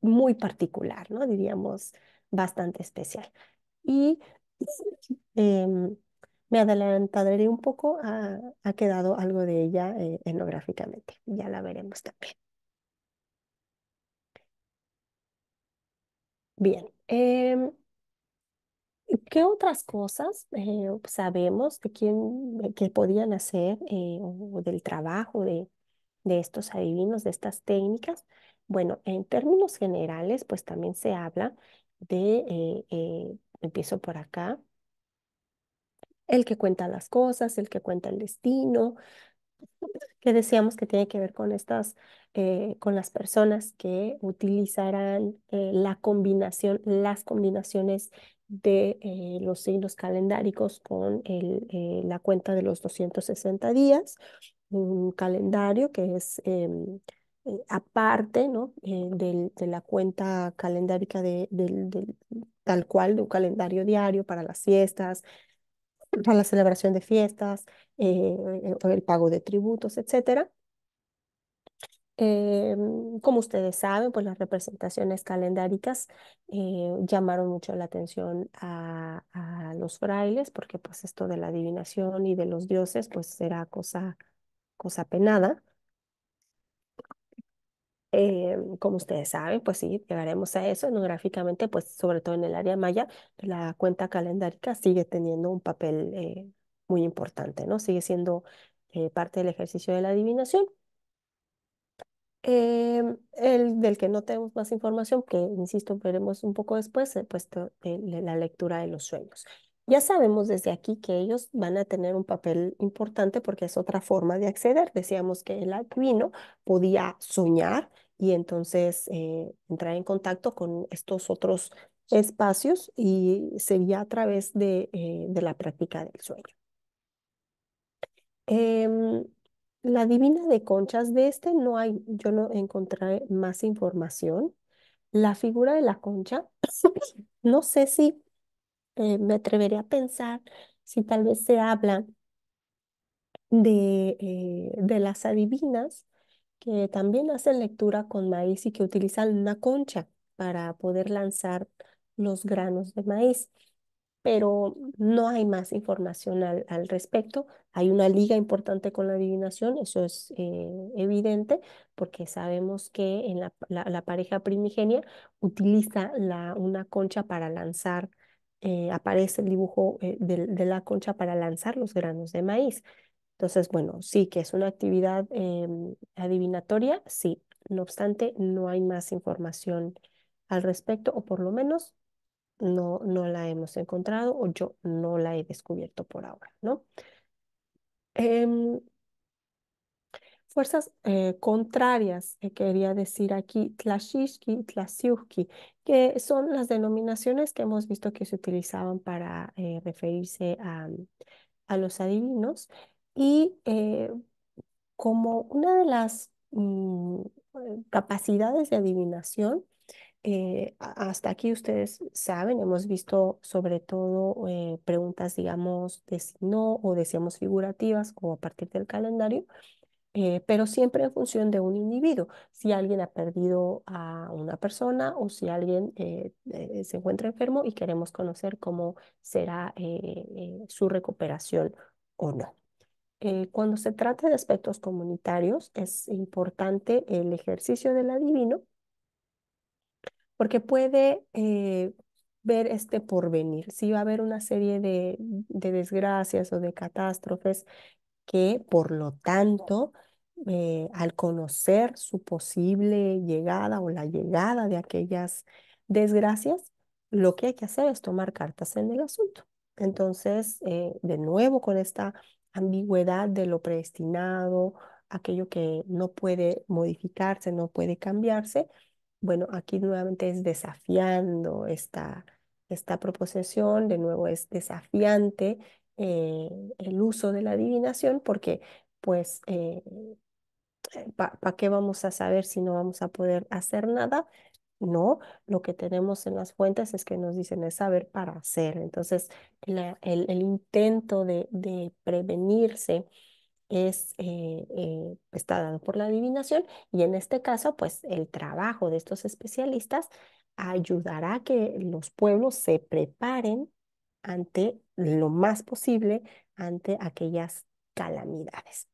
muy particular, ¿no? Diríamos bastante especial. Y em, me adelantaré un poco, ha, quedado algo de ella enográficamente ya la veremos también. Bien. Em, ¿Qué otras cosas eh, sabemos quién, que podían hacer eh, o del trabajo de, estos adivinos, de estas técnicas? Bueno, en términos generales, pues también se habla de, eh, empiezo por acá, el que cuenta las cosas, el que cuenta el destino, que decíamos que tiene que ver con estas, eh, con las personas que utilizarán eh, la combinación, las combinaciones de eh, los signos calendáricos con el, la cuenta de los 260 días, un calendario que es em, aparte ¿no? de la cuenta calendárica de, tal cual de un calendario diario para las fiestas, para la celebración de fiestas, eh, eh, el pago de tributos, etc. Eh, como ustedes saben, pues las representaciones calendáricas llamaron mucho la atención a, los frailes, porque pues esto de la adivinación y de los dioses, pues era cosa, cosa penada. Eh, como ustedes saben, pues sí, llegaremos a eso. enográficamente, pues sobre todo en el área maya, la cuenta calendárica sigue teniendo un papel eh, muy importante, ¿no? Sigue siendo eh, parte del ejercicio de la adivinación. Em, el del que no tenemos más información, que insisto, veremos un poco después, pues la lectura de los sueños. Ya sabemos desde aquí que ellos van a tener un papel importante porque es otra forma de acceder. Decíamos que el albino podía soñar y entonces eh, entrar en contacto con estos otros espacios y sería a través de, eh, la práctica del sueño. Em, la divina de conchas, de este no hay, yo no encontré más información. La figura de la concha, no sé si eh, me atrevería a pensar si tal vez se habla de, eh, de las adivinas que también hacen lectura con maíz y que utilizan una concha para poder lanzar los granos de maíz. Pero no hay más información al, respecto. Hay una liga importante con la adivinación, eso es eh, evidente, porque sabemos que en la, pareja primigenia utiliza la, una concha para lanzar eh, aparece el dibujo eh, de, la concha para lanzar los granos de maíz. Entonces, bueno, sí que es una actividad em, adivinatoria, sí. No obstante, no hay más información al respecto, o por lo menos no, no la hemos encontrado o yo no la he descubierto por ahora, ¿no? Em, fuerzas eh, contrarias, eh, quería decir aquí, Tlashishki, Tlasiuski, que son las denominaciones que hemos visto que se utilizaban para eh, referirse a, los adivinos. Y como una de las mm, capacidades de adivinación, hasta aquí ustedes saben, hemos visto sobre todo preguntas, digamos, de si no o decíamos figurativas o a partir del calendario, eh, pero siempre en función de un individuo. Si alguien ha perdido a una persona o si alguien eh, eh, se encuentra enfermo y queremos conocer cómo será su recuperación o no. cuando se trata de aspectos comunitarios, es importante el ejercicio del adivino porque puede ver este porvenir, si va a haber una serie de desgracias o de catástrofes que por lo tanto, eh, al conocer su posible llegada o la llegada de aquellas desgracias, lo que hay que hacer es tomar cartas en el asunto. Entonces, eh, de nuevo con esta ambigüedad de lo predestinado, aquello que no puede modificarse, no puede cambiarse, bueno, aquí nuevamente es desafiando esta, esta proposición, de nuevo es desafiante eh, el uso de la adivinación porque pues eh, eh, ¿para qué vamos a saber si no vamos a poder hacer nada? No, lo que tenemos en las fuentes es que nos dicen es saber para hacer. Entonces, el, intento de, prevenirse es, está dado por la adivinación y en este caso, pues el trabajo de estos especialistas ayudará a que los pueblos se preparen ante lo más posible, ante aquellas calamidades.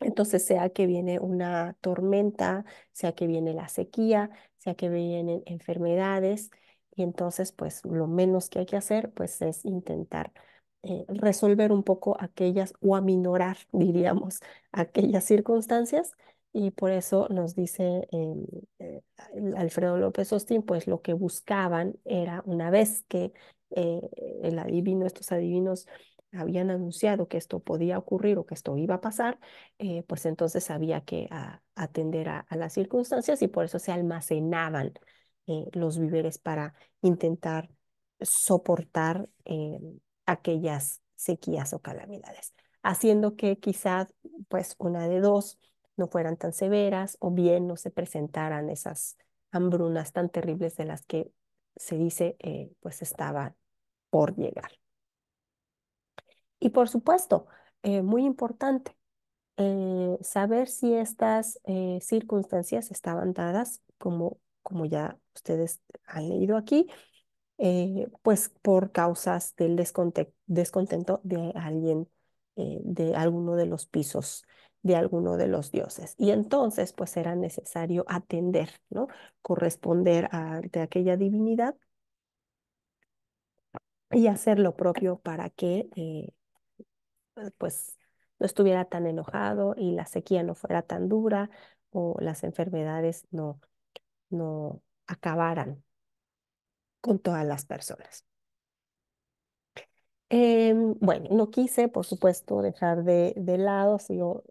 Entonces, sea que viene una tormenta, sea que viene la sequía, sea que vienen enfermedades, y entonces, pues lo menos que hay que hacer, pues es intentar eh, resolver un poco aquellas o aminorar, diríamos, aquellas circunstancias. Y por eso nos dice em, eh, Alfredo López Austin, pues lo que buscaban era, una vez que eh, el adivino, estos adivinos habían anunciado que esto podía ocurrir o que esto iba a pasar, eh, pues entonces había que atender a, las circunstancias y por eso se almacenaban eh, los víveres para intentar soportar aquellas sequías o calamidades, haciendo que quizás pues una de dos no fueran tan severas o bien no se presentaran esas hambrunas tan terribles de las que se dice, eh, pues estaba por llegar. Y por supuesto, eh, muy importante, eh, saber si estas circunstancias estaban dadas, como, como ya ustedes han leído aquí, pues por causas del descontento de alguien, de alguno de los pisos de alguno de los dioses. Y entonces, pues era necesario atender, ¿no? Corresponder a, aquella divinidad y hacer lo propio para que, eh, pues, no estuviera tan enojado y la sequía no fuera tan dura o las enfermedades no, no acabaran con todas las personas. Em, bueno, no quise, por supuesto, dejar de, lado,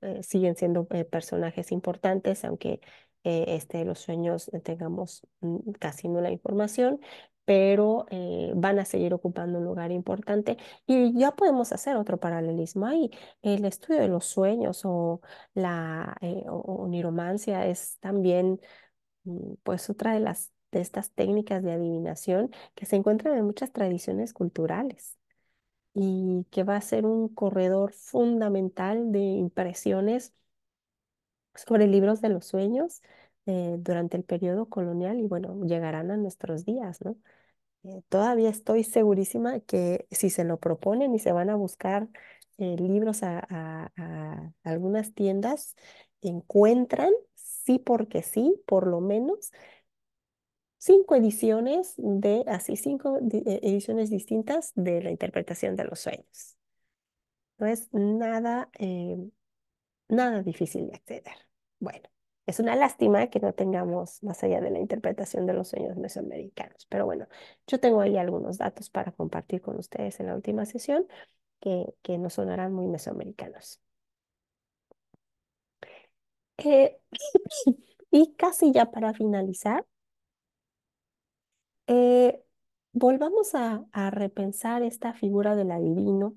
eh, siguen siendo eh, personajes importantes, aunque eh, este, los sueños tengamos mm, casi nula información, pero van a seguir ocupando un lugar importante y ya podemos hacer otro paralelismo ahí. El estudio de los sueños o la oniromancia es también mm, pues otra de las de estas técnicas de adivinación que se encuentran en muchas tradiciones culturales y que va a ser un corredor fundamental de impresiones sobre libros de los sueños eh, durante el periodo colonial y bueno, llegarán a nuestros días, ¿no? Eh, todavía estoy segurísima que si se lo proponen y se van a buscar eh, libros a, algunas tiendas, encuentran, sí porque sí, por lo menos, cinco ediciones de, así, cinco e, ediciones distintas de la interpretación de los sueños. No es nada, em, nada difícil de acceder. Bueno, es una lástima que no tengamos más allá de la interpretación de los sueños mesoamericanos, pero bueno, yo tengo ahí algunos datos para compartir con ustedes en la última sesión que, que nos sonarán muy mesoamericanos. Eh, y casi ya para finalizar, eh, volvamos a, repensar esta figura del adivino,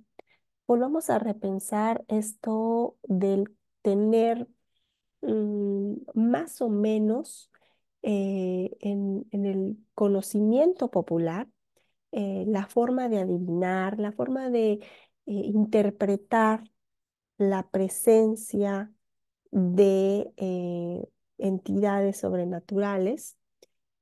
volvamos a repensar esto del tener mm, más o menos eh, en, el conocimiento popular eh, la forma de adivinar, la forma de interpretar la presencia de entidades sobrenaturales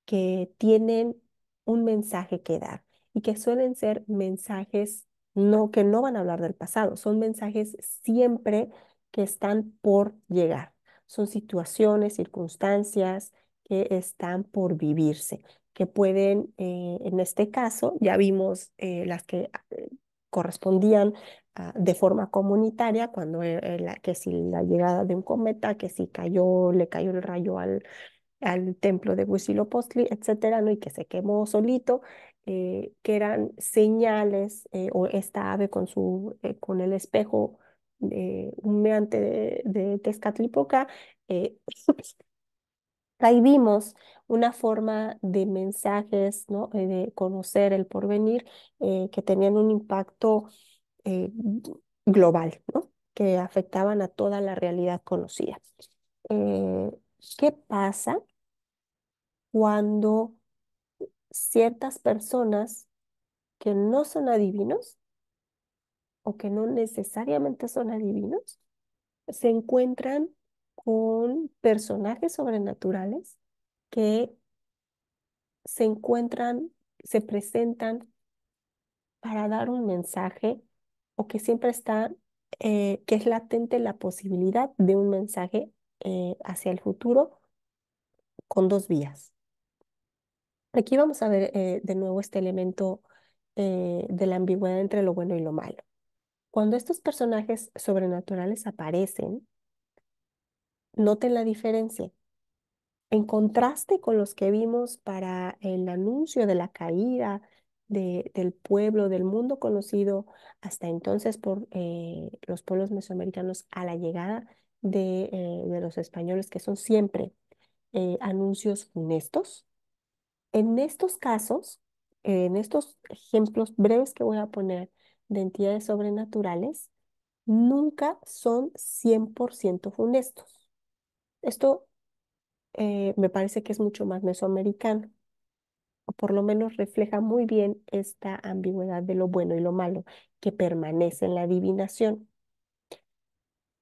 que tienen un mensaje que dar y que suelen ser mensajes no, que no van a hablar del pasado, son mensajes siempre que están por llegar, son situaciones, circunstancias que están por vivirse, que pueden, eh, en este caso, ya vimos eh, las que eh, correspondían ah, de forma comunitaria, cuando la, que si la llegada de un cometa, que si cayó, le cayó el rayo al, al templo de Huitzilopochtli, etcétera, ¿no? y que se quemó solito, eh, que eran señales, eh, o esta ave con, su, eh, con el espejo humeante de, de Tezcatlipoca, ahí vimos una forma de mensajes, ¿no? de conocer el porvenir, que tenían un impacto global, ¿no? que afectaban a toda la realidad conocida. ¿Qué pasa cuando ciertas personas que no son adivinos o que no necesariamente son adivinos se encuentran con personajes sobrenaturales que se encuentran, se presentan para dar un mensaje o que siempre está, eh, que es latente la posibilidad de un mensaje eh, hacia el futuro con dos vías. Aquí vamos a ver eh, de nuevo este elemento eh, de la ambigüedad entre lo bueno y lo malo. Cuando estos personajes sobrenaturales aparecen, noten la diferencia. En contraste con los que vimos para el anuncio de la caída de, del pueblo, del mundo conocido hasta entonces por los pueblos mesoamericanos a la llegada eh, de, los españoles, que son siempre eh, anuncios funestos. En estos casos, en estos ejemplos breves que voy a poner de entidades sobrenaturales, nunca son 100% funestos. Esto eh, me parece que es mucho más mesoamericano, o por lo menos refleja muy bien esta ambigüedad de lo bueno y lo malo que permanece en la adivinación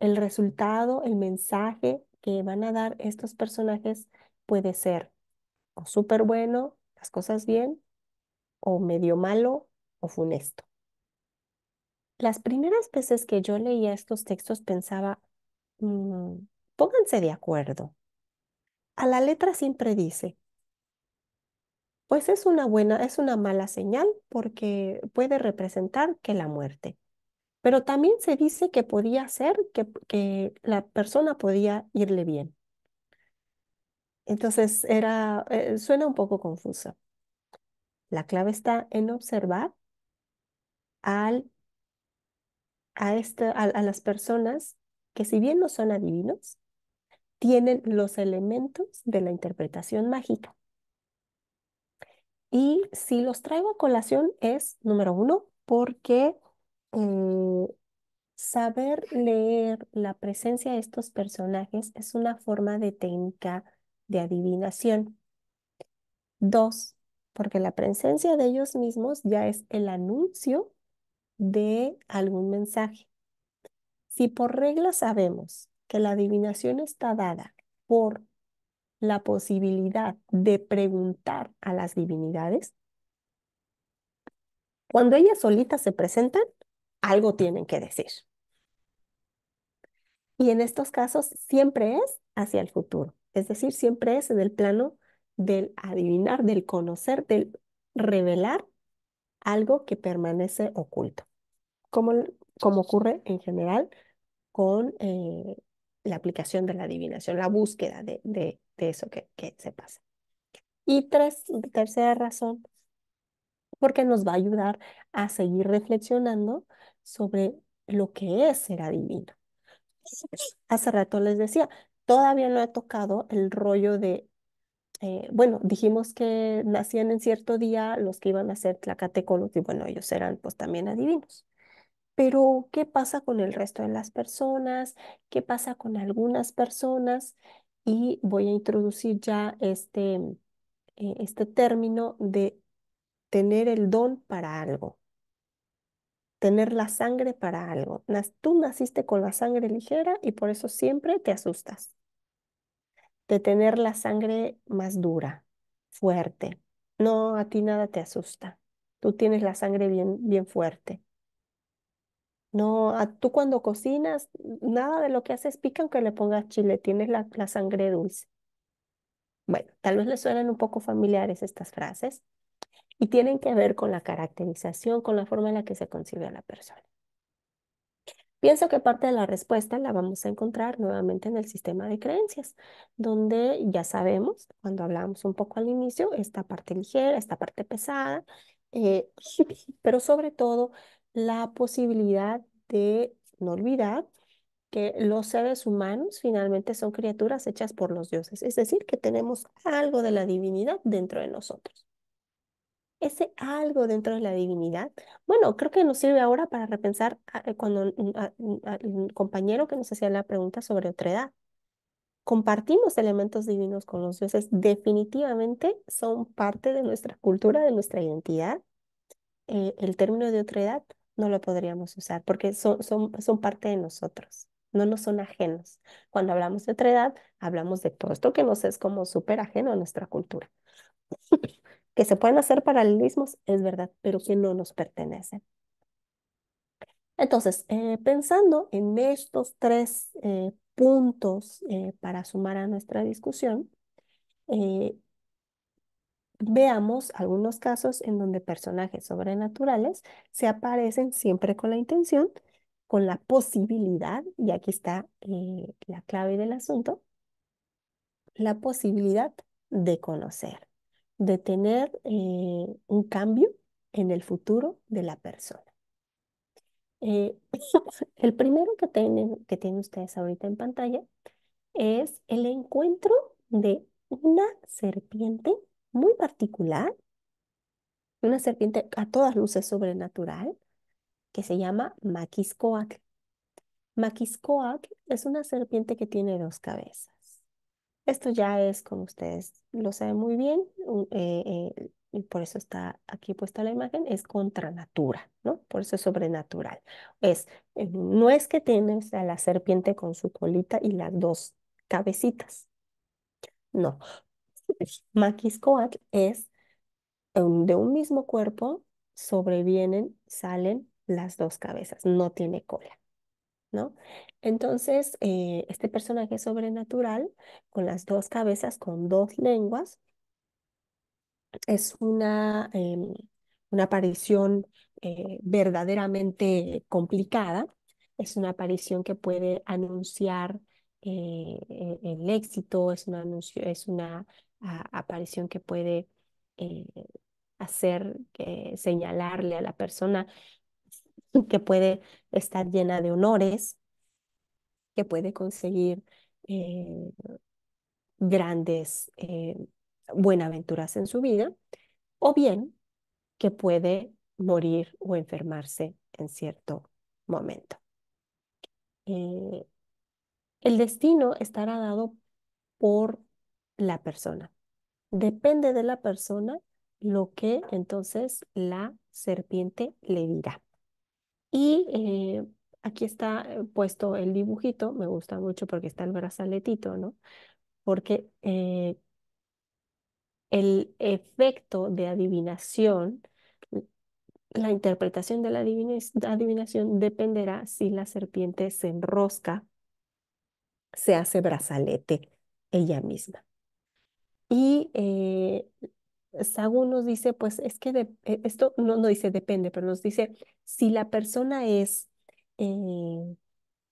el resultado, el mensaje que van a dar estos personajes puede ser o súper bueno, las cosas bien, o medio malo o funesto. Las primeras veces que yo leía estos textos pensaba, mm, pónganse de acuerdo. A la letra siempre dice, pues es una buena, es una mala señal porque puede representar que la muerte. Pero también se dice que podía ser que, que la persona podía irle bien. Entonces, era, eh, suena un poco confuso. La clave está en observar al, este, a, a, las personas que si bien no son adivinos, tienen los elementos de la interpretación mágica. Y si los traigo a colación es, número uno, porque eh, saber leer la presencia de estos personajes es una forma de técnica de adivinación. Dos, porque la presencia de ellos mismos ya es el anuncio de algún mensaje. Si por regla sabemos que la adivinación está dada por la posibilidad de preguntar a las divinidades, cuando ellas solitas se presentan, algo tienen que decir. Y en estos casos siempre es hacia el futuro, es decir, siempre es en el plano del adivinar, del conocer, del revelar algo que permanece oculto, como, como ocurre en general con eh, la aplicación de la adivinación, la búsqueda de, de, eso que, se pasa. Y tercera razón, porque nos va a ayudar a seguir reflexionando sobre lo que es ser adivino. Hace rato les decía, todavía no he tocado el rollo de, eh, bueno, dijimos que nacían en cierto día los que iban a ser tlacatecolos y bueno, ellos eran pues también adivinos. Pero, ¿qué pasa con el resto de las personas? ¿Qué pasa con algunas personas? Y voy a introducir ya este, eh, este término de tener el don para algo tener la sangre para algo. Tú naciste con la sangre ligera y por eso siempre te asustas. De tener la sangre más dura, fuerte. No, a ti nada te asusta. Tú tienes la sangre bien, bien fuerte. No, a, tú cuando cocinas, nada de lo que haces pica aunque le pongas chile, tienes la, la sangre dulce. Bueno, tal vez le suenan un poco familiares estas frases, y tienen que ver con la caracterización, con la forma en la que se concibe a la persona. Pienso que parte de la respuesta la vamos a encontrar nuevamente en el sistema de creencias, donde ya sabemos, cuando hablamos un poco al inicio, esta parte ligera, esta parte pesada, eh, pero sobre todo la posibilidad de no olvidar que los seres humanos finalmente son criaturas hechas por los dioses, es decir, que tenemos algo de la divinidad dentro de nosotros ese algo dentro de la divinidad, bueno, creo que nos sirve ahora para repensar ah, eh, cuando un ah, ah, compañero que nos hacía la pregunta sobre otra edad. Compartimos elementos divinos con los dioses, definitivamente son parte de nuestra cultura, de nuestra identidad. Eh, el término de otra edad no lo podríamos usar porque son, son, son parte de nosotros no nos son ajenos. Cuando hablamos de otra edad, hablamos de todo esto que nos es como súper ajeno a nuestra cultura. que se pueden hacer paralelismos, es verdad, pero que no nos pertenecen. Entonces, eh, pensando en estos tres eh, puntos eh, para sumar a nuestra discusión, veamos algunos casos en donde personajes sobrenaturales se aparecen siempre con la intención, con la posibilidad, y aquí está la clave del asunto, la posibilidad de conocer de tener eh, un cambio en el futuro de la persona. Eh, el primero que tienen, que ustedes ahorita en pantalla es el encuentro de una serpiente muy particular, una serpiente a todas luces sobrenatural, que se llama Maquiscoac. Maquiscoac es una serpiente que tiene dos cabezas. Esto ya es, como ustedes lo saben muy bien, eh, eh, y por eso está aquí puesta la imagen, es contra natura, ¿no? Por eso es sobrenatural. Es, eh, no es que tienes a la serpiente con su colita y las dos cabecitas. No. Maquiscoatl es de un mismo cuerpo sobrevienen, salen las dos cabezas, no tiene cola. Entonces, eh, este personaje sobrenatural, con las dos cabezas, con dos lenguas, es una, em, una aparición eh, verdaderamente complicada, es una aparición que puede anunciar eh, e-, el éxito, es una, anuncio, es una aparición que puede hacer, señalarle a la persona que puede estar llena de honores, que puede conseguir eh, grandes buenas eh, buenaventuras en su vida, o bien que puede morir o enfermarse en cierto momento. Eh, el destino estará dado por la persona. Depende de la persona lo que entonces la serpiente le dirá. Y eh, aquí está eh, puesto el dibujito, me gusta mucho porque está el brazaletito, ¿no? Porque eh, el efecto de adivinación, la interpretación de la adivinación dependerá si la serpiente se enrosca, se hace brazalete ella misma. Y Sagún nos dice, pues es que eh, esto no, no dice depende, pero nos dice, si la persona es, eh,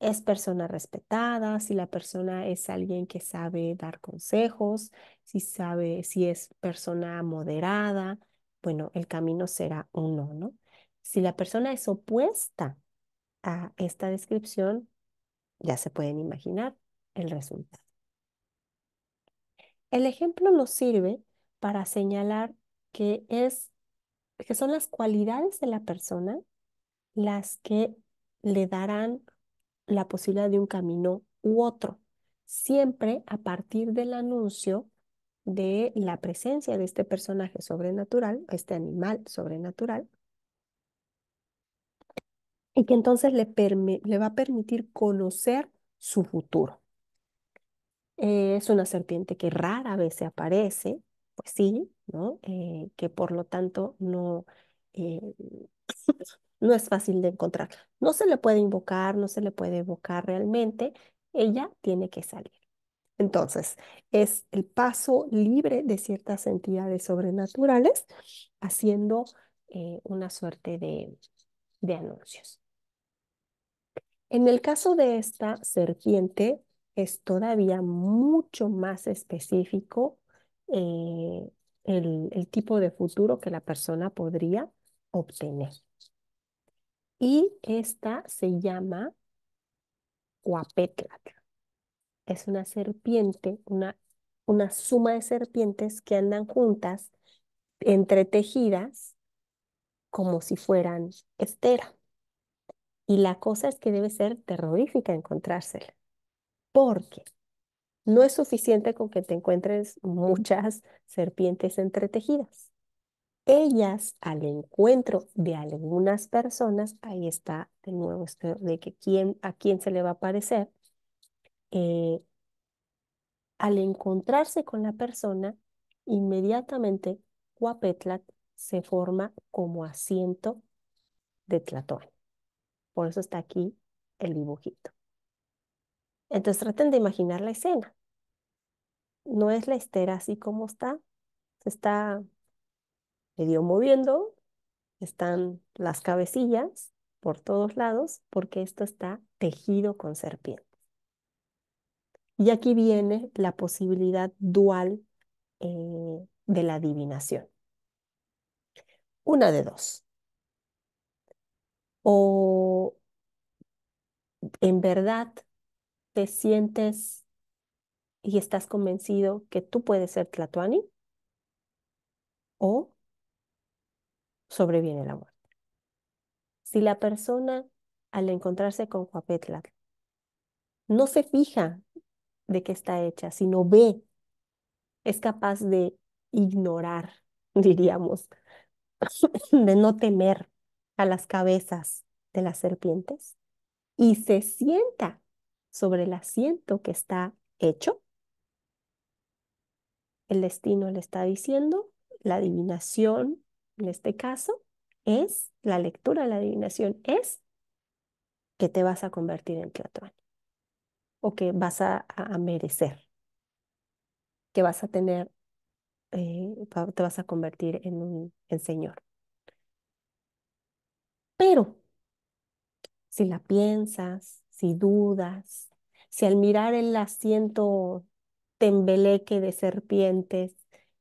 es persona respetada, si la persona es alguien que sabe dar consejos, si sabe, si es persona moderada, bueno, el camino será uno, ¿no? Si la persona es opuesta a esta descripción, ya se pueden imaginar el resultado. El ejemplo nos sirve para señalar que es que son las cualidades de la persona las que le darán la posibilidad de un camino u otro, siempre a partir del anuncio de la presencia de este personaje sobrenatural, este animal sobrenatural, y que entonces le, le va a permitir conocer su futuro. es una serpiente que rara vez se aparece, pues sí, ¿no? Eh, que por lo tanto no, eh, no es fácil de encontrar. No se le puede invocar, no se le puede evocar realmente, ella tiene que salir. Entonces, es el paso libre de ciertas entidades sobrenaturales haciendo eh, una suerte de, de anuncios. En el caso de esta serpiente, es todavía mucho más específico eh, el, tipo de futuro que la persona podría obtener. Y esta se llama Cuapetlat. Es una serpiente, una, una suma de serpientes que andan juntas, entretejidas, como si fueran estera. Y la cosa es que debe ser terrorífica encontrársela, porque no es suficiente con que te encuentres muchas serpientes entretejidas. Ellas, al encuentro de algunas personas, ahí está de nuevo esto de que quién, a quién se le va a parecer, eh, al encontrarse con la persona, inmediatamente Huapetlat se forma como asiento de Tlatoani. Por eso está aquí el dibujito. Entonces traten de imaginar la escena. No es la estera así como está. Se está medio moviendo. Están las cabecillas por todos lados porque esto está tejido con serpientes. Y aquí viene la posibilidad dual eh, de la adivinación. Una de dos. O en verdad te sientes y estás convencido que tú puedes ser Tlatuani o sobreviene la muerte. Si la persona al encontrarse con Juapetlac, no se fija de qué está hecha, sino ve, es capaz de ignorar, diríamos, de no temer a las cabezas de las serpientes y se sienta sobre el asiento que está hecho. El destino le está diciendo, la adivinación en este caso es, la lectura de la adivinación es que te vas a convertir en teatro o que vas a, merecer, que vas a tener, eh, te vas a convertir en un en Señor. Pero si la piensas, si dudas, si al mirar el asiento tembeleque de serpientes,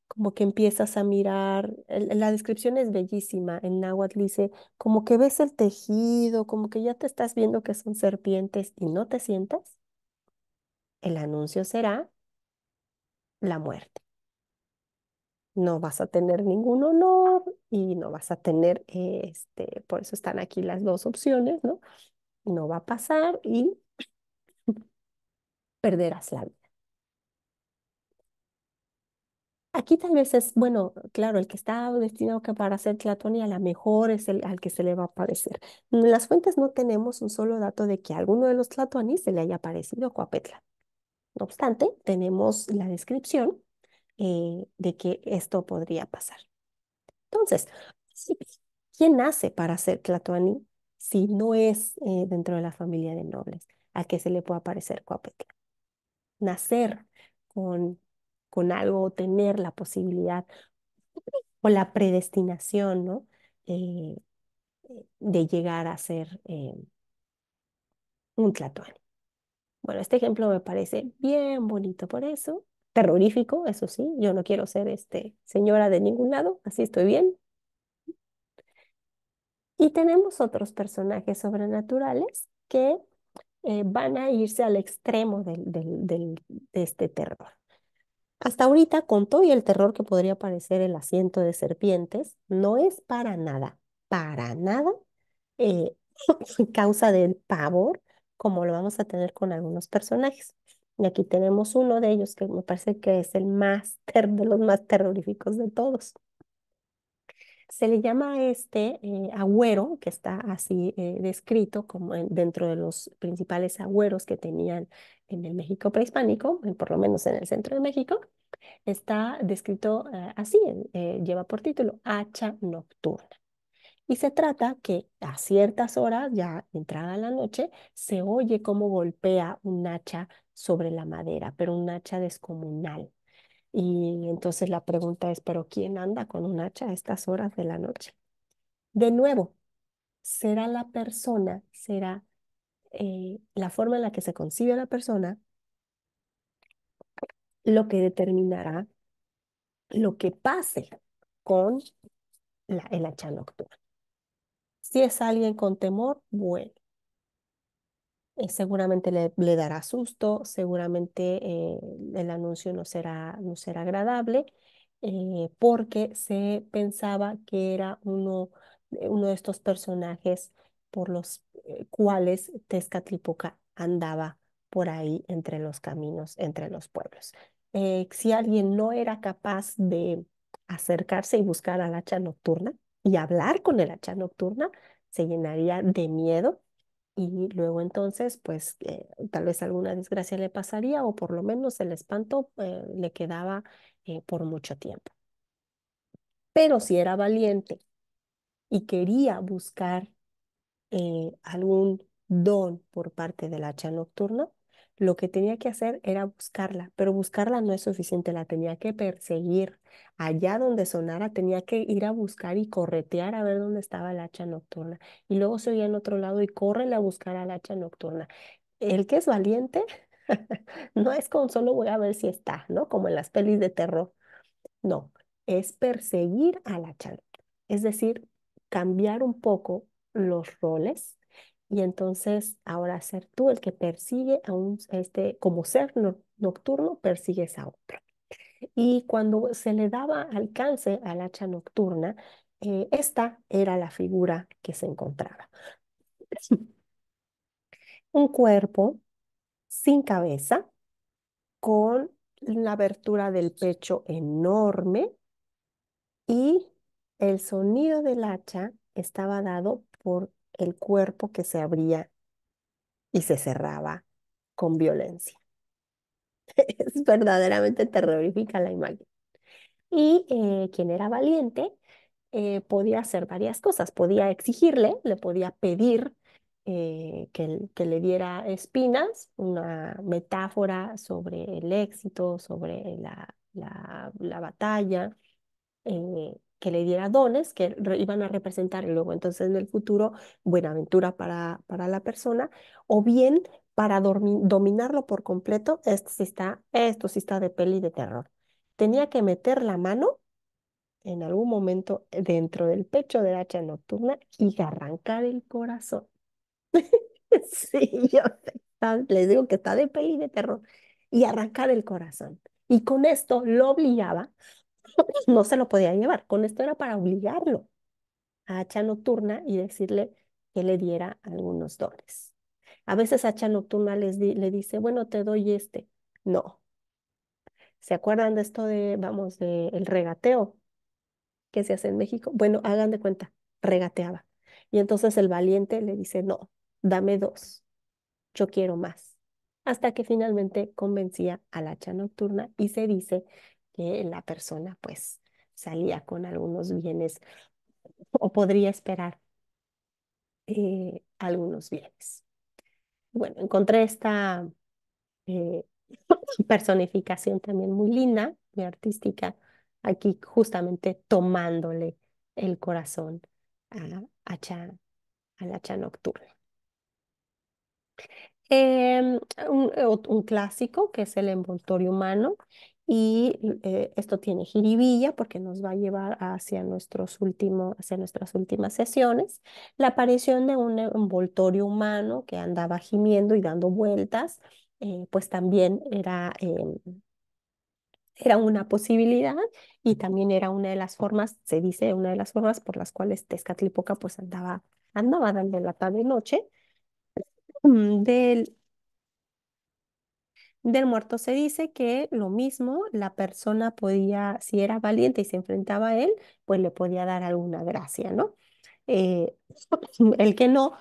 como que empiezas a mirar, la descripción es bellísima, en náhuatl dice, como que ves el tejido, como que ya te estás viendo que son serpientes y no te sientas, el anuncio será la muerte. No vas a tener ningún honor y no vas a tener, este, por eso están aquí las dos opciones, ¿no? no va a pasar y perderás la vida. Aquí tal vez es, bueno, claro, el que está destinado que para hacer tlatoani a lo mejor es el al que se le va a aparecer. En las fuentes no tenemos un solo dato de que alguno de los tlatonis se le haya aparecido Coapetla. No obstante, tenemos la descripción eh, de que esto podría pasar. Entonces, ¿quién nace para ser tlatoani? si no es eh, dentro de la familia de nobles, a qué se le puede aparecer Coapeque. Nacer con, con algo, tener la posibilidad o la predestinación, ¿no? Eh, eh, de llegar a ser un tlatoani. Bueno, este ejemplo me parece bien bonito por eso, terrorífico, eso sí, yo no quiero ser este, señora de ningún lado, así estoy bien, y tenemos otros personajes sobrenaturales que eh, van a irse al extremo de este terror. Hasta ahorita, con todo y el terror que podría parecer el asiento de serpientes, no es para nada, para nada en eh, causa del pavor, como lo vamos a tener con algunos personajes. Y aquí tenemos uno de ellos que me parece que es el más de los más terroríficos de todos. Se le llama este eh, agüero, que está así eh, descrito como dentro de los principales agüeros que tenían en el México prehispánico, eh, por lo menos en el centro de México, está descrito así, lleva por título hacha nocturna. Y se trata que a ciertas horas, ya entrada la noche, se oye cómo golpea un hacha sobre la madera, pero un hacha descomunal y entonces la pregunta es, ¿pero quién anda con un hacha a estas horas de la noche? De nuevo, será la persona, será eh, la forma en la que se concibe la persona lo que determinará lo que pase con la, el hacha nocturna. Si es alguien con temor, bueno. Eh, seguramente le, dará susto, seguramente eh, el anuncio no será, no será agradable, eh, porque se pensaba que era uno, uno de estos personajes por los cuales Tezcatlipoca andaba por ahí entre los caminos, entre los pueblos. si alguien no era capaz de acercarse y buscar al hacha nocturna y hablar con el hacha nocturna, se llenaría de miedo y luego entonces, pues eh, tal vez alguna desgracia le pasaría o por lo menos el espanto eh, le quedaba eh, por mucho tiempo. Pero si era valiente y quería buscar algún don por parte del hacha nocturna, lo que tenía que hacer era buscarla, pero buscarla no es suficiente, la tenía que perseguir. Allá donde sonara tenía que ir a buscar y corretear a ver dónde estaba la hacha nocturna. Y luego se oía en otro lado y corre a buscar la hacha nocturna. El que es valiente no es con solo voy a ver si está, ¿no? Como en las pelis de terror. No, es perseguir la hacha. Es decir, cambiar un poco los roles y entonces ahora ser tú el que persigue a un, este, como ser nocturno, persigues a otro. Y cuando se le daba alcance al hacha nocturna, eh, esta era la figura que se encontraba. un cuerpo sin cabeza, con la abertura del pecho enorme y el sonido del hacha estaba dado por el cuerpo que se abría y se cerraba con violencia. Es verdaderamente terrorífica la imagen. Y eh, quien era valiente eh, podía hacer varias cosas. Podía exigirle, le podía pedir eh, que, que, le diera espinas, una metáfora sobre el éxito, sobre la, la, la batalla que le diera dones que iban a representar luego entonces en el futuro Buenaventura para, para la persona, o bien para dominarlo por completo, esto sí, está, esto sí está de peli de terror. Tenía que meter la mano en algún momento eh, dentro del pecho de la hacha nocturna y arrancar el corazón. sí, yo les digo que está de peli de terror. Y arrancar el corazón. Y con esto lo obligaba no se lo podía llevar. Con esto era para obligarlo a hacha nocturna y decirle que le diera algunos dones. A veces hacha nocturna le dice, bueno, te doy este. No. ¿Se acuerdan de esto de, vamos, de el regateo que se hace en México? Bueno, hagan de cuenta, regateaba. Y entonces el valiente le dice, no, dame dos, yo quiero más. Hasta que finalmente convencía a la hacha nocturna y se dice que la persona pues salía con algunos bienes o podría esperar eh, algunos bienes. Bueno, encontré esta eh, personificación también muy linda, muy artística, aquí justamente tomándole el corazón a la hacha, a la nocturna. Em, un, clásico que es el envoltorio humano y eh, esto tiene jiribilla porque nos va a llevar hacia, nuestros último, hacia nuestras últimas sesiones, la aparición de un envoltorio humano que andaba gimiendo y dando vueltas, eh, pues también era, em, era una posibilidad y también era una de las formas, se dice, una de las formas por las cuales Tezcatlipoca pues andaba, andaba dando la tarde-noche mm, del del muerto se dice que lo mismo, la persona podía, si era valiente y se enfrentaba a él, pues le podía dar alguna gracia, ¿no? Eh, el que no,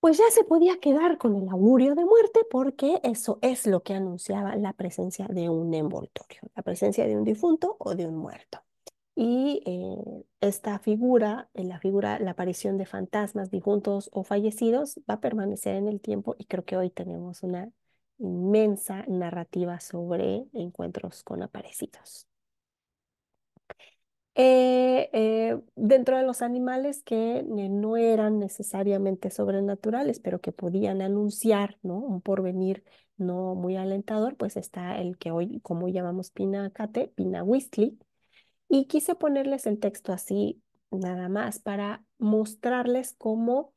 pues ya se podía quedar con el augurio de muerte porque eso es lo que anunciaba la presencia de un envoltorio, la presencia de un difunto o de un muerto. Y eh, esta figura, eh, la figura, la aparición de fantasmas, difuntos o fallecidos, va a permanecer en el tiempo y creo que hoy tenemos una inmensa narrativa sobre encuentros con aparecidos. Eh, eh, dentro de los animales que no eran necesariamente sobrenaturales, pero que podían anunciar ¿no? un porvenir no muy alentador, pues está el que hoy, como llamamos pinacate, Whistley. Y quise ponerles el texto así, nada más, para mostrarles cómo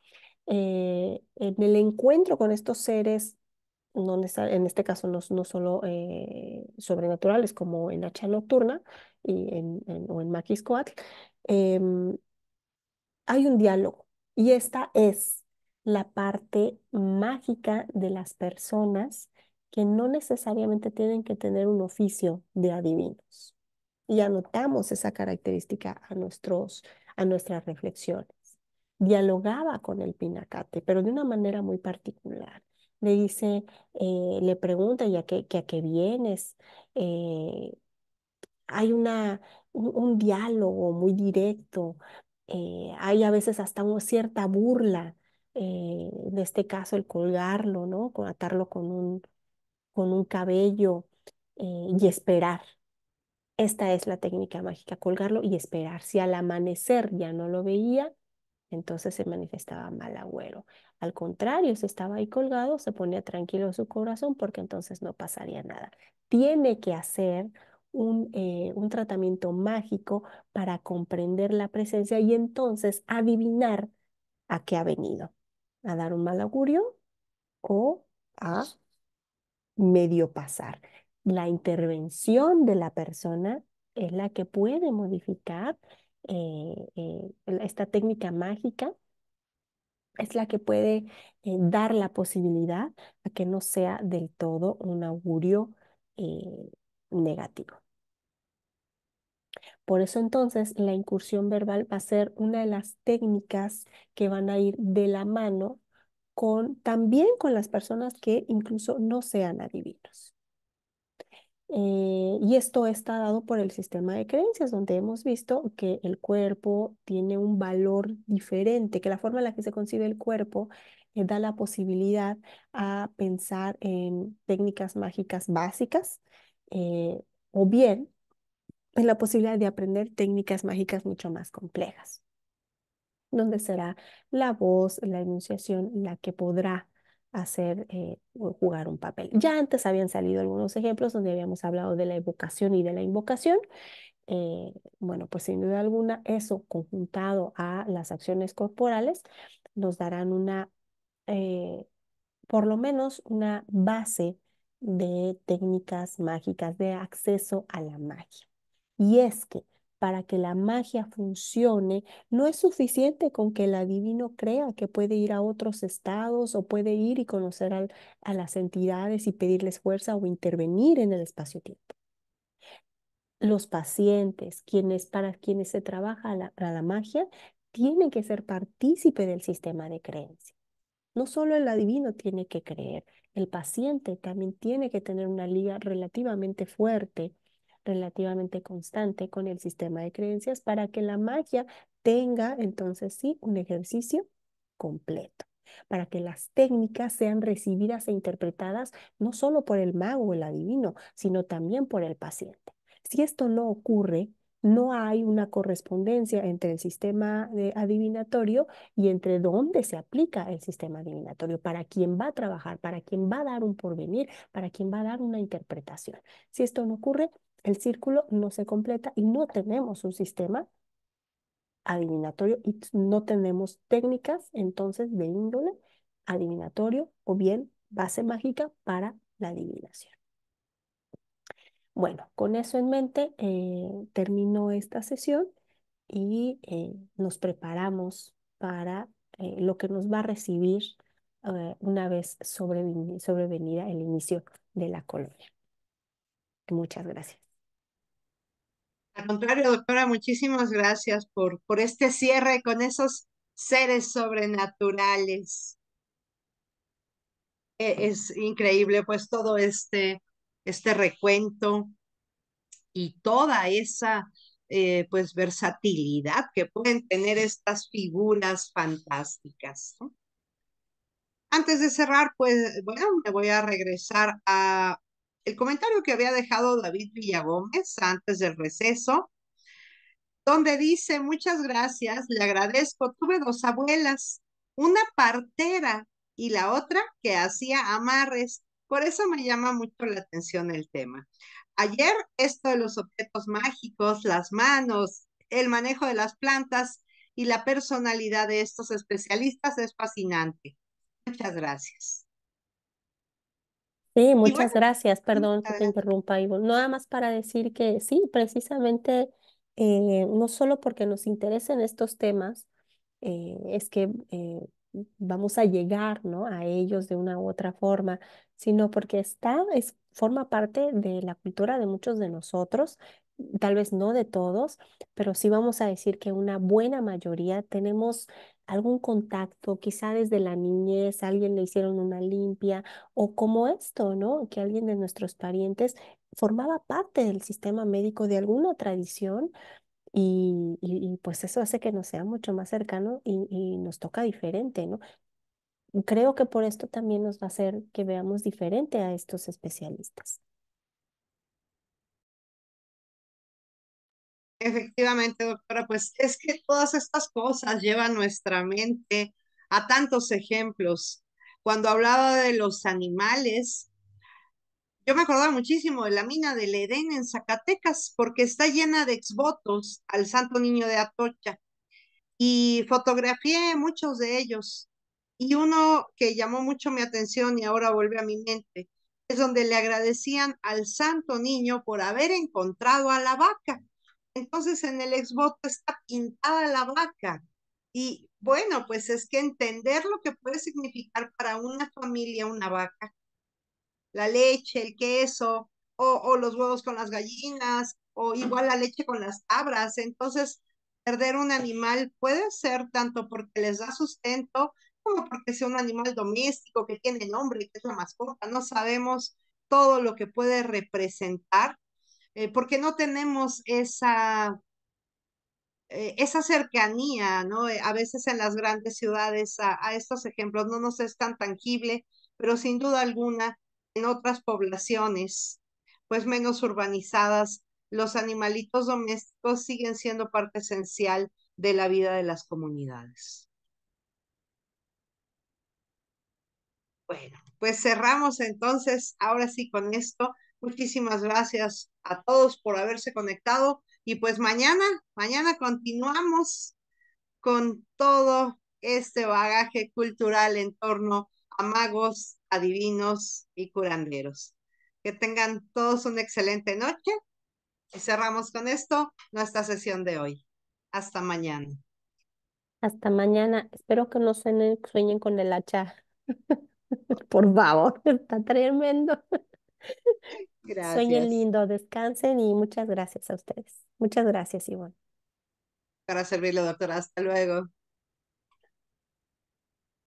eh, en el encuentro con estos seres en este caso no, solo eh, sobrenaturales como en Hacha Nocturna y en, o en Maquiscoatl, eh, hay un diálogo y esta es la parte mágica de las personas que no necesariamente tienen que tener un oficio de adivinos. Y anotamos esa característica a, nuestros, a nuestras reflexiones. Dialogaba con el pinacate, pero de una manera muy particular le dice, eh, le pregunta, ¿ya a qué vienes? Eh, hay una, un, diálogo muy directo, eh, hay a veces hasta una cierta burla, en este caso el colgarlo, ¿no? atarlo con un, con un cabello y esperar. Esta es la técnica mágica, colgarlo y esperar. Si al amanecer ya no lo veía, entonces se manifestaba mal agüero. Al contrario, si estaba ahí colgado, se ponía tranquilo su corazón porque entonces no pasaría nada. Tiene que hacer eh, un, tratamiento mágico para comprender la presencia y entonces adivinar a qué ha venido. A dar un mal augurio o a medio pasar. La intervención de la persona es la que puede modificar eh, eh, esta técnica mágica es la que puede eh, dar la posibilidad a que no sea del todo un augurio eh, negativo. Por eso entonces la incursión verbal va a ser una de las técnicas que van a ir de la mano con, también con las personas que incluso no sean adivinos. Eh, y esto está dado por el sistema de creencias, donde hemos visto que el cuerpo tiene un valor diferente, que la forma en la que se concibe el cuerpo eh, da la posibilidad a pensar en técnicas mágicas básicas eh, o bien en la posibilidad de aprender técnicas mágicas mucho más complejas, donde será la voz, la enunciación, la que podrá hacer eh, jugar un papel. Ya antes habían salido algunos ejemplos donde habíamos hablado de la evocación y de la invocación. Eh, bueno, pues sin duda alguna, eso conjuntado a las acciones corporales nos darán una, eh, por lo menos una base de técnicas mágicas, de acceso a la magia. Y es que para que la magia funcione, no es suficiente con que el adivino crea que puede ir a otros estados o puede ir y conocer a las entidades y pedirles fuerza o intervenir en el espacio-tiempo. Los pacientes, quienes, para quienes se trabaja la, la magia, tienen que ser partícipe del sistema de creencia. No solo el adivino tiene que creer, el paciente también tiene que tener una liga relativamente fuerte relativamente constante con el sistema de creencias para que la magia tenga entonces sí un ejercicio completo para que las técnicas sean recibidas e interpretadas no solo por el mago o el adivino, sino también por el paciente. Si esto no ocurre, no hay una correspondencia entre el sistema de adivinatorio y entre dónde se aplica el sistema adivinatorio, para quién va a trabajar, para quién va a dar un porvenir, para quién va a dar una interpretación. Si esto no ocurre, el círculo no se completa y no tenemos un sistema adivinatorio y no tenemos técnicas entonces de índole adivinatorio o bien base mágica para la adivinación. Bueno, con eso en mente eh, termino esta sesión y eh, nos preparamos para eh, lo que nos va a recibir eh, una vez sobrevenida el inicio de la colonia. Muchas gracias. Al contrario, doctora, muchísimas gracias por, por este cierre con esos seres sobrenaturales. E, es, increíble, pues, todo este, este recuento y toda esa, eh, pues, versatilidad que pueden tener estas figuras fantásticas. Antes de cerrar, pues, bueno, me voy a regresar a el comentario que había dejado David Villagómez antes del receso, donde dice, muchas gracias, le agradezco, tuve dos abuelas, una partera y la otra que hacía amarres. Por eso me llama mucho la atención el tema. Ayer esto de los objetos mágicos, las manos, el manejo de las plantas y la personalidad de estos especialistas es fascinante. Muchas gracias. Sí, muchas gracias. Mm, perdón que te interrumpa, Ivo. Nada más para decir que sí, precisamente, eh, no solo porque nos interesen estos temas, eh, es que eh, vamos a llegar ¿no? a ellos de una u otra forma, sino porque está, es, forma parte de la cultura de muchos de nosotros, tal vez no de todos, pero sí vamos a decir que una buena mayoría tenemos algún contacto, quizá desde la niñez, alguien le hicieron una limpia, o como esto, ¿no? Que alguien de nuestros parientes formaba parte del sistema médico de alguna tradición y, pues eso hace que nos sea mucho más cercano y, y nos toca diferente, ¿no? Creo que por esto también nos va a hacer que veamos diferente a estos especialistas. Efectivamente, doctora, pues es que todas estas cosas llevan nuestra mente a tantos ejemplos. Cuando hablaba de los animales, yo me acordaba muchísimo de la mina del Edén en Zacatecas, porque está llena de exvotos al Santo Niño de Atocha. Y fotografié muchos de ellos. Y uno que llamó mucho mi atención y ahora vuelve a mi mente, es donde le agradecían al Santo Niño por haber encontrado a la vaca entonces en el exvoto está pintada la vaca. Y bueno, pues es que entender lo que puede significar para una familia una vaca, la leche, el queso, o, los huevos con las gallinas, o igual la leche con las cabras. Entonces, perder un animal puede ser tanto porque les da sustento como porque sea un animal doméstico que tiene nombre, y que es la mascota. No sabemos todo lo que puede representar eh, porque no tenemos esa, eh, esa cercanía, ¿no? Eh, a veces en las grandes ciudades a, estos ejemplos no nos es tan tangible, pero sin duda alguna en otras poblaciones, pues menos urbanizadas, los animalitos domésticos siguen siendo parte esencial de la vida de las comunidades. Bueno, pues cerramos entonces ahora sí con esto Muchísimas gracias a todos por haberse conectado y pues mañana, mañana continuamos con todo este bagaje cultural en torno a magos, adivinos y curanderos. Que tengan todos una excelente noche y cerramos con esto nuestra sesión de hoy. Hasta mañana. Hasta mañana. Espero que no se sueñen con el hacha. Por favor, está tremendo. Gracias. lindo, descansen y muchas gracias a ustedes. Muchas gracias, Ivonne. Para servirle, doctora. Hasta luego.